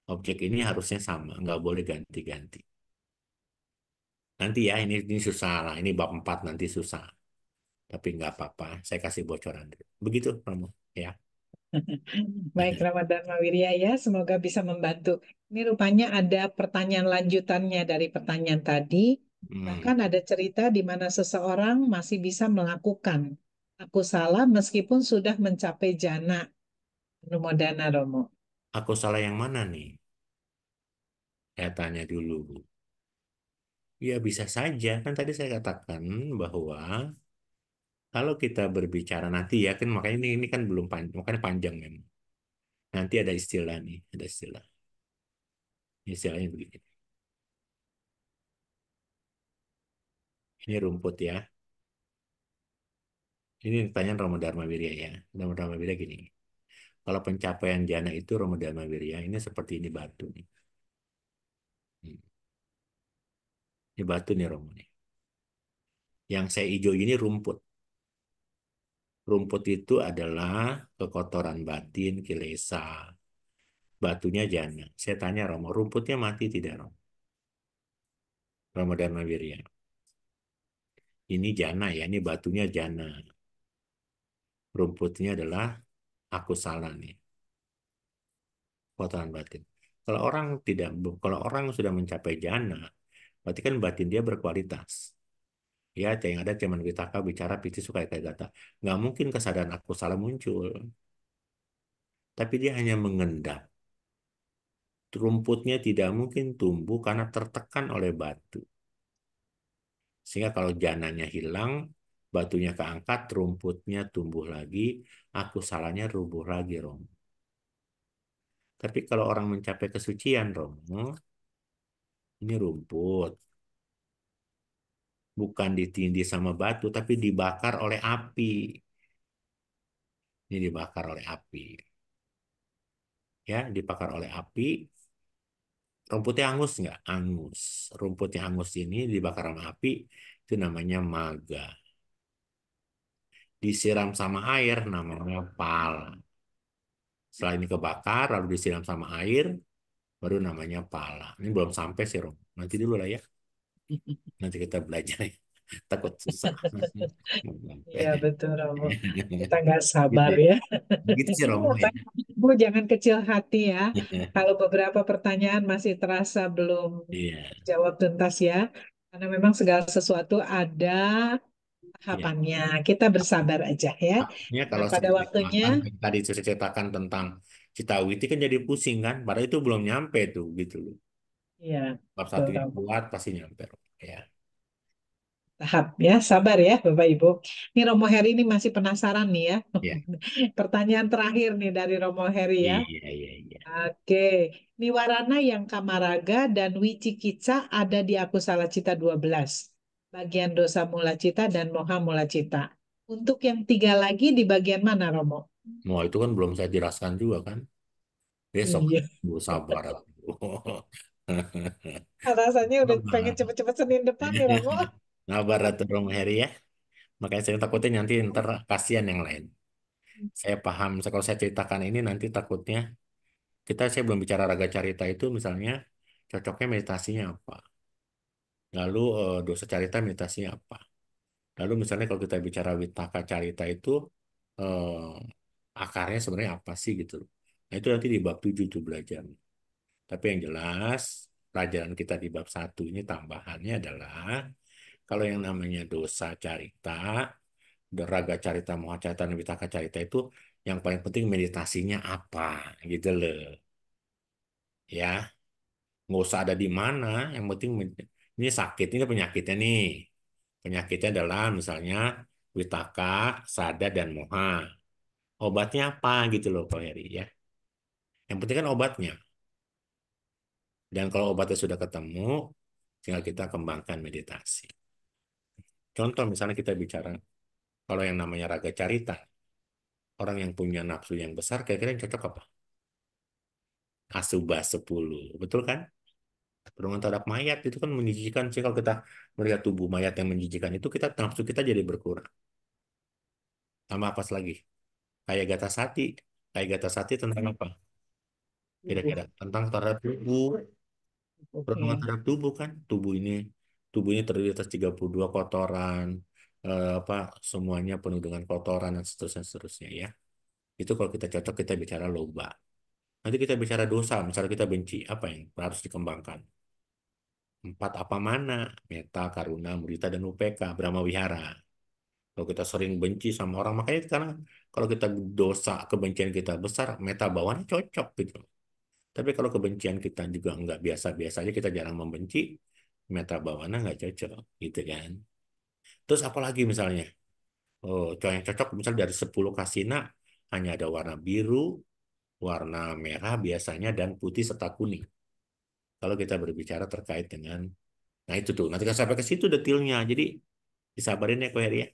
Objek ini harusnya sama, nggak boleh ganti-ganti. Nanti ya, ini, ini susah lah. Ini bab 4 nanti susah. Tapi nggak apa-apa, saya kasih bocoran Begitu, Romo. Ya. Baik Ramadan Mawiria ya, semoga bisa membantu. Ini rupanya ada pertanyaan lanjutannya dari pertanyaan tadi. Hmm. Bahkan ada cerita di mana seseorang masih bisa melakukan. Aku salah meskipun sudah mencapai jana. Romo Dana Romo. Aku salah yang mana nih? Saya tanya dulu. Ya bisa saja, kan tadi saya katakan bahwa kalau kita berbicara nanti ya kan makanya ini ini kan belum panjang, makanya panjang memang. Nanti ada istilah nih, ada istilah. Istilahnya begini. Ini rumput ya. Ini pertanyaan Romo Dharma Wirya ya. Romo Dharma Wirya gini. Kalau pencapaian jana itu Ramadan Wirya, ini seperti ini batu nih. Hmm. Ini batu nih Romo nih. Yang saya hijau ini rumput. Rumput itu adalah kekotoran batin, kilesa, batunya jana. Saya tanya Romo, rumputnya mati tidak Romo? Romo Dharma Ini jana ya, ini batunya jana. Rumputnya adalah aku salah nih kekuatan batin kalau orang tidak kalau orang sudah mencapai jana berarti kan batin dia berkualitas ya yang ada cuman kau bicara piti suka kayak kata nggak mungkin kesadaran aku salah muncul tapi dia hanya mengendap rumputnya tidak mungkin tumbuh karena tertekan oleh batu sehingga kalau jananya hilang batunya keangkat, rumputnya tumbuh lagi, aku salahnya rubuh lagi, rom. Tapi kalau orang mencapai kesucian, rom, ini rumput. Bukan ditindih sama batu, tapi dibakar oleh api. Ini dibakar oleh api. Ya, dibakar oleh api. Rumputnya angus nggak? Angus. Rumputnya yang angus ini dibakar sama api, itu namanya maga disiram sama air namanya pal. Setelah ini kebakar lalu disiram sama air baru namanya pala. Ini belum sampai sih Rom. Nanti dulu lah ya. Nanti kita belajar ya. Takut susah. Iya betul Romo. Kita nggak sabar gitu. ya. Begitu ya. sih Romo ya. Bu jangan kecil hati ya. Kalau beberapa pertanyaan masih terasa belum yeah. jawab tuntas ya. Karena memang segala sesuatu ada tahapannya. Iya. Kita bersabar aja ya. ya kalau pada waktunya tadi ceritakan tentang Citawiti kan jadi pusing kan, padahal itu belum nyampe tuh gitu loh. Iya. Bab satu yang kuat pasti nyampe ya. Tahap ya, sabar ya Bapak Ibu. Ini Romo Heri ini masih penasaran nih ya. ya. Pertanyaan terakhir nih dari Romo Heri ya. Iya, iya, iya. Oke. Niwarana yang Kamaraga dan Wicikica ada di Aku Salah Cita 12 bagian dosa mula cita dan moha mula cita. Untuk yang tiga lagi di bagian mana Romo? Wah itu kan belum saya jelaskan juga kan. Besok iya. Bu sabar. Rasanya udah pengen cepet-cepet Senin depan ya Romo. nah, atau Romo Heri ya. Makanya saya takutnya nanti ntar kasihan yang lain. Saya paham, kalau saya ceritakan ini nanti takutnya kita saya belum bicara raga carita itu misalnya cocoknya meditasinya apa Lalu uh, dosa carita meditasinya apa? Lalu misalnya kalau kita bicara witaka carita itu uh, akarnya sebenarnya apa sih gitu Nah itu nanti di bab 7 tuh belajar. Tapi yang jelas pelajaran kita di bab satu ini tambahannya adalah kalau yang namanya dosa carita, raga carita, moha carita, witaka carita itu yang paling penting meditasinya apa gitu loh. Ya, nggak usah ada di mana, yang penting ini sakit ini penyakitnya nih penyakitnya adalah misalnya witaka sada dan moha obatnya apa gitu loh Pak Heri ya yang penting kan obatnya dan kalau obatnya sudah ketemu tinggal kita kembangkan meditasi contoh misalnya kita bicara kalau yang namanya raga carita orang yang punya nafsu yang besar kira-kira yang cocok apa? Asubah 10. Betul kan? perundungan terhadap mayat itu kan menjijikan sih kalau kita melihat tubuh mayat yang menjijikan itu kita nafsu kita jadi berkurang sama apa lagi kayak gata sati kayak gata sati tentang hmm. apa kira-kira tentang terhadap tubuh perundungan terhadap tubuh kan tubuh ini tubuh ini terdiri atas 32 kotoran eh, apa semuanya penuh dengan kotoran dan seterusnya seterusnya ya itu kalau kita cocok kita bicara loba Nanti kita bicara dosa, misalnya kita benci, apa yang harus dikembangkan? Empat apa mana? Meta, Karuna, Mudita, dan UPK, Brahma Wihara. Kalau kita sering benci sama orang, makanya karena kalau kita dosa, kebencian kita besar, meta bawahnya cocok gitu. Tapi kalau kebencian kita juga nggak biasa-biasa aja, kita jarang membenci, meta bawahnya nggak cocok gitu kan. Terus apalagi misalnya? Oh, yang cocok misalnya dari 10 kasina, hanya ada warna biru, warna merah biasanya dan putih serta kuning. Kalau kita berbicara terkait dengan nah itu tuh nanti kan sampai ke situ detailnya. Jadi disabarin ya Koeri ya.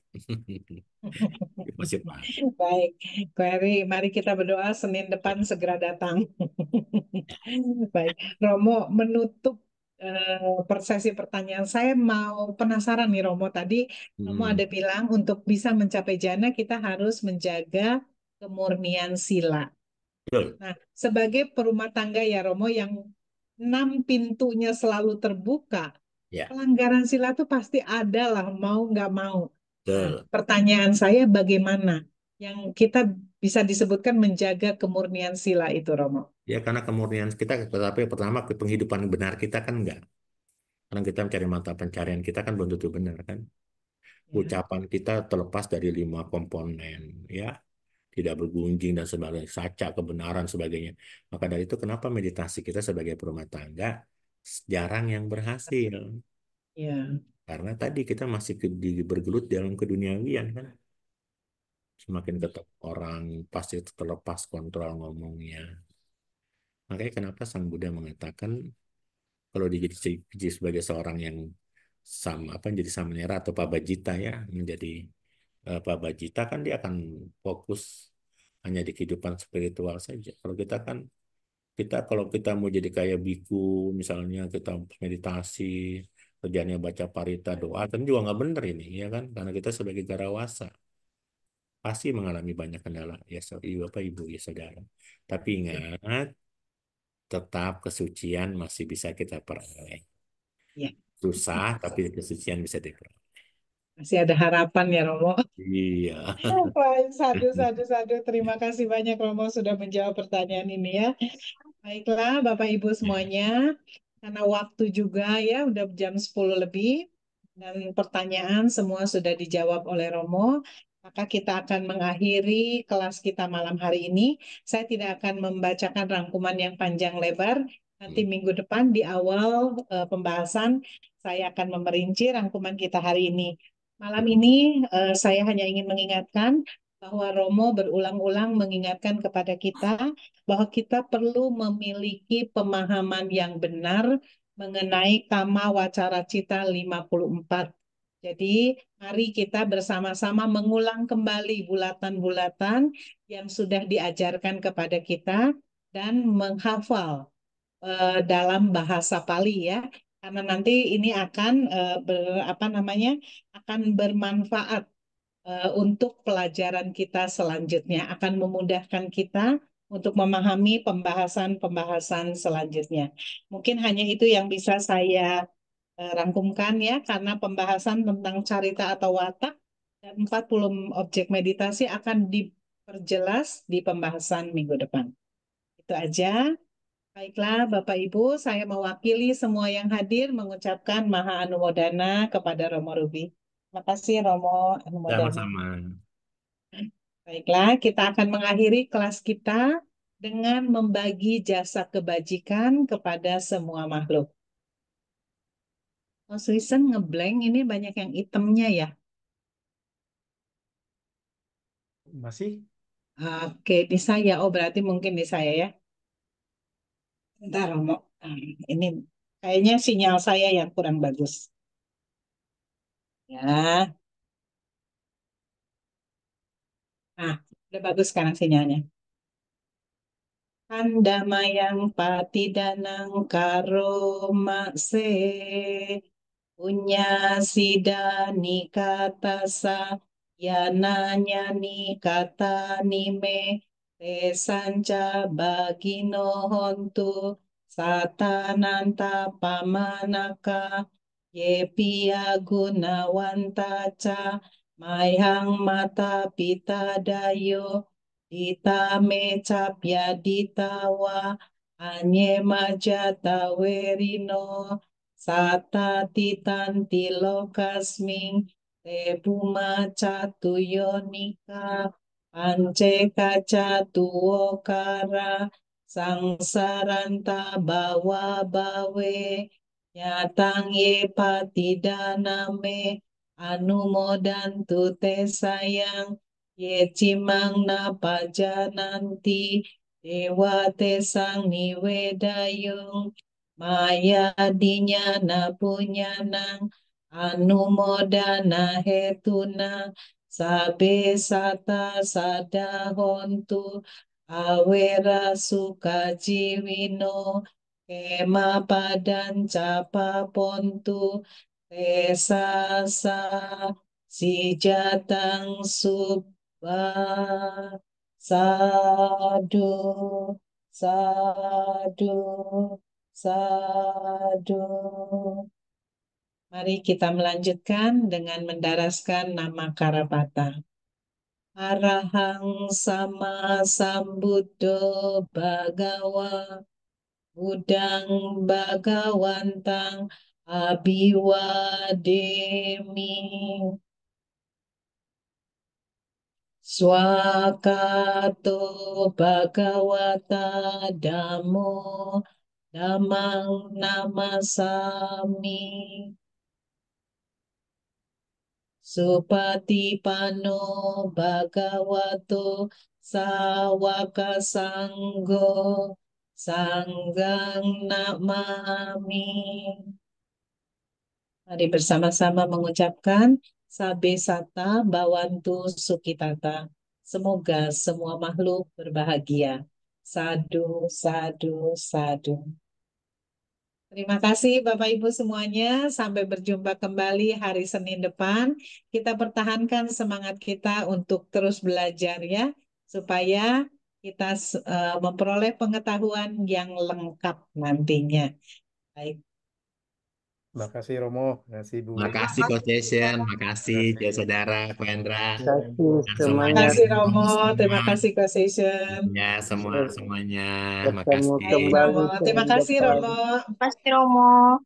Masih Baik, Koeri, mari kita berdoa Senin depan segera datang. Baik, Romo menutup eh, persesi pertanyaan saya mau penasaran nih Romo tadi hmm. Romo ada bilang untuk bisa mencapai jana kita harus menjaga kemurnian sila. Nah, sebagai perumah tangga ya Romo yang enam pintunya selalu terbuka, ya. pelanggaran sila itu pasti ada lah mau nggak mau. Nah, pertanyaan saya bagaimana yang kita bisa disebutkan menjaga kemurnian sila itu Romo? Ya karena kemurnian kita, tetapi pertama penghidupan benar kita kan nggak. Karena kita mencari mata pencarian kita kan belum tentu benar kan. Ya. Ucapan kita terlepas dari lima komponen ya tidak bergunjing dan sebagainya, saca kebenaran sebagainya. Maka dari itu kenapa meditasi kita sebagai perumah tangga jarang yang berhasil. Ya. Karena tadi kita masih bergelut dalam keduniawian kan. Semakin ketuk orang pasti terlepas kontrol ngomongnya. Makanya kenapa Sang Buddha mengatakan kalau dijadikan sebagai seorang yang sama apa jadi samanera atau pabajita ya menjadi Eh, Pak Bajita kan dia akan fokus hanya di kehidupan spiritual saja. Kalau kita kan kita kalau kita mau jadi kayak biku misalnya kita meditasi kerjanya baca parita doa kan juga nggak bener ini ya kan karena kita sebagai garawasa pasti mengalami banyak kendala ya ibu iya, bapak ibu ya saudara tapi ingat tetap kesucian masih bisa kita peroleh iya. susah tapi kesucian bisa diperoleh masih ada harapan ya Romo. Iya. Baik, satu-satu-satu. Terima kasih banyak Romo sudah menjawab pertanyaan ini ya. Baiklah Bapak Ibu semuanya, karena waktu juga ya udah jam 10 lebih dan pertanyaan semua sudah dijawab oleh Romo. Maka kita akan mengakhiri kelas kita malam hari ini. Saya tidak akan membacakan rangkuman yang panjang lebar. Nanti hmm. minggu depan di awal uh, pembahasan saya akan memerinci rangkuman kita hari ini. Malam ini uh, saya hanya ingin mengingatkan bahwa Romo berulang-ulang mengingatkan kepada kita bahwa kita perlu memiliki pemahaman yang benar mengenai Kama Wacara Cita 54. Jadi mari kita bersama-sama mengulang kembali bulatan-bulatan yang sudah diajarkan kepada kita dan menghafal uh, dalam bahasa Pali ya karena nanti ini akan uh, ber, apa namanya akan bermanfaat uh, untuk pelajaran kita selanjutnya, akan memudahkan kita untuk memahami pembahasan-pembahasan selanjutnya. Mungkin hanya itu yang bisa saya uh, rangkumkan ya, karena pembahasan tentang carita atau watak dan 40 objek meditasi akan diperjelas di pembahasan minggu depan. Itu aja. Baiklah Bapak Ibu, saya mewakili semua yang hadir mengucapkan maha anumodana kepada Romo Rubi. Terima kasih Romo. Anu Sama-sama. Baiklah, kita akan mengakhiri kelas kita dengan membagi jasa kebajikan kepada semua makhluk. Mas Wisen ngeblank ini banyak yang itemnya ya. Masih? Oke, di saya. Oh, berarti mungkin di saya ya. Bentar, Romo. Nah, ini kayaknya sinyal saya yang kurang bagus ya. Nah, udah bagus sekarang sinyalnya. pati danang karo makse punya sidani kata sa ya nanya ni kata nime tesanca bagino hontu satananta pamanaka Yepia guna wantaca, mayang mata pita dayo dita mecap ya ditawa anye majata werino sata titan tilokasming tebuma catu yonika ance kaca tuo kara saranta bawa bawe Yatang ye patidaname tu te sayang ye cimang nanti dewa te sang niwedayung maya dinya na nang anumodana hetuna sabe sata sadahontu awera suka jiwino Ema padan capa pontu si jatang suba sadu sadu sadu Mari kita melanjutkan dengan mendaraskan nama Karapata. Arahang sama sambuddho bagawa Budang Bagawantang Abiwademi Swakato bagawata Damo Damang Namasami pano bagawato Sawakasanggo Sanggang Namami. Mari bersama-sama mengucapkan Sabe Sata Bawantu Sukitata. Semoga semua makhluk berbahagia. Sadu, sadu, sadu. Terima kasih Bapak Ibu semuanya. Sampai berjumpa kembali hari Senin depan. Kita pertahankan semangat kita untuk terus belajar ya. Supaya kita uh, memperoleh pengetahuan yang lengkap nantinya. Baik. terima kasih Romo, terima kasih Bu. terima kasih Coach Jason, kasih ya saudara Kuendra. Terima kasih semuanya. Terima kasih Romo, terima kasih Coach Jason. Ya semua semuanya, makasih. Terima kasih Romo. Terima kasih Romo.